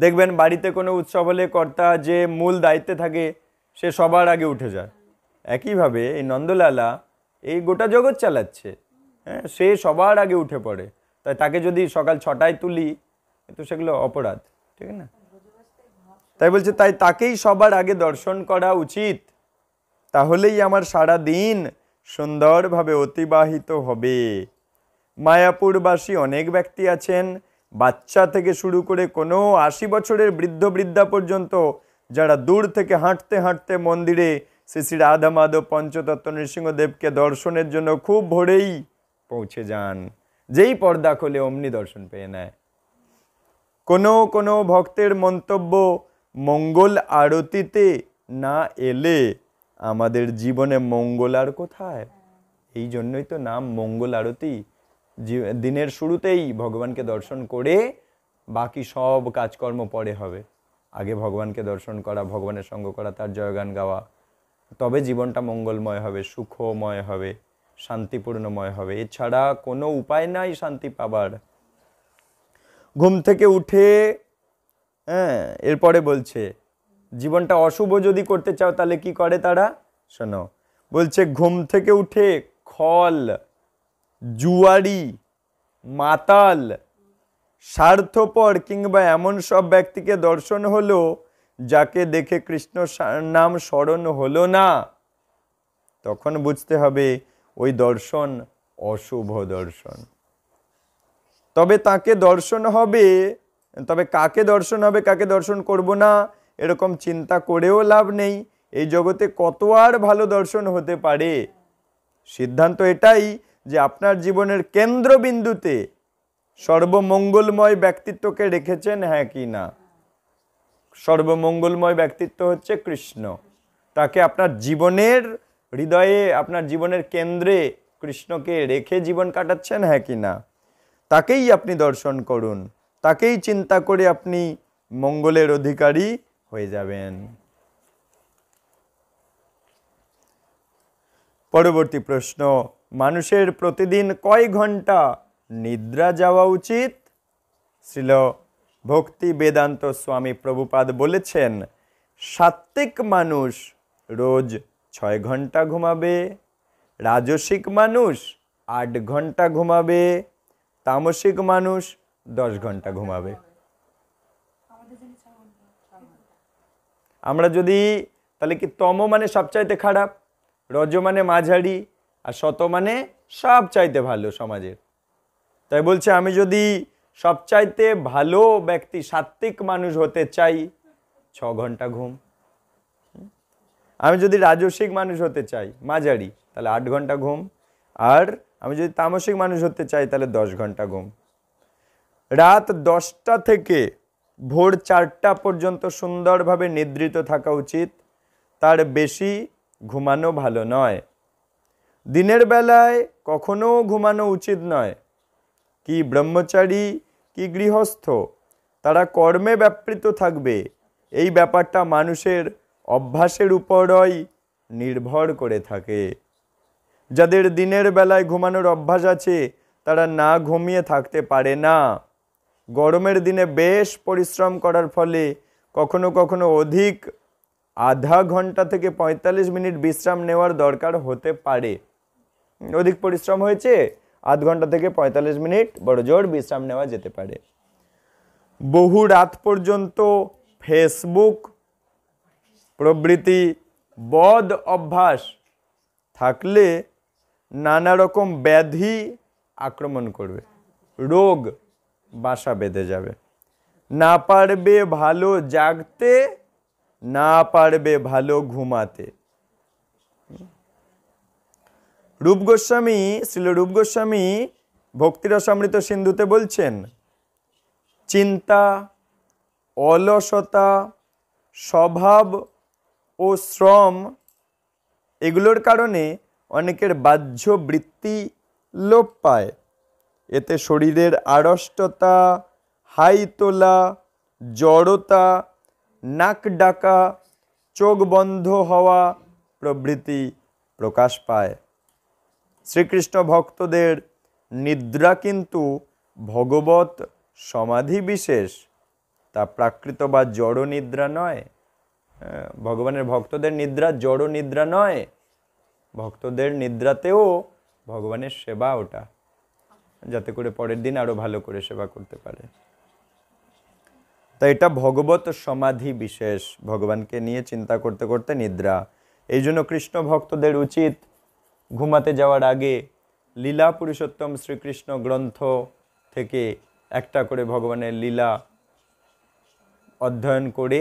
দেখবেন বাড়িতে কোনো উৎসব হলে কর্তা যে মূল দায়িত্বে থাকে সে সবার আগে উঠে যায় একইভাবে এই নন্দলালা এই গোটা জগৎ চালাচ্ছে হ্যাঁ সে সবার আগে উঠে পড়ে তাই তাকে যদি সকাল ছটায় তুলি তো সেগুলো অপরাধ ঠিক না তাই বলছে তাই তাকেই সবার আগে দর্শন করা উচিত তাহলেই আমার সারা দিন সুন্দরভাবে অতিবাহিত হবে মায়াপুরবাসী অনেক ব্যক্তি আছেন বাচ্চা থেকে শুরু করে কোনো আশি বছরের বৃদ্ধ বৃদ্ধা পর্যন্ত যারা দূর থেকে হাঁটতে হাঁটতে মন্দিরে শ্রী শ্রী রাধা মাধব পঞ্চতত্ত্ব নৃসিংহদেবকে দর্শনের জন্য খুব ভোরেই পৌঁছে যান যেই পর্দা খোলে অমনি দর্শন পেয়ে নেয় কোনো কোনো ভক্তের মন্তব্য মঙ্গল আরতিতে না এলে আমাদের জীবনে মঙ্গল আর কোথায় এই জন্যই তো নাম মঙ্গল আরতি দিনের শুরুতেই ভগবানকে দর্শন করে বাকি সব কাজকর্ম পরে হবে আগে ভগবানকে দর্শন করা ভগবানের সঙ্গ করা তার জয়গান গাওয়া তবে জীবনটা মঙ্গলময় হবে সুখময় হবে শান্তিপূর্ণময় হবে এছাড়া কোনো উপায় নাই শান্তি পাবার ঘুম থেকে উঠে হ্যাঁ এরপরে বলছে জীবনটা অশুভ যদি করতে চাও তাহলে কি করে তারা শোনো বলছে ঘুম থেকে উঠে খল জুয়ারি মাতাল স্বার্থপর কিংবা এমন সব ব্যক্তিকে দর্শন হলো যাকে দেখে কৃষ্ণ নাম স্মরণ হলো না তখন বুঝতে হবে ওই দর্শন অশুভ দর্শন তবে তাকে দর্শন হবে তবে কাকে দর্শন হবে কাকে দর্শন করব না এরকম চিন্তা করেও লাভ নেই এই জগতে কত আর ভালো দর্শন হতে পারে সিদ্ধান্ত এটাই যে আপনার জীবনের কেন্দ্রবিন্দুতে সর্বমঙ্গলময় ব্যক্তিত্বকে রেখেছেন হ্যাঁ কি না সর্বমঙ্গলময় ব্যক্তিত্ব হচ্ছে কৃষ্ণ তাকে আপনার জীবনের হৃদয়ে আপনার জীবনের কেন্দ্রে কৃষ্ণকে রেখে জীবন কাটাচ্ছেন হ্যাঁ কি না তাকেই আপনি দর্শন করুন তাকেই চিন্তা করে আপনি মঙ্গলের অধিকারী হয়ে যাবেন পরবর্তী প্রশ্ন মানুষের প্রতিদিন কয় ঘন্টা নিদ্রা যাওয়া উচিত শ্রীল ভক্তি বেদান্ত স্বামী প্রভুপাদ বলেছেন সাত্ত্বিক মানুষ রোজ ছয় ঘন্টা ঘুমাবে রাজসিক মানুষ আট ঘন্টা ঘুমাবে তামসিক মানুষ দশ ঘন্টা ঘুমাবে আমরা যদি তাহলে কি তম মানে সবচাইতে খারাপ রজ মানে মাঝারি আর শত মানে সব চাইতে ভালো সমাজের তাই বলছে আমি যদি সবচাইতে ভালো ব্যক্তি সাত্ত্বিক মানুষ হতে চাই ছ ঘন্টা ঘুম আমি যদি রাজস্বিক মানুষ হতে চাই মাঝারি তাহলে আট ঘন্টা ঘুম আর আমি যদি তামসিক মানুষ হতে চাই তাহলে দশ ঘন্টা ঘুম রাত দশটা থেকে ভোর চারটা পর্যন্ত সুন্দরভাবে নিদ্রিত থাকা উচিত তার বেশি ঘুমানো ভালো নয় দিনের বেলায় কখনো ঘুমানো উচিত নয় কি ব্রহ্মচারী কি গৃহস্থ তারা কর্মে ব্যাপৃত থাকবে এই ব্যাপারটা মানুষের অভ্যাসের উপরই নির্ভর করে থাকে যাদের দিনের বেলায় ঘুমানোর অভ্যাস আছে তারা না ঘুমিয়ে থাকতে পারে না গরমের দিনে বেশ পরিশ্রম করার ফলে কখনো কখনো অধিক আধা ঘন্টা থেকে ৪৫ মিনিট বিশ্রাম নেওয়ার দরকার হতে পারে অধিক পরিশ্রম হয়েছে আধ ঘন্টা থেকে ৪৫ মিনিট বড় জোর বিশ্রাম নেওয়া যেতে পারে বহু রাত পর্যন্ত ফেসবুক প্রবৃতি বদ অভ্যাস থাকলে নানা রকম ব্যাধি আক্রমণ করবে রোগ বাসা বেঁধে যাবে না পারবে ভালো জাগতে না পারবে ভালো ঘুমাতে রূপ গোস্বামী শ্রীল রূপ গোস্বামী ভক্তিরসামৃত সিন্ধুতে বলছেন চিন্তা অলসতা স্বভাব ও শ্রম এগুলোর কারণে অনেকের বাহ্য বৃত্তি লোপ পায় এতে শরীরের আড়ষ্টতা হাই তোলা জড়তা নাক ডাকা চোখ বন্ধ হওয়া প্রভৃতি প্রকাশ পায় শ্রীকৃষ্ণ ভক্তদের নিদ্রা কিন্তু ভগবত সমাধি বিশেষ তা প্রাকৃত বা জড় নিদ্রা নয় ভগবানের ভক্তদের নিদ্রা জড় নিদ্রা নয় ভক্তদের নিদ্রাতেও ভগবানের সেবা ওটা যাতে করে পরের দিন আরও ভালো করে সেবা করতে পারে তা এটা ভগবত সমাধি বিশেষ ভগবানকে নিয়ে চিন্তা করতে করতে নিদ্রা এই জন্য কৃষ্ণ ভক্তদের উচিত ঘুমাতে যাওয়ার আগে লীলা পুরুষোত্তম শ্রীকৃষ্ণ গ্রন্থ থেকে একটা করে ভগবানের লীলা অধ্যয়ন করে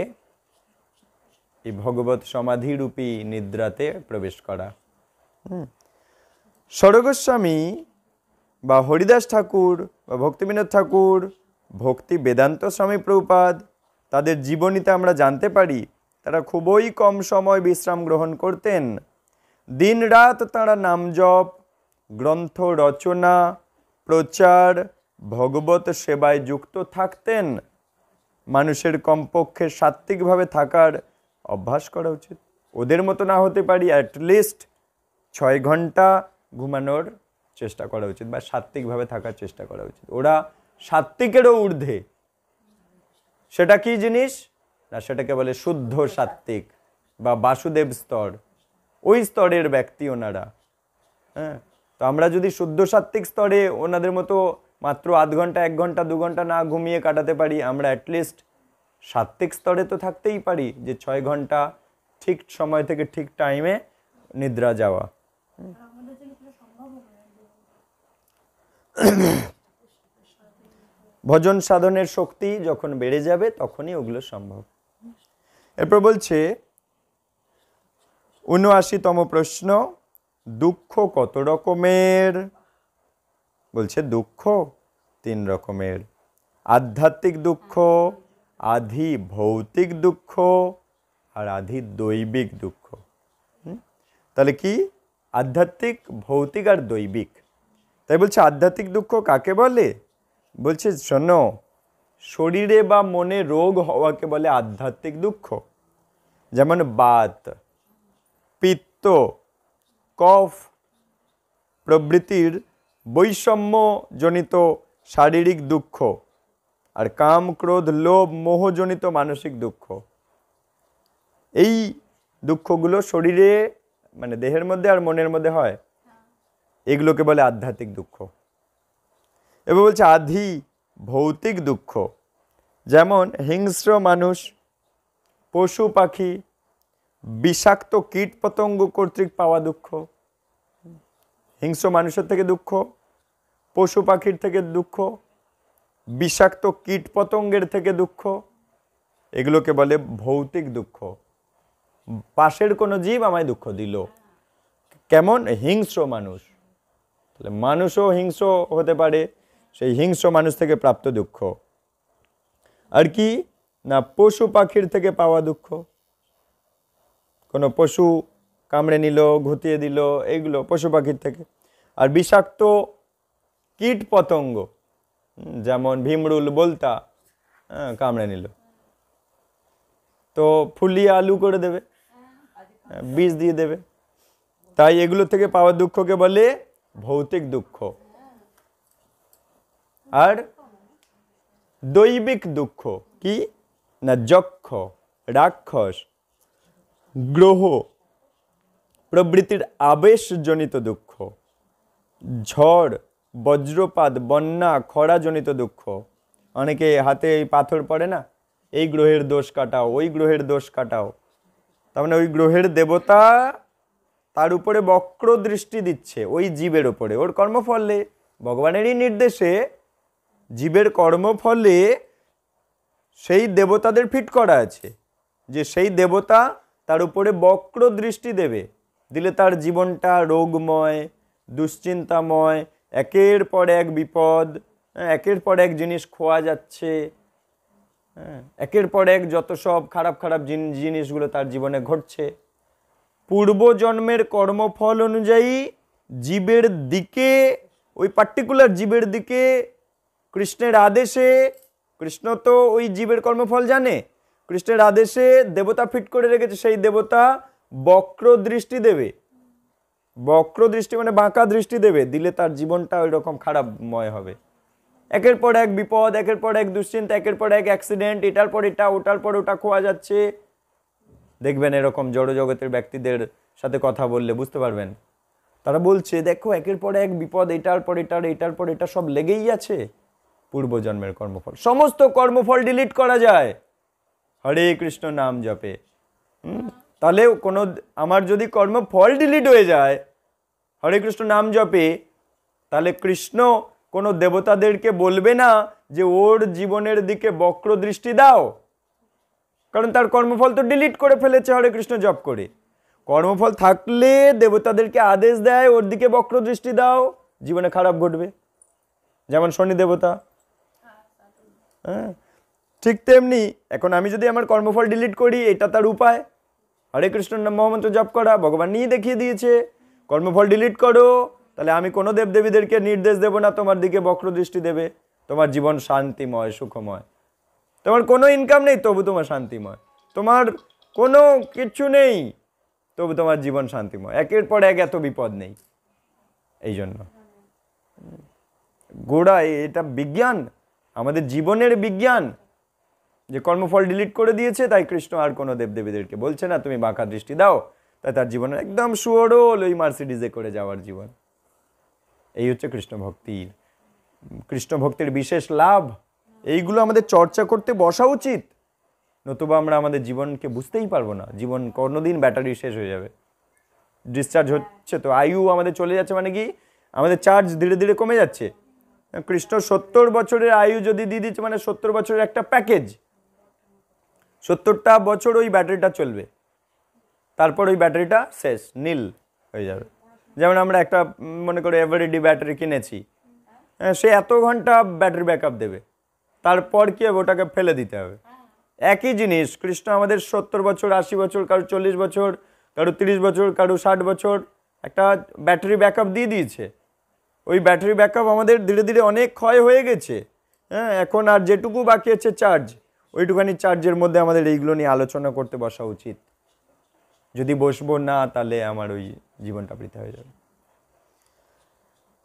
এই ভগবত সমাধিরূপী নিদ্রাতে প্রবেশ করা সরগোস্বামী বা হরিদাস ঠাকুর বা ভক্তিবিনোদ ঠাকুর ভক্তি বেদান্ত স্বামী প্রপাদ তাদের জীবনীতে আমরা জানতে পারি তারা খুবই কম সময় বিশ্রাম গ্রহণ করতেন দিন রাত তাঁরা নামজপ গ্রন্থ রচনা প্রচার ভগবত সেবায় যুক্ত থাকতেন মানুষের কমপক্ষে সাত্ত্বিকভাবে থাকার অভ্যাস করা উচিত ওদের মতো না হতে পারি অ্যাটলিস্ট ছয় ঘন্টা ঘুমানোর চেষ্টা করা উচিত বা সাত্ত্বিকভাবে থাকার চেষ্টা করা উচিত ওরা সাত্ত্বিকেরও ঊর্ধ্বে সেটা কি জিনিস না সেটাকে বলে শুদ্ধ সাত্ত্বিক বা বাসুদেব স্তর ওই স্তরের ব্যক্তি ওনারা হ্যাঁ তো আমরা যদি শুদ্ধ সাত্ত্বিক স্তরে ওনাদের মতো মাত্র আধ ঘন্টা এক ঘন্টা দু ঘন্টা না ঘুমিয়ে কাটাতে পারি আমরা অ্যাটলিস্ট সাত্ত্বিক স্তরে তো থাকতেই পারি যে ছয় ঘন্টা ঠিক সময় থেকে ঠিক টাইমে নিদ্রা যাওয়া ভজন সাধনের শক্তি যখন বেড়ে যাবে তখনই ওগুলো সম্ভব এরপর বলছে উনআশিতম প্রশ্ন দুঃখ কত রকমের বলছে দুঃখ তিন রকমের আধ্যাত্মিক দুঃখ আধি ভৌতিক দুঃখ আর আধি দৈবিক দুঃখ তাহলে কি আধ্যাত্মিক ভৌতিক আর দৈবিক তাই বলছে আধ্যাত্মিক দুঃখ কাকে বলে বলছে শোনো শরীরে বা মনে রোগ হওয়াকে বলে আধ্যাত্মিক দুঃখ যেমন বাত পিত্ত কফ প্রবৃতির বৈষম্যজনিত শারীরিক দুঃখ আর কাম ক্রোধ লোভ মোহজনিত মানসিক দুঃখ এই দুঃখগুলো শরীরে মানে দেহের মধ্যে আর মনের মধ্যে হয় এগুলোকে বলে আধ্যাত্মিক দুঃখ এবার বলছে আধি ভৌতিক দুঃখ যেমন হিংস্র মানুষ পশু পাখি বিষাক্ত কীট পতঙ্গ কর্তৃক পাওয়া দুঃখ হিংস্র মানুষের থেকে দুঃখ পশু পাখির থেকে দুঃখ বিষাক্ত কীটপতঙ্গের থেকে দুঃখ এগুলোকে বলে ভৌতিক দুঃখ পাশের কোনো জীব আমায় দুঃখ দিল কেমন হিংস্র মানুষ তাহলে মানুষও হিংস্র হতে পারে সেই হিংস্র মানুষ থেকে প্রাপ্ত দুঃখ আর কি না পশু পাখির থেকে পাওয়া দুঃখ কোনো পশু কামড়ে নিল ঘুতিয়ে দিল এইগুলো পশু পাখির থেকে আর বিষাক্ত কীট পতঙ্গ যেমন ভীমরুল বলতা হ্যাঁ, কামড়ে নিল তো ফুলিয়ে আলু করে দেবে বীজ দিয়ে দেবে তাই এগুলো থেকে পাওয়া দুঃখকে বলে ভৌতিক দুঃখ আর দৈবিক দুঃখ কি না যক্ষ রাক্ষস গ্রহ প্রবৃতির আবেশজনিত দুঃখ ঝড় বজ্রপাত বন্যা খরাজনিত দুঃখ অনেকে হাতে এই পাথর পড়ে না এই গ্রহের দোষ কাটাও ওই গ্রহের দোষ কাটাও তার মানে ওই গ্রহের দেবতা তার উপরে বক্র দৃষ্টি দিচ্ছে ওই জীবের ওপরে ওর কর্মফলে ভগবানেরই নির্দেশে জীবের কর্মফলে সেই দেবতাদের ফিট করা আছে যে সেই দেবতা তার উপরে বক্র দৃষ্টি দেবে দিলে তার জীবনটা রোগময় দুশ্চিন্তাময় একের পর এক বিপদ হ্যাঁ, একের পর এক জিনিস খোয়া যাচ্ছে হ্যাঁ, একের পর এক যত সব খারাপ খারাপ জিনিসগুলো তার জীবনে ঘটছে পূর্বজন্মের কর্মফল অনুযায়ী জীবের দিকে ওই পার্টিকুলার জীবের দিকে কৃষ্ণের আদেশে কৃষ্ণ তো ওই জীবের কর্মফল জানে কৃষ্ণের আদেশে দেবতা ফিট করে রেখেছে সেই দেবতা বক্র দৃষ্টি দেবে বক্র দৃষ্টি মানে বাঁকা দৃষ্টি দেবে দিলে তার জীবনটা ওই রকম খারাপময় হবে একের পর এক বিপদ একের পর এক দুশ্চিন্তা একের পর এক অ্যাক্সিডেন্ট এটার পর এটা ওটার পর ওটা খোয়া যাচ্ছে দেখবেন এরকম জড়জগতের ব্যক্তিদের সাথে কথা বললে বুঝতে পারবেন তারা বলছে দেখো একের পর এক বিপদ এটার পর এটার এটার পর এটা সব লেগেই আছে পূর্বজন্মের কর্মফল সমস্ত কর্মফল ডিলিট করা যায় হরে কৃষ্ণ নাম জপে তাহলে কোনো আমার যদি কর্মফল ডিলিট হয়ে যায় হরে কৃষ্ণ নাম জপে তাহলে কৃষ্ণ কোনো দেবতাদেরকে বলবে না যে ওর জীবনের দিকে বক্র দৃষ্টি দাও কারণ তার কর্মফল তো ডিলিট করে ফেলেছে হরে কৃষ্ণ জপ করে কর্মফল থাকলে দেবতাদেরকে আদেশ দেয় ওর দিকে বক্র দৃষ্টি দাও জীবনে খারাপ ঘটবে যেমন শনি দেবতা হ্যাঁ ঠিক তেমনি এখন আমি যদি আমার কর্মফল ডিলিট করি এটা তার উপায় হরে কৃষ্ণ মহামন্ত্র জপ করা ভগবান নিয়ে দেখিয়ে দিয়েছে কর্মফল ডিলিট করো তাহলে আমি কোনো দেবদেবীদেরকে নির্দেশ দেব না তোমার দিকে বক্র দৃষ্টি দেবে তোমার জীবন শান্তিময় সুখময় তোমার কোনো ইনকাম নেই তবু তোমার শান্তিময় তোমার কোনো কিচ্ছু নেই তবু তোমার জীবন শান্তিময় একের পর এক এত বিপদ নেই এই জন্য গোড়া এটা বিজ্ঞান আমাদের জীবনের বিজ্ঞান যে কর্মফল ডিলিট করে দিয়েছে তাই কৃষ্ণ আর কোনো দেবদেবীদেরকে বলছে না তুমি বাঁকা দৃষ্টি দাও তাই তার জীবনের একদম সুরল ওই মার্সিডিজে করে যাওয়ার জীবন এই হচ্ছে কৃষ্ণ ভক্তির কৃষ্ণ ভক্তির বিশেষ লাভ এইগুলো আমাদের চর্চা করতে বসা উচিত নতুবা আমরা আমাদের জীবনকে বুঝতেই পারবো না জীবন কোনোদিন ব্যাটারি শেষ হয়ে যাবে ডিসচার্জ হচ্ছে তো আয়ু আমাদের চলে যাচ্ছে মানে কি আমাদের চার্জ ধীরে ধীরে কমে যাচ্ছে কৃষ্ণ সত্তর বছরের আয়ু যদি দিয়ে দিচ্ছে মানে সত্তর বছরের একটা প্যাকেজ সত্তরটা বছর ওই ব্যাটারিটা চলবে তারপর ওই ব্যাটারিটা শেষ নীল হয়ে যাবে যেমন আমরা একটা মনে করি এভারেডি ব্যাটারি কিনেছি হ্যাঁ সে এত ঘন্টা ব্যাটারি ব্যাকআপ দেবে তারপর কি হবে ওটাকে ফেলে দিতে হবে একই জিনিস কৃষ্ণ আমাদের সত্তর বছর আশি বছর কারো চল্লিশ বছর কারো তিরিশ বছর কারো ষাট বছর একটা ব্যাটারি ব্যাকআপ দিয়ে দিয়েছে ওই ব্যাটারি ব্যাকআপ আমাদের ধীরে ধীরে অনেক ক্ষয় হয়ে গেছে হ্যাঁ এখন আর যেটুকু বাকি আছে চার্জ ওইটুখানি চার্জের মধ্যে আমাদের এইগুলো নিয়ে আলোচনা করতে বসা উচিত যদি বসবো না তাহলে আমার ওই জীবনটা বৃথা হয়ে যাবে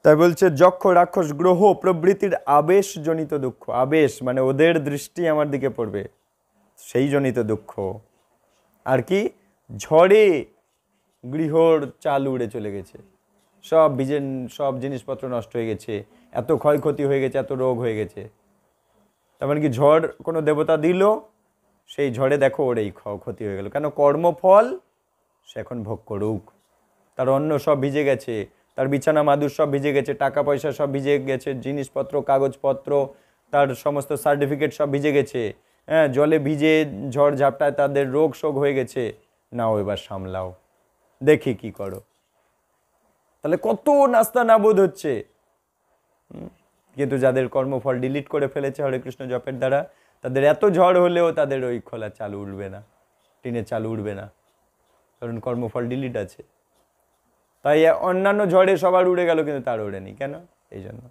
তাই বলছে যক্ষ রাক্ষস গ্রহ প্রবৃত্তির আবেশজনিত দুঃখ আবেশ মানে ওদের দৃষ্টি আমার দিকে পড়বে সেই জনিত দুঃখ আর কি ঝড়ে গৃহর চাল উড়ে চলে গেছে সব বিজেন সব জিনিসপত্র নষ্ট হয়ে গেছে এত ক্ষয়ক্ষতি হয়ে গেছে এত রোগ হয়ে গেছে তার মানে কি ঝড় কোনো দেবতা দিল সেই ঝড়ে দেখো ওর এই ক্ষতি হয়ে গেল কেন কর্মফল সে এখন ভোগ করুক তার অন্ন সব ভিজে গেছে তার বিছানা মাদুর সব ভিজে গেছে টাকা পয়সা সব ভিজে গেছে জিনিসপত্র কাগজপত্র তার সমস্ত সার্টিফিকেট সব ভিজে গেছে হ্যাঁ জলে ভিজে ঝড় ঝাপটায় তাদের রোগ শোক হয়ে গেছে নাও এবার সামলাও দেখি কি করো তাহলে কত নাস্তা নাবোধ হচ্ছে কিন্তু যাদের কর্মফল ডিলিট করে ফেলেছে হরে কৃষ্ণ জপের দ্বারা তাদের এত ঝড় হলেও তাদের ওই খোলা চালু উঠবে না টিনে চালু উঠবে না কারণ কর্মফল ডিলিট আছে তাই অন্যান্য ঝড়ে সবার উড়ে গেল কিন্তু তার ওড়েনি কেন এই জন্য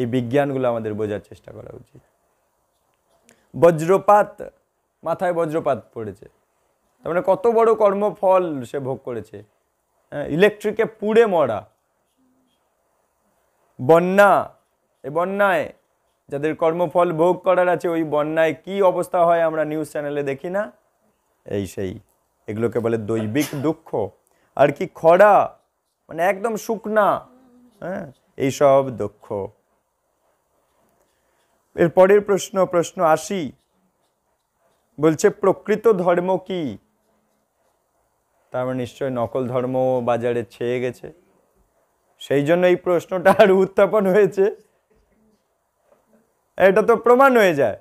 এই বিজ্ঞানগুলো আমাদের বোঝার চেষ্টা করা উচিত বজ্রপাত মাথায় বজ্রপাত পড়েছে তার মানে কত বড় কর্মফল সে ভোগ করেছে হ্যাঁ, ইলেকট্রিকে পুড়ে মরা বন্যা এ বন্যায় যাদের কর্মফল ভোগ করার আছে ওই বন্যায় কি অবস্থা হয় আমরা নিউজ চ্যানেলে দেখি না এই সেই এগুলোকে বলে দৈবিক দুঃখ আর কি খরা মানে একদম শুকনা হ্যাঁ এইসব দুঃখ এরপরের প্রশ্ন প্রশ্ন আসি বলছে প্রকৃত ধর্ম কি তার মানে নিশ্চয় নকল ধর্ম বাজারে ছেয়ে গেছে সেই জন্য এই প্রশ্নটা আর উত্থাপন হয়েছে এটা তো প্রমাণ হয়ে যায়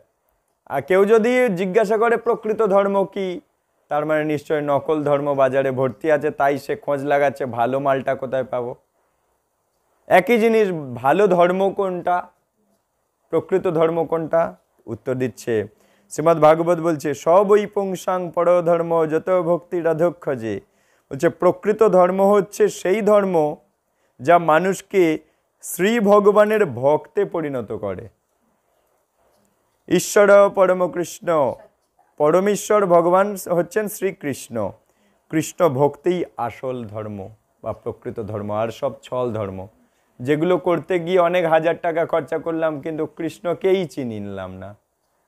আর কেউ যদি জিজ্ঞাসা করে প্রকৃত ধর্ম কি তার মানে নিশ্চয় নকল ধর্ম বাজারে ভর্তি আছে তাই সে খোঁজ লাগাচ্ছে ভালো মালটা কোথায় পাবো একই জিনিস ভালো ধর্ম কোনটা প্রকৃত ধর্ম কোনটা উত্তর দিচ্ছে শ্রীমদ ভাগবত বলছে ওই পুংসাং পরধর্ম যত ভক্তির অধ্যক্ষ যে বলছে প্রকৃত ধর্ম হচ্ছে সেই ধর্ম যা মানুষকে শ্রী ভগবানের ভক্তে পরিণত করে ঈশ্বর পরমকৃষ্ণ পরমেশ্বর ভগবান হচ্ছেন শ্রীকৃষ্ণ কৃষ্ণ ভক্তিই আসল ধর্ম বা প্রকৃত ধর্ম আর সব ছল ধর্ম যেগুলো করতে গিয়ে অনেক হাজার টাকা খরচা করলাম কিন্তু কৃষ্ণকেই নিলাম না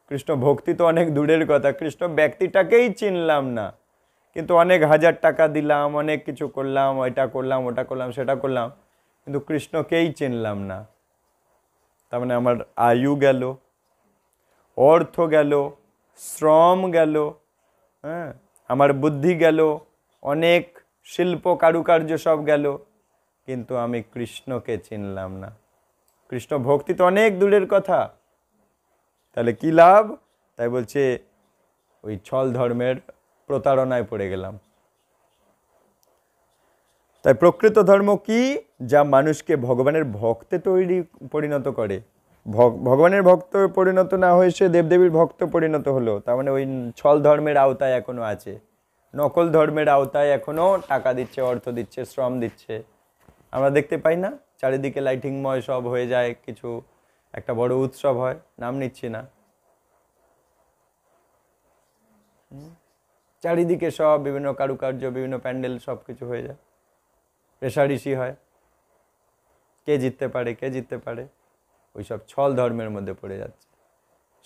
কৃষ্ণ ভক্তি তো অনেক দূরের কথা কৃষ্ণ ব্যক্তিটাকেই চিনলাম না কিন্তু অনেক হাজার টাকা দিলাম অনেক কিছু করলাম এটা করলাম ওটা করলাম সেটা করলাম কিন্তু কৃষ্ণকেই চিনলাম না তার মানে আমার আয়ু গেল অর্থ গেল শ্রম গেল হ্যাঁ আমার বুদ্ধি গেল অনেক শিল্প কারুকার্য সব গেল কিন্তু আমি কৃষ্ণকে চিনলাম না কৃষ্ণ ভক্তি তো অনেক দূরের কথা তাহলে কী লাভ তাই বলছে ওই ছল ধর্মের প্রতারণায় পড়ে গেলাম তাই প্রকৃত ধর্ম কি যা মানুষকে ভগবানের ভক্তে তৈরি পরিণত করে ভগবানের ভক্ত পরিণত না হয়ে সে দেবদেবীর ভক্ত পরিণত হলো তার মানে ওই ছল ধর্মের আওতায় এখনও আছে নকল ধর্মের আওতায় এখনও টাকা দিচ্ছে অর্থ দিচ্ছে শ্রম দিচ্ছে আমরা দেখতে পাই না চারিদিকে লাইটিংময় সব হয়ে যায় কিছু একটা বড় উৎসব হয় নাম নিচ্ছি না চারিদিকে সব বিভিন্ন কারুকার্য বিভিন্ন প্যান্ডেল সব কিছু হয়ে যায় রেশারেশি হয় কে জিততে পারে কে জিততে পারে ওই সব ছল ধর্মের মধ্যে পড়ে যাচ্ছে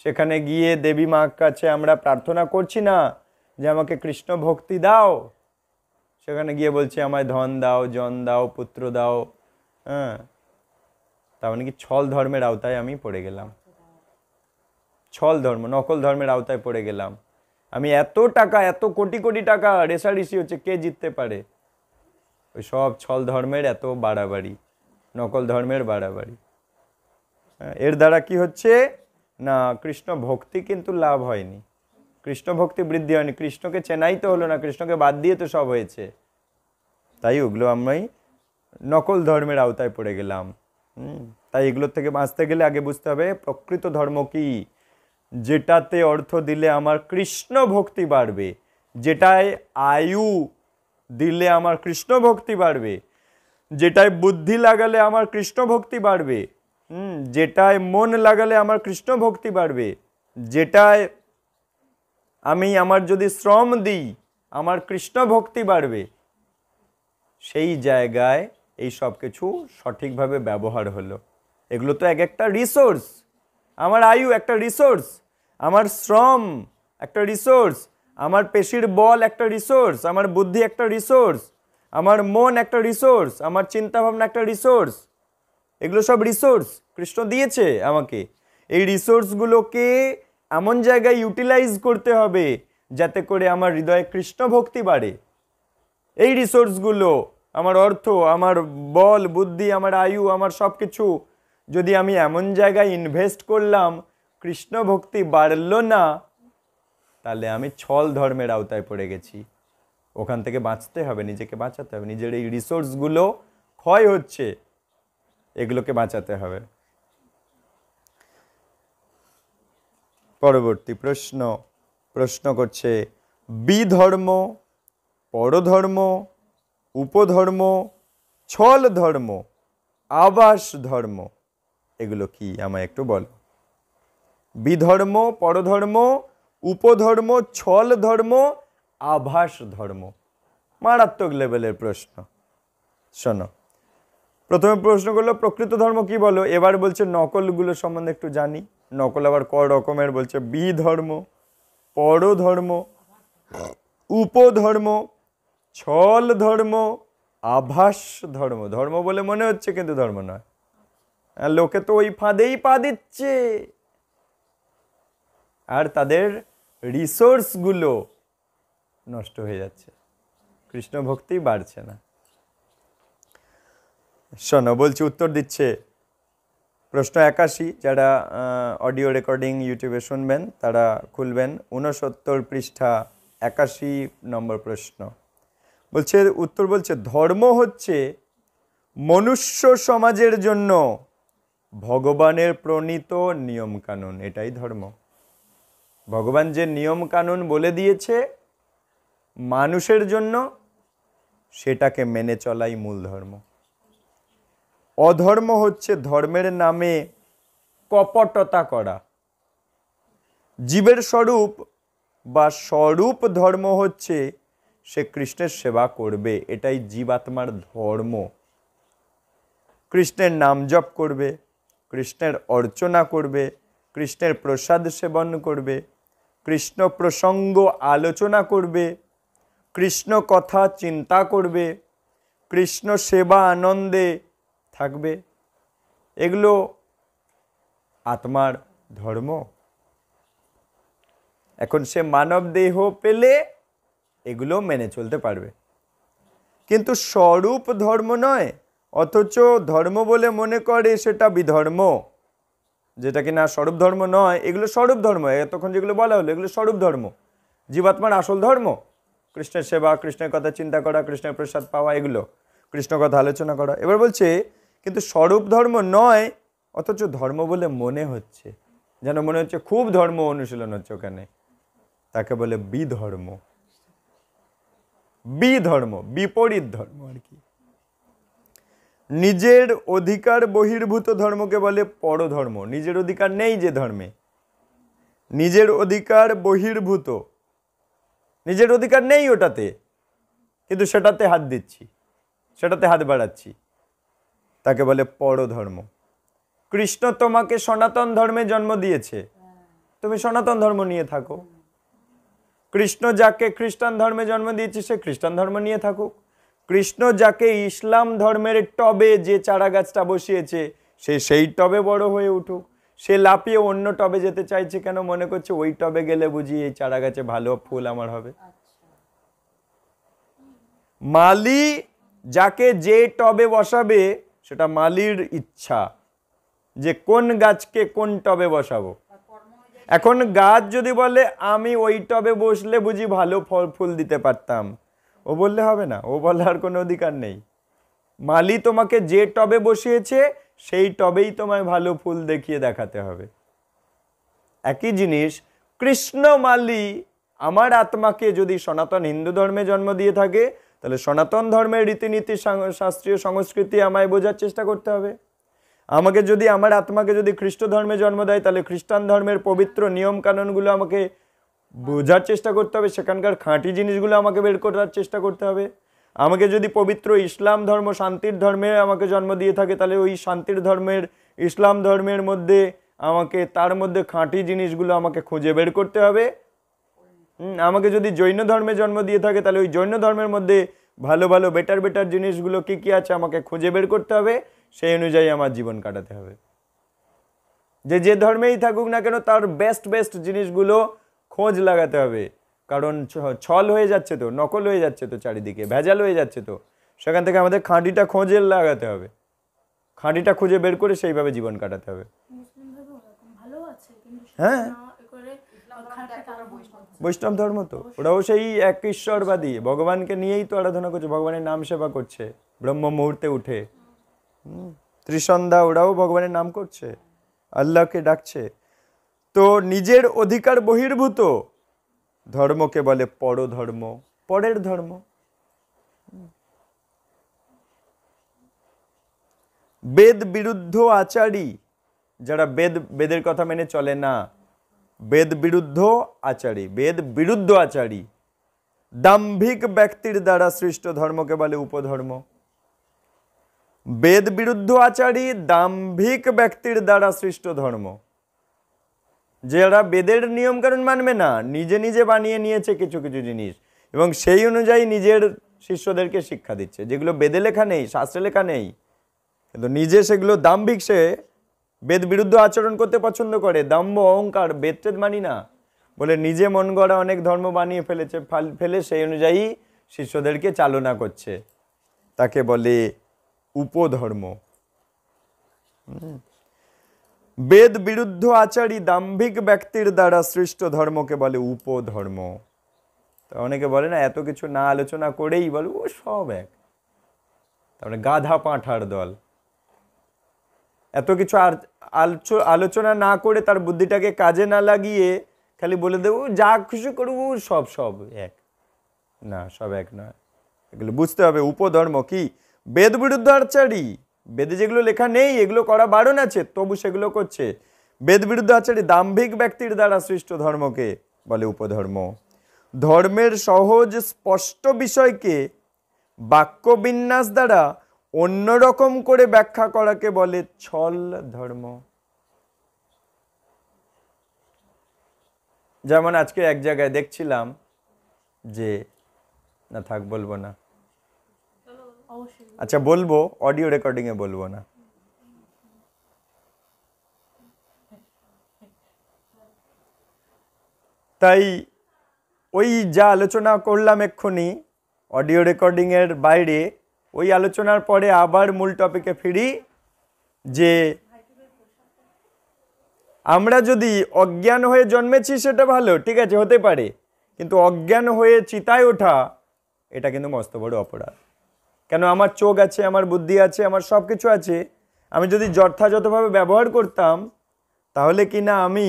সেখানে গিয়ে দেবী মার কাছে আমরা প্রার্থনা করছি না যে আমাকে কৃষ্ণ ভক্তি দাও সেখানে গিয়ে বলছি আমায় ধন দাও জন দাও পুত্র দাও হ্যাঁ তার মানে কি ছল ধর্মের আওতায় আমি পড়ে গেলাম ছল ধর্ম নকল ধর্মের আওতায় পড়ে গেলাম আমি এত টাকা এত কোটি কোটি টাকা রেসারেসি হচ্ছে কে জিততে পারে ওই সব ছল ধর্মের এত বাড়াবাড়ি নকল ধর্মের বাড়াবাড়ি এর দ্বারা কি হচ্ছে না কৃষ্ণ ভক্তি কিন্তু লাভ হয়নি কৃষ্ণ ভক্তি বৃদ্ধি হয়নি কৃষ্ণকে চেনাই তো হলো না কৃষ্ণকে বাদ দিয়ে তো সব হয়েছে তাই ওগুলো আমি নকল ধর্মের আওতায় পড়ে গেলাম তাই এগুলোর থেকে বাঁচতে গেলে আগে বুঝতে হবে প্রকৃত ধর্ম কি যেটাতে অর্থ দিলে আমার কৃষ্ণ ভক্তি বাড়বে যেটায় আয়ু দিলে আমার কৃষ্ণ ভক্তি বাড়বে যেটায় বুদ্ধি লাগালে আমার কৃষ্ণ ভক্তি বাড়বে হুম যেটায় মন লাগালে আমার কৃষ্ণ ভক্তি বাড়বে যেটায় আমি আমার যদি শ্রম দিই আমার কৃষ্ণ ভক্তি বাড়বে সেই জায়গায় এই সব কিছু সঠিকভাবে ব্যবহার হলো এগুলো তো এক একটা রিসোর্স আমার আয়ু একটা রিসোর্স আমার শ্রম একটা রিসোর্স আমার পেশির বল একটা রিসোর্স আমার বুদ্ধি একটা রিসোর্স আমার মন একটা রিসোর্স আমার চিন্তাভাবনা একটা রিসোর্স এগুলো সব রিসোর্স কৃষ্ণ দিয়েছে আমাকে এই রিসোর্সগুলোকে এমন জায়গায় ইউটিলাইজ করতে হবে যাতে করে আমার হৃদয়ে কৃষ্ণ ভক্তি বাড়ে এই রিসোর্সগুলো আমার অর্থ আমার বল বুদ্ধি আমার আয়ু আমার সব কিছু যদি আমি এমন জায়গায় ইনভেস্ট করলাম কৃষ্ণ ভক্তি বাড়ল না তাহলে আমি ছল ধর্মের আওতায় পড়ে গেছি ওখান থেকে বাঁচতে হবে নিজেকে বাঁচাতে হবে নিজের এই রিসোর্সগুলো ক্ষয় হচ্ছে এগুলোকে বাঁচাতে হবে পরবর্তী প্রশ্ন প্রশ্ন করছে বিধর্ম পরধর্ম উপধর্ম ছল ধর্ম আবাস ধর্ম এগুলো কি আমায় একটু বলো বিধর্ম পরধর্ম উপধর্ম ছল ধর্ম আভাস ধর্ম মারাত্মক লেভেলের প্রশ্ন শোনো প্রথমে প্রশ্ন করলো প্রকৃত ধর্ম কি বলো এবার বলছে নকলগুলো সম্বন্ধে একটু জানি নকল আবার ক রকমের বলছে বি ধর্ম পরধর্ম উপধর্ম ছল ধর্ম আভাস ধর্ম ধর্ম বলে মনে হচ্ছে কিন্তু ধর্ম নয় লোকে তো ওই ফাঁদেই পা দিচ্ছে আর তাদের রিসোর্সগুলো নষ্ট হয়ে যাচ্ছে কৃষ্ণ ভক্তি বাড়ছে না শোনো বলছি উত্তর দিচ্ছে প্রশ্ন একাশি যারা অডিও রেকর্ডিং ইউটিউবে শুনবেন তারা খুলবেন ঊনসত্তর পৃষ্ঠা একাশি নম্বর প্রশ্ন বলছে উত্তর বলছে ধর্ম হচ্ছে মনুষ্য সমাজের জন্য ভগবানের প্রণীত নিয়মকানুন এটাই ধর্ম ভগবান যে নিয়মকানুন বলে দিয়েছে মানুষের জন্য সেটাকে মেনে চলাই মূল ধর্ম অধর্ম হচ্ছে ধর্মের নামে কপটতা করা জীবের স্বরূপ বা স্বরূপ ধর্ম হচ্ছে সে কৃষ্ণের সেবা করবে এটাই জীবাত্মার ধর্ম কৃষ্ণের নাম জপ করবে কৃষ্ণের অর্চনা করবে কৃষ্ণের প্রসাদ সেবন করবে কৃষ্ণ প্রসঙ্গ আলোচনা করবে কৃষ্ণ কথা চিন্তা করবে কৃষ্ণ সেবা আনন্দে থাকবে এগুলো আত্মার ধর্ম এখন সে মানব দেহ পেলে এগুলো মেনে চলতে পারবে কিন্তু স্বরূপ ধর্ম নয় অথচ ধর্ম বলে মনে করে সেটা বিধর্ম যেটা কি না স্বরূপ ধর্ম নয় এগুলো স্বরূপ ধর্ম এতক্ষণ যেগুলো বলা হলো এগুলো স্বরূপ ধর্ম জীবাত্মার আসল ধর্ম কৃষ্ণের সেবা কৃষ্ণের কথা চিন্তা করা কৃষ্ণের প্রসাদ পাওয়া এগুলো কৃষ্ণ কথা আলোচনা করা এবার বলছে কিন্তু স্বরূপ ধর্ম নয় অথচ ধর্ম বলে মনে হচ্ছে যেন মনে হচ্ছে খুব ধর্ম অনুশীলন হচ্ছে ওখানে তাকে বলে বিধর্ম বিধর্ম বিপরীত ধর্ম আর কি নিজের অধিকার বহির্ভূত ধর্মকে বলে পরধর্ম নিজের অধিকার নেই যে ধর্মে নিজের অধিকার বহির্ভূত নিজের অধিকার নেই ওটাতে কিন্তু সেটাতে হাত দিচ্ছি সেটাতে হাত বাড়াচ্ছি তাকে বলে পরধর্ম কৃষ্ণ তোমাকে সনাতন ধর্মে জন্ম দিয়েছে তুমি সনাতন ধর্ম নিয়ে থাকো কৃষ্ণ যাকে খ্রিস্টান ধর্মে জন্ম দিয়েছে সে খ্রিস্টান ধর্ম নিয়ে থাকুক কৃষ্ণ যাকে ইসলাম ধর্মের টবে যে চারা গাছটা বসিয়েছে সে সেই টবে বড় হয়ে উঠুক সে লাপিয়ে অন্য টবে যেতে চাইছে কেন মনে করছে ওই টবে গেলে বুঝি এই চারা গাছে ভালো ফুল আমার হবে মালি যাকে যে টবে বসাবে সেটা মালির ইচ্ছা যে কোন গাছকে কোন টবে বসাবো এখন গাছ যদি বলে আমি ওই টবে বসলে বুঝি ভালো ফল ফুল দিতে পারতাম ও বললে হবে না ও বলার কোনো অধিকার নেই মালি তোমাকে যে টবে বসিয়েছে সেই টবেই তোমায় ভালো ফুল দেখিয়ে দেখাতে হবে একই জিনিস কৃষ্ণ মালি আমার আত্মাকে যদি সনাতন হিন্দু ধর্মে জন্ম দিয়ে থাকে তাহলে সনাতন ধর্মের রীতিনীতি শাস্ত্রীয় সংস্কৃতি আমায় বোঝার চেষ্টা করতে হবে আমাকে যদি আমার আত্মাকে যদি খ্রিস্ট ধর্মে জন্ম দেয় তাহলে খ্রিস্টান ধর্মের পবিত্র নিয়ম কানুনগুলো আমাকে বোঝার চেষ্টা করতে হবে সেখানকার খাঁটি জিনিসগুলো আমাকে বের করার চেষ্টা করতে হবে আমাকে যদি পবিত্র ইসলাম ধর্ম শান্তির ধর্মে আমাকে জন্ম দিয়ে থাকে তাহলে ওই শান্তির ধর্মের ইসলাম ধর্মের মধ্যে আমাকে তার মধ্যে খাঁটি জিনিসগুলো আমাকে খুঁজে বের করতে হবে আমাকে যদি জৈন ধর্মে জন্ম দিয়ে থাকে তাহলে ওই জৈন ধর্মের মধ্যে ভালো ভালো বেটার বেটার জিনিসগুলো কী কী আছে আমাকে খুঁজে বের করতে হবে সেই অনুযায়ী আমার জীবন কাটাতে হবে যে যে ধর্মেই থাকুক না কেন তার বেস্ট বেস্ট জিনিসগুলো খোঁজ লাগাতে হবে কারণ ছল হয়ে যাচ্ছে তো নকল হয়ে যাচ্ছে তো চারিদিকে ভেজাল হয়ে যাচ্ছে তো সেখান থেকে আমাদের খাঁটিটা খোঁজে লাগাতে হবে খাঁটিটা খুঁজে বের করে সেইভাবে জীবন কাটাতে হবে হ্যাঁ বৈষ্ণব ধর্ম তো ওরাও সেই এক ঈশ্বরবাদী ভগবানকে নিয়েই তো আরাধনা করছে ভগবানের নাম সেবা করছে ব্রহ্ম মুহূর্তে উঠে ত্রিসন্ধ্যা ওরাও ভগবানের নাম করছে আল্লাহকে ডাকছে তো নিজের অধিকার বহির্ভূত ধর্মকে বলে পরধর্ম পরের ধর্ম বেদ বিরুদ্ধ আচারী যারা বেদ বেদের কথা মেনে চলে না বেদ বিরুদ্ধ আচারী বেদ বিরুদ্ধ আচারী দাম্ভিক ব্যক্তির দ্বারা সৃষ্ট ধর্মকে বলে উপধর্ম বেদ বিরুদ্ধ আচারী দাম্ভিক ব্যক্তির দ্বারা সৃষ্ট ধর্ম যারা বেদের নিয়মকানুন মানবে না নিজে নিজে বানিয়ে নিয়েছে কিছু কিছু জিনিস এবং সেই অনুযায়ী নিজের শিষ্যদেরকে শিক্ষা দিচ্ছে যেগুলো বেদে লেখা নেই শাস্ত্রে লেখা নেই কিন্তু নিজে সেগুলো দাম্ভিক সে বেদ বিরুদ্ধ আচরণ করতে পছন্দ করে দম্ভ অহংকার বেদ মানি না বলে নিজে মন গড়া অনেক ধর্ম বানিয়ে ফেলেছে ফেলে সেই অনুযায়ী শিষ্যদেরকে চালনা করছে তাকে বলে উপধর্ম বেদ বিরুদ্ধ আচারী দাম্ভিক ব্যক্তির দ্বারা সৃষ্ট ধর্মকে বলে উপধর্ম তা অনেকে বলে না এত কিছু না আলোচনা করেই বলে ও সব এক তারপরে গাধা পাঁঠার দল এত কিছু আর আলোচনা না করে তার বুদ্ধিটাকে কাজে না লাগিয়ে খালি বলে দেবো যা খুশি করবো সব সব এক না সব এক নয় এগুলো বুঝতে হবে উপধর্ম কি বেদ বিরুদ্ধ আচারী বেদে যেগুলো লেখা নেই এগুলো করা বারণ আছে তবু সেগুলো করছে বেদ বিরুদ্ধ আচারী দাম্ভিক ব্যক্তির দ্বারা সৃষ্ট ধর্মকে বলে উপধর্ম ধর্মের সহজ স্পষ্ট বিষয়কে বাক্য বিন্যাস দ্বারা অন্য রকম করে ব্যাখ্যা করাকে বলে ছল ধর্ম যেমন আজকে এক জায়গায় দেখছিলাম যে না থাক বলবো না আচ্ছা বলবো অডিও রেকর্ডিংয়ে বলবো না তাই ওই যা আলোচনা করলাম এক্ষুনি অডিও রেকর্ডিংয়ের বাইরে ওই আলোচনার পরে আবার মূল টপিকে ফিরি যে আমরা যদি অজ্ঞান হয়ে জন্মেছি সেটা ভালো ঠিক আছে হতে পারে কিন্তু অজ্ঞান হয়ে চিতায় ওঠা এটা কিন্তু মস্ত বড় অপরাধ কেন আমার চোখ আছে আমার বুদ্ধি আছে আমার সব কিছু আছে আমি যদি যথাযথভাবে ব্যবহার করতাম তাহলে কি না আমি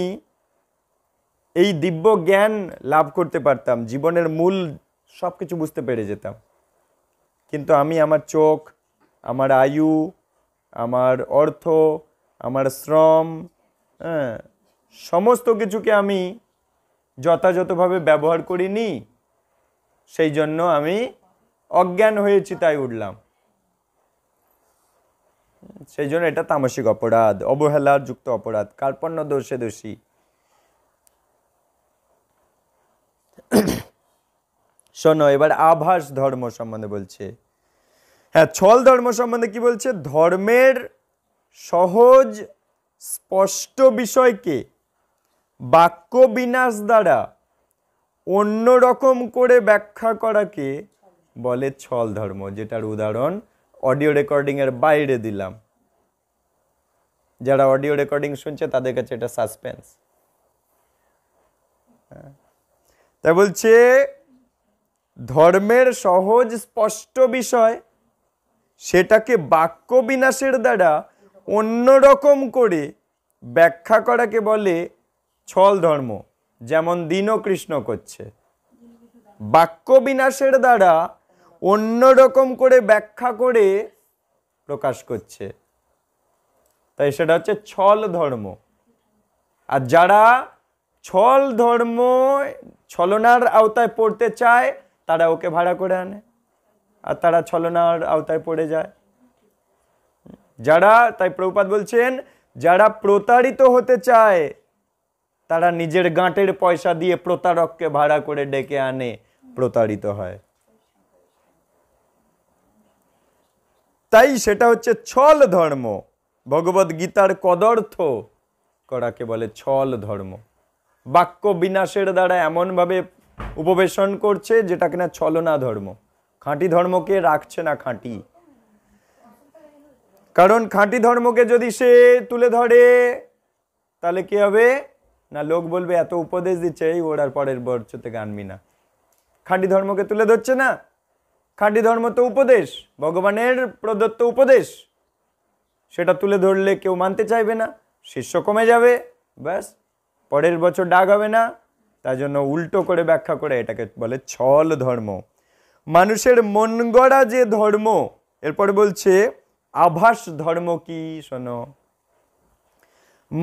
এই দিব্য জ্ঞান লাভ করতে পারতাম জীবনের মূল সব কিছু বুঝতে পেরে যেতাম কিন্তু আমি আমার চোখ আমার আয়ু আমার অর্থ আমার শ্রম হ্যাঁ সমস্ত কিছুকে আমি যথাযথভাবে ব্যবহার করিনি সেই জন্য আমি অজ্ঞান হয়েছি তাই উঠলাম সেই জন্য এটা তামসিক অপরাধ অবহেলার যুক্ত অপরাধ কার্পণ্য দোষে দোষী শোনো এবার আভাস ধর্ম সম্বন্ধে বলছে হ্যাঁ ছল ধর্ম সম্বন্ধে কি বলছে ধর্মের সহজ স্পষ্ট বিষয়কে বাক্য বিনাশ দ্বারা অন্য রকম করে ব্যাখ্যা করাকে বলে ছল ধর্ম যেটার উদাহরণ অডিও রেকর্ডিংয়ের বাইরে দিলাম যারা অডিও রেকর্ডিং শুনছে তাদের কাছে এটা সাসপেন্স হ্যাঁ। তাই বলছে ধর্মের সহজ স্পষ্ট বিষয় সেটাকে বাক্য বিনাশের দ্বারা অন্যরকম করে ব্যাখ্যা করাকে বলে ছল ধর্ম যেমন দিন কৃষ্ণ করছে বাক্য বিনাশের দ্বারা অন্য রকম করে ব্যাখ্যা করে প্রকাশ করছে তাই সেটা হচ্ছে ছল ধর্ম আর যারা ছল ধর্ম ছলনার আওতায় পড়তে চায় তারা ওকে ভাড়া করে আনে আর তারা ছলনার আওতায় পড়ে যায় যারা তাই প্রভুপাত বলছেন যারা প্রতারিত হতে চায় তারা নিজের গাঁটের পয়সা দিয়ে প্রতারককে ভাড়া করে ডেকে আনে প্রতারিত হয় তাই সেটা হচ্ছে ছল ধর্ম ভগবত গীতার কদর্থ করাকে বলে ছল ধর্ম বাক্য বিনাশের দ্বারা এমনভাবে উপবেশন করছে যেটা কিনা ছলনা ধর্ম খাঁটি ধর্মকে রাখছে না খাঁটি কারণ খাঁটি ধর্মকে যদি সে তুলে ধরে তাহলে কি হবে না লোক বলবে এত উপদেশ দিচ্ছে এই ওড়ার পরের বর্ষতে গানবি না খাঁটি ধর্মকে তুলে ধরছে না খাঁটি ধর্ম তো উপদেশ ভগবানের প্রদত্ত উপদেশ সেটা তুলে ধরলে কেউ মানতে চাইবে না শিষ্য কমে যাবে ব্যাস পরের বছর ডাক হবে না তার জন্য উল্টো করে ব্যাখ্যা করে এটাকে বলে ছল ধর্ম মানুষের মন গড়া যে ধর্ম এরপর বলছে আভাস ধর্ম কি শোনো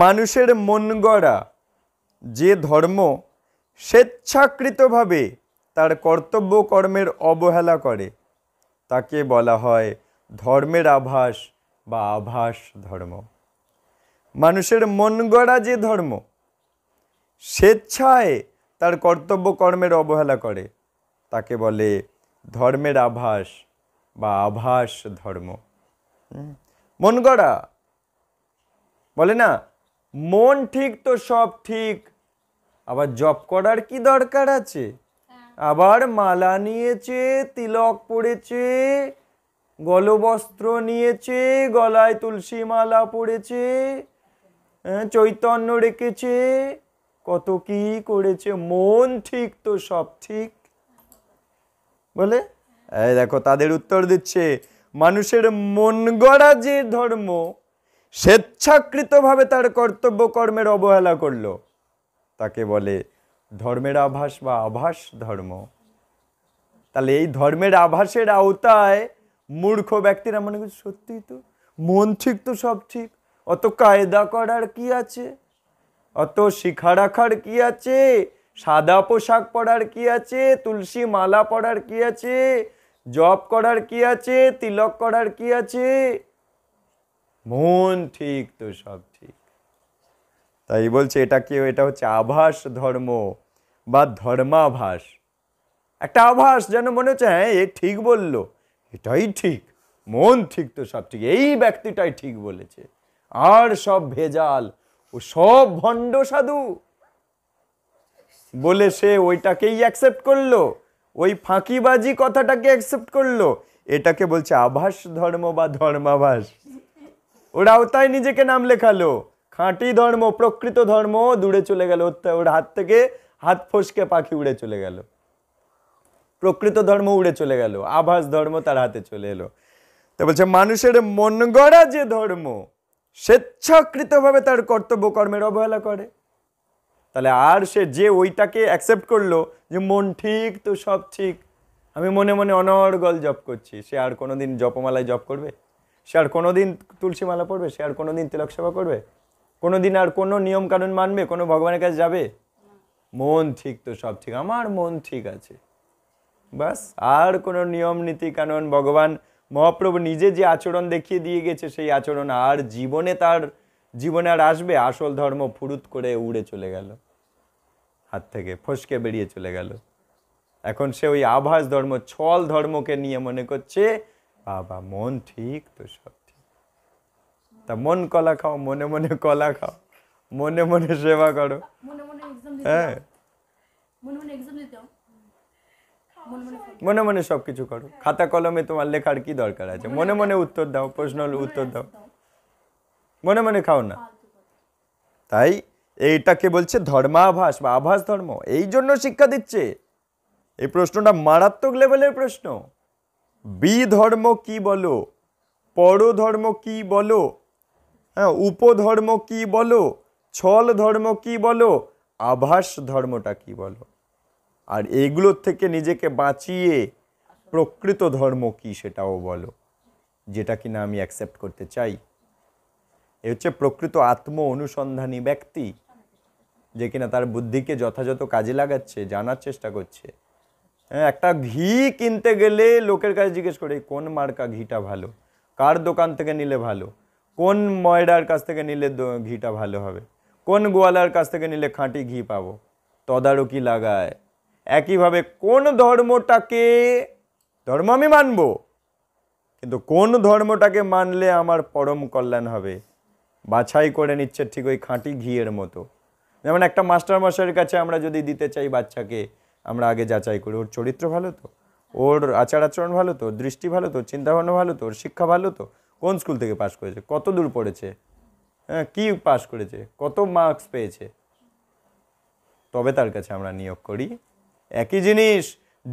মানুষের মন গড়া যে ধর্ম স্বেচ্ছাকৃতভাবে তার কর্তব্য কর্মের অবহেলা করে তাকে বলা হয় ধর্মের আভাস বা আভাস ধর্ম মানুষের মন গড়া যে ধর্ম স্বেচ্ছায় তার কর্তব্য কর্মের অবহেলা করে তাকে বলে ধর্মের আভাস বা আভাস ধর্ম মন গড়া বলে না মন ঠিক তো সব ঠিক আবার জপ করার কি দরকার আছে হ্যাঁ। আবার মালা নিয়েছে তিলক পড়েছে গলবস্ত্র নিয়েছে গলায় তুলসী মালা পড়েছে হ্যাঁ, চৈতন্য রেখেছে কত কি করেছে মন ঠিক তো সব ঠিক বলে দেখো তাদের উত্তর দিচ্ছে মানুষের মন গড়া যে ধর্ম স্বেচ্ছাকৃতভাবে তার কর্তব্য কর্মের অবহেলা করল তাকে বলে ধর্মের আভাস বা আভাস ধর্ম তাহলে এই ধর্মের আভাসের আওতায় মূর্খ ব্যক্তিরা মনে করছে সত্যিই তো মন ঠিক তো সব ঠিক অত কায়দা করার কি আছে অত শিখা রাখার কি আছে সাদা পোশাক পরার কি আছে তুলসী মালা পরার কি আছে জব করার কি আছে তিলক করার কি আছে মন ঠিক তো সব ঠিক তাই বলছে এটা কি এটা হচ্ছে আভাস ধর্ম বা ধর্মাভাস একটা আভাস যেন মনে হচ্ছে হ্যাঁ এ ঠিক বলল এটাই ঠিক মন ঠিক তো সব ঠিক এই ব্যক্তিটাই ঠিক বলেছে আর সব ভেজাল ও সব ভণ্ড সাধু বলে সে ওইটাকেই অ্যাকসেপ্ট করলো ওই ফাঁকিবাজি কথাটাকে অ্যাকসেপ্ট করলো এটাকে বলছে আভাস ধর্ম বা ধর্মাভাস ওরাও তাই নিজেকে নাম লেখালো খাঁটি ধর্ম প্রকৃত ধর্ম দূরে চলে গেল ওর হাত থেকে হাত ফসকে পাখি উড়ে চলে গেল প্রকৃত ধর্ম উড়ে চলে গেল আভাস ধর্ম তার হাতে চলে এলো তো বলছে মানুষের মন গড়া যে ধর্ম স্বেচ্ছাকৃতভাবে তার কর্তব্য কর্মের অবহেলা করে তাহলে আর সে যে ওইটাকে অ্যাকসেপ্ট করলো যে মন ঠিক তো সব ঠিক আমি মনে মনে অনর্গল জপ করছি সে আর কোনো দিন জপমালায় জপ করবে সে আর কোনো দিন তুলসী মালা পড়বে সে আর কোনো দিন তিলক সেবা করবে কোনো দিন আর কোনো নিয়মকানুন মানবে কোনো ভগবানের কাছে যাবে মন ঠিক তো সব ঠিক আমার মন ঠিক আছে বাস আর কোনো নিয়ম নীতি কানুন ভগবান মহাপ্রভু নিজে যে আচরণ দেখিয়ে দিয়ে গেছে সেই আচরণ আর জীবনে তার জীবনে আর আসবে আসল ধর্ম ফুরুত করে উড়ে চলে গেল হাত থেকে ফসকে বেরিয়ে চলে গেল এখন সে ওই আভাস ধর্ম ছল ধর্মকে নিয়ে মনে করছে বাবা মন ঠিক তো সব ঠিক তা মন কলা খাও মনে মনে কলা খাও মনে মনে সেবা করো হ্যাঁ মনে মনে সবকিছু করো খাতা কলমে তোমার লেখার কি দরকার আছে মনে মনে উত্তর দাও প্রশ্ন উত্তর দাও মনে মনে খাও না তাই এইটাকে বলছে ধর্মাভাস বা আভাস ধর্ম এই জন্য শিক্ষা দিচ্ছে এই প্রশ্নটা মারাত্মক লেভেলের প্রশ্ন বি ধর্ম কি বলো পরধর্ম কি বলো হ্যাঁ উপধর্ম কি বলো ছল ধর্ম কি বলো আভাস ধর্মটা কি বলো আর এইগুলোর থেকে নিজেকে বাঁচিয়ে প্রকৃত ধর্ম কি সেটাও বলো যেটা কিনা আমি অ্যাকসেপ্ট করতে চাই এ হচ্ছে প্রকৃত আত্ম অনুসন্ধানী ব্যক্তি যে কিনা তার বুদ্ধিকে যথাযথ কাজে লাগাচ্ছে জানার চেষ্টা করছে হ্যাঁ একটা ঘি কিনতে গেলে লোকের কাছে জিজ্ঞেস করে কোন মার্কা ঘিটা ভালো কার দোকান থেকে নিলে ভালো কোন ময়ডার কাছ থেকে নিলে ঘিটা ভালো হবে কোন গোয়ালার কাছ থেকে নিলে খাঁটি ঘি পাবো তদারকি লাগায় একইভাবে কোন ধর্মটাকে ধর্ম আমি মানব কিন্তু কোন ধর্মটাকে মানলে আমার পরম কল্যাণ হবে বাছাই করে নিচ্ছে ঠিক ওই খাঁটি ঘিয়ের মতো যেমন একটা মাস্টারমশাইয়ের কাছে আমরা যদি দিতে চাই বাচ্চাকে আমরা আগে যাচাই করি ওর চরিত্র ভালো তো ওর আচার আচরণ ভালো তো দৃষ্টি ভালো তো চিন্তাভাবনা ভালো তো ওর শিক্ষা ভালো তো কোন স্কুল থেকে পাশ করেছে কত দূর পড়েছে হ্যাঁ কী পাশ করেছে কত মার্কস পেয়েছে তবে তার কাছে আমরা নিয়োগ করি একই জিনিস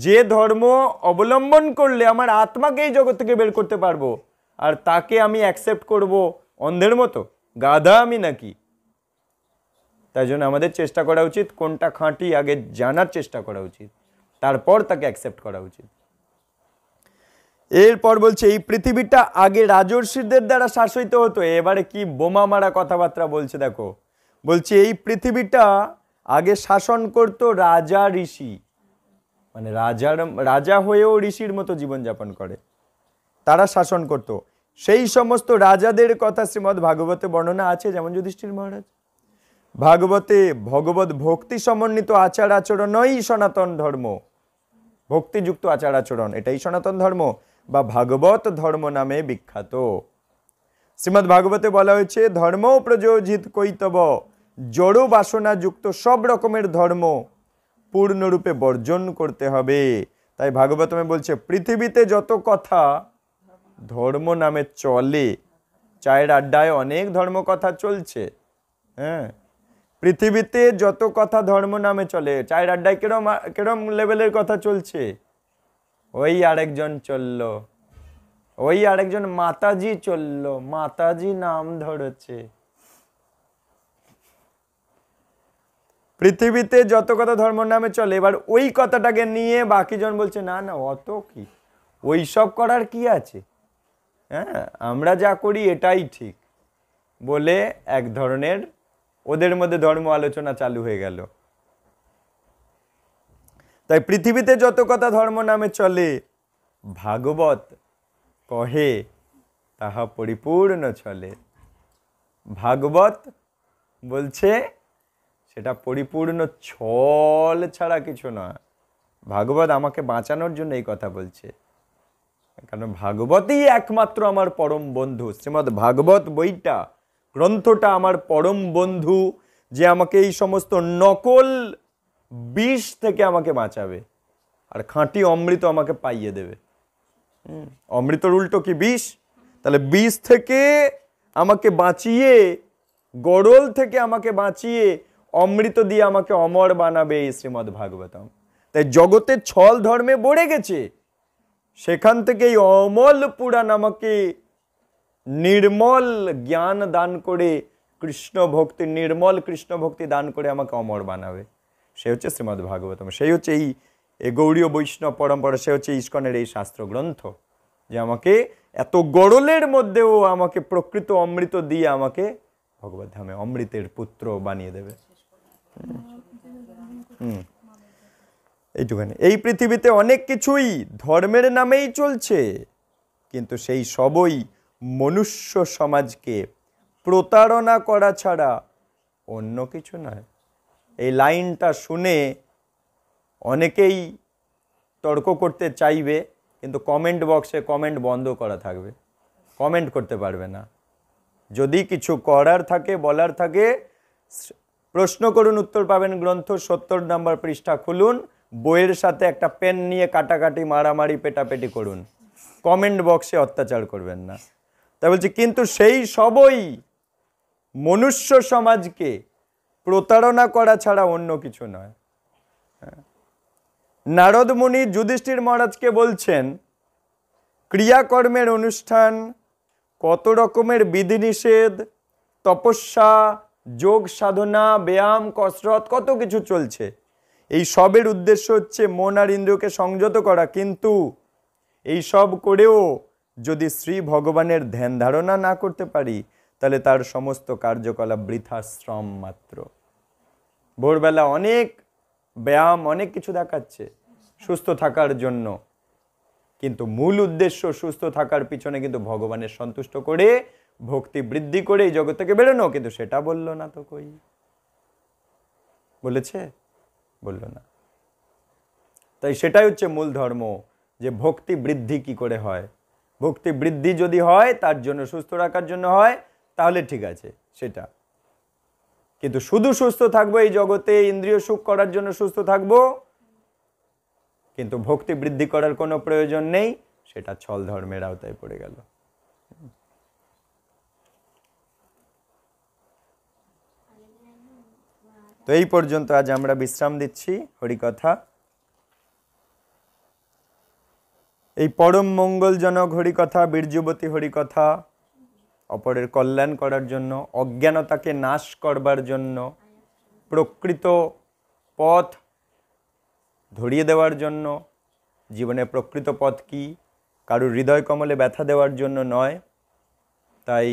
যে ধর্ম অবলম্বন করলে আমার আত্মাকেই জগৎ থেকে বের করতে পারবো আর তাকে আমি অ্যাকসেপ্ট করব অন্ধের মতো গাধা আমি নাকি তাই জন্য আমাদের চেষ্টা করা উচিত কোনটা খাঁটি আগে জানার চেষ্টা করা উচিত তারপর তাকে অ্যাকসেপ্ট করা উচিত এরপর বলছে এই পৃথিবীটা আগে রাজর্ষিদের দ্বারা শাসিত হতো এবারে কি বোমা মারা কথাবার্তা বলছে দেখো বলছে এই পৃথিবীটা আগে শাসন করতো রাজা ঋষি মানে রাজার রাজা হয়েও ঋষির মতো জীবনযাপন করে তারা শাসন করত সেই সমস্ত রাজাদের কথা শ্রীমৎ ভাগবতে বর্ণনা আছে যেমন যুধিষ্ঠির মহারাজ ভাগবতে ভগবত ভক্তি সমন্বিত আচার আচরণই সনাতন ধর্ম ভক্তিযুক্ত আচার আচরণ এটাই সনাতন ধর্ম বা ভাগবত ধর্ম নামে বিখ্যাত শ্রীমৎ ভাগবতে বলা হয়েছে ধর্ম প্রযোজিত কৈতব জড়ো বাসনা যুক্ত সব রকমের ধর্ম পূর্ণরূপে বর্জন করতে হবে তাই ভাগবতমে বলছে পৃথিবীতে যত কথা ধর্ম নামে চলে চায়ের আড্ডায় অনেক ধর্ম কথা চলছে হ্যাঁ পৃথিবীতে যত কথা ধর্ম নামে চলে চায়ের আড্ডায় কিরম কিরম লেভেলের কথা চলছে ওই আরেকজন চলল ওই আরেকজন মাতাজি চলল মাতাজি নাম ধরেছে পৃথিবীতে যত কথা ধর্ম নামে চলে এবার ওই কথাটাকে নিয়ে বাকিজন বলছে না না অত কি ওই সব করার কি আছে হ্যাঁ আমরা যা করি এটাই ঠিক বলে এক ধরনের ওদের মধ্যে ধর্ম আলোচনা চালু হয়ে গেল তাই পৃথিবীতে যত কথা ধর্ম নামে চলে ভাগবত কহে তাহা পরিপূর্ণ চলে ভাগবত বলছে সেটা পরিপূর্ণ ছল ছাড়া কিছু না ভাগবত আমাকে বাঁচানোর জন্য এই কথা বলছে কারণ ভাগবতই একমাত্র আমার পরম বন্ধু শ্রীমৎ ভাগবত বইটা গ্রন্থটা আমার পরম বন্ধু যে আমাকে এই সমস্ত নকল বিষ থেকে আমাকে বাঁচাবে আর খাঁটি অমৃত আমাকে পাইয়ে দেবে অমৃতর উল্টো কি বিষ তাহলে বিষ থেকে আমাকে বাঁচিয়ে গরল থেকে আমাকে বাঁচিয়ে অমৃত দিয়ে আমাকে অমর বানাবে এই শ্রীমদ ভাগবতম তাই জগতের ছল ধর্মে বড়ে গেছে সেখান থেকে এই অমল পুরাণ আমাকে নির্মল জ্ঞান দান করে কৃষ্ণ ভক্তি নির্মল কৃষ্ণ ভক্তি দান করে আমাকে অমর বানাবে সে হচ্ছে শ্রীমদ ভাগবতম সেই হচ্ছে এই গৌড়ীয় বৈষ্ণব পরম্পরা সে হচ্ছে ইস্কনের এই শাস্ত্র গ্রন্থ যে আমাকে এত গরলের মধ্যেও আমাকে প্রকৃত অমৃত দিয়ে আমাকে ভগবত ধামে অমৃতের পুত্র বানিয়ে দেবে হুম এইটুখানি এই পৃথিবীতে অনেক কিছুই ধর্মের নামেই চলছে কিন্তু সেই সবই মনুষ্য সমাজকে প্রতারণা করা ছাড়া অন্য কিছু নয় এই লাইনটা শুনে অনেকেই তর্ক করতে চাইবে কিন্তু কমেন্ট বক্সে কমেন্ট বন্ধ করা থাকবে কমেন্ট করতে পারবে না যদি কিছু করার থাকে বলার থাকে প্রশ্ন করুন উত্তর পাবেন গ্রন্থ সত্তর নম্বর পৃষ্ঠা খুলুন বইয়ের সাথে একটা পেন নিয়ে কাটাকাটি মারামারি পেটাপেটি করুন কমেন্ট বক্সে অত্যাচার করবেন না তা বলছি কিন্তু সেই সবই মনুষ্য সমাজকে প্রতারণা করা ছাড়া অন্য কিছু নয় হ্যাঁ। নারদ মুনি যুধিষ্ঠির মহারাজকে বলছেন ক্রিয়াকর্মের অনুষ্ঠান কত রকমের বিধিনিষেধ তপস্যা যোগ সাধনা ব্যায়াম কসরত কত কিছু চলছে এই সবের উদ্দেশ্য হচ্ছে মন আর ইন্দ্রকে সংযত করা কিন্তু এই সব করেও যদি শ্রী ভগবানের ধ্যান ধারণা না করতে পারি তাহলে তার সমস্ত কার্যকলাপ বৃথা শ্রম মাত্র ভোরবেলা অনেক ব্যায়াম অনেক কিছু দেখাচ্ছে সুস্থ থাকার জন্য কিন্তু মূল উদ্দেশ্য সুস্থ থাকার পিছনে কিন্তু ভগবানের সন্তুষ্ট করে ভক্তি বৃদ্ধি করে এই জগৎ থেকে বেরোনো কিন্তু সেটা বলল না তো কই বলেছে বলল না তাই সেটাই হচ্ছে মূল ধর্ম যে ভক্তি বৃদ্ধি কি করে হয় ভক্তি বৃদ্ধি যদি হয় তার জন্য সুস্থ রাখার জন্য হয় তাহলে ঠিক আছে সেটা কিন্তু শুধু সুস্থ থাকবো এই জগতে ইন্দ্রিয় সুখ করার জন্য সুস্থ থাকবো কিন্তু ভক্তি বৃদ্ধি করার কোনো প্রয়োজন নেই সেটা ছল ধর্মের আওতায় পড়ে গেল তো এই পর্যন্ত আজ আমরা বিশ্রাম দিচ্ছি হরিকথা এই পরম মঙ্গলজনক হরিকথা বীরযুবতী হরিকথা অপরের কল্যাণ করার জন্য অজ্ঞানতাকে নাশ করবার জন্য প্রকৃত পথ ধরিয়ে দেওয়ার জন্য জীবনে প্রকৃত পথ কি কারুর হৃদয় কমলে ব্যথা দেওয়ার জন্য নয় তাই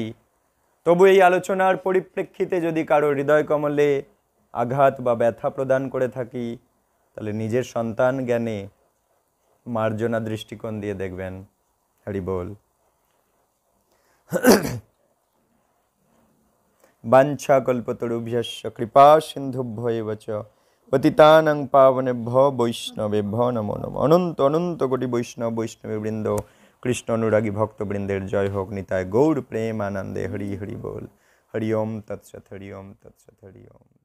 তবু এই আলোচনার পরিপ্রেক্ষিতে যদি কারো হৃদয় কমলে আঘাত বা ব্যথা প্রদান করে থাকি তাহলে নিজের সন্তান জ্ঞানে মার্জনা দৃষ্টিকোণ দিয়ে দেখবেন হরি বল বাঞ্ছা কল্পতরুভ্যস্য কৃপা সিন্ধুভ্যেব চ পতিতানং পাবনেভ্য বৈষ্ণবেভ্য নমো নম অনন্ত অনন্ত কোটি বৈষ্ণব বৃন্দ কৃষ্ণ অনুরাগী ভক্তবৃন্দের জয় হোক নিতায় গৌর প্রেম আনন্দে হরি হরি বল হরি ওম তৎসৎ হরি ওম তৎসৎ হরি ওম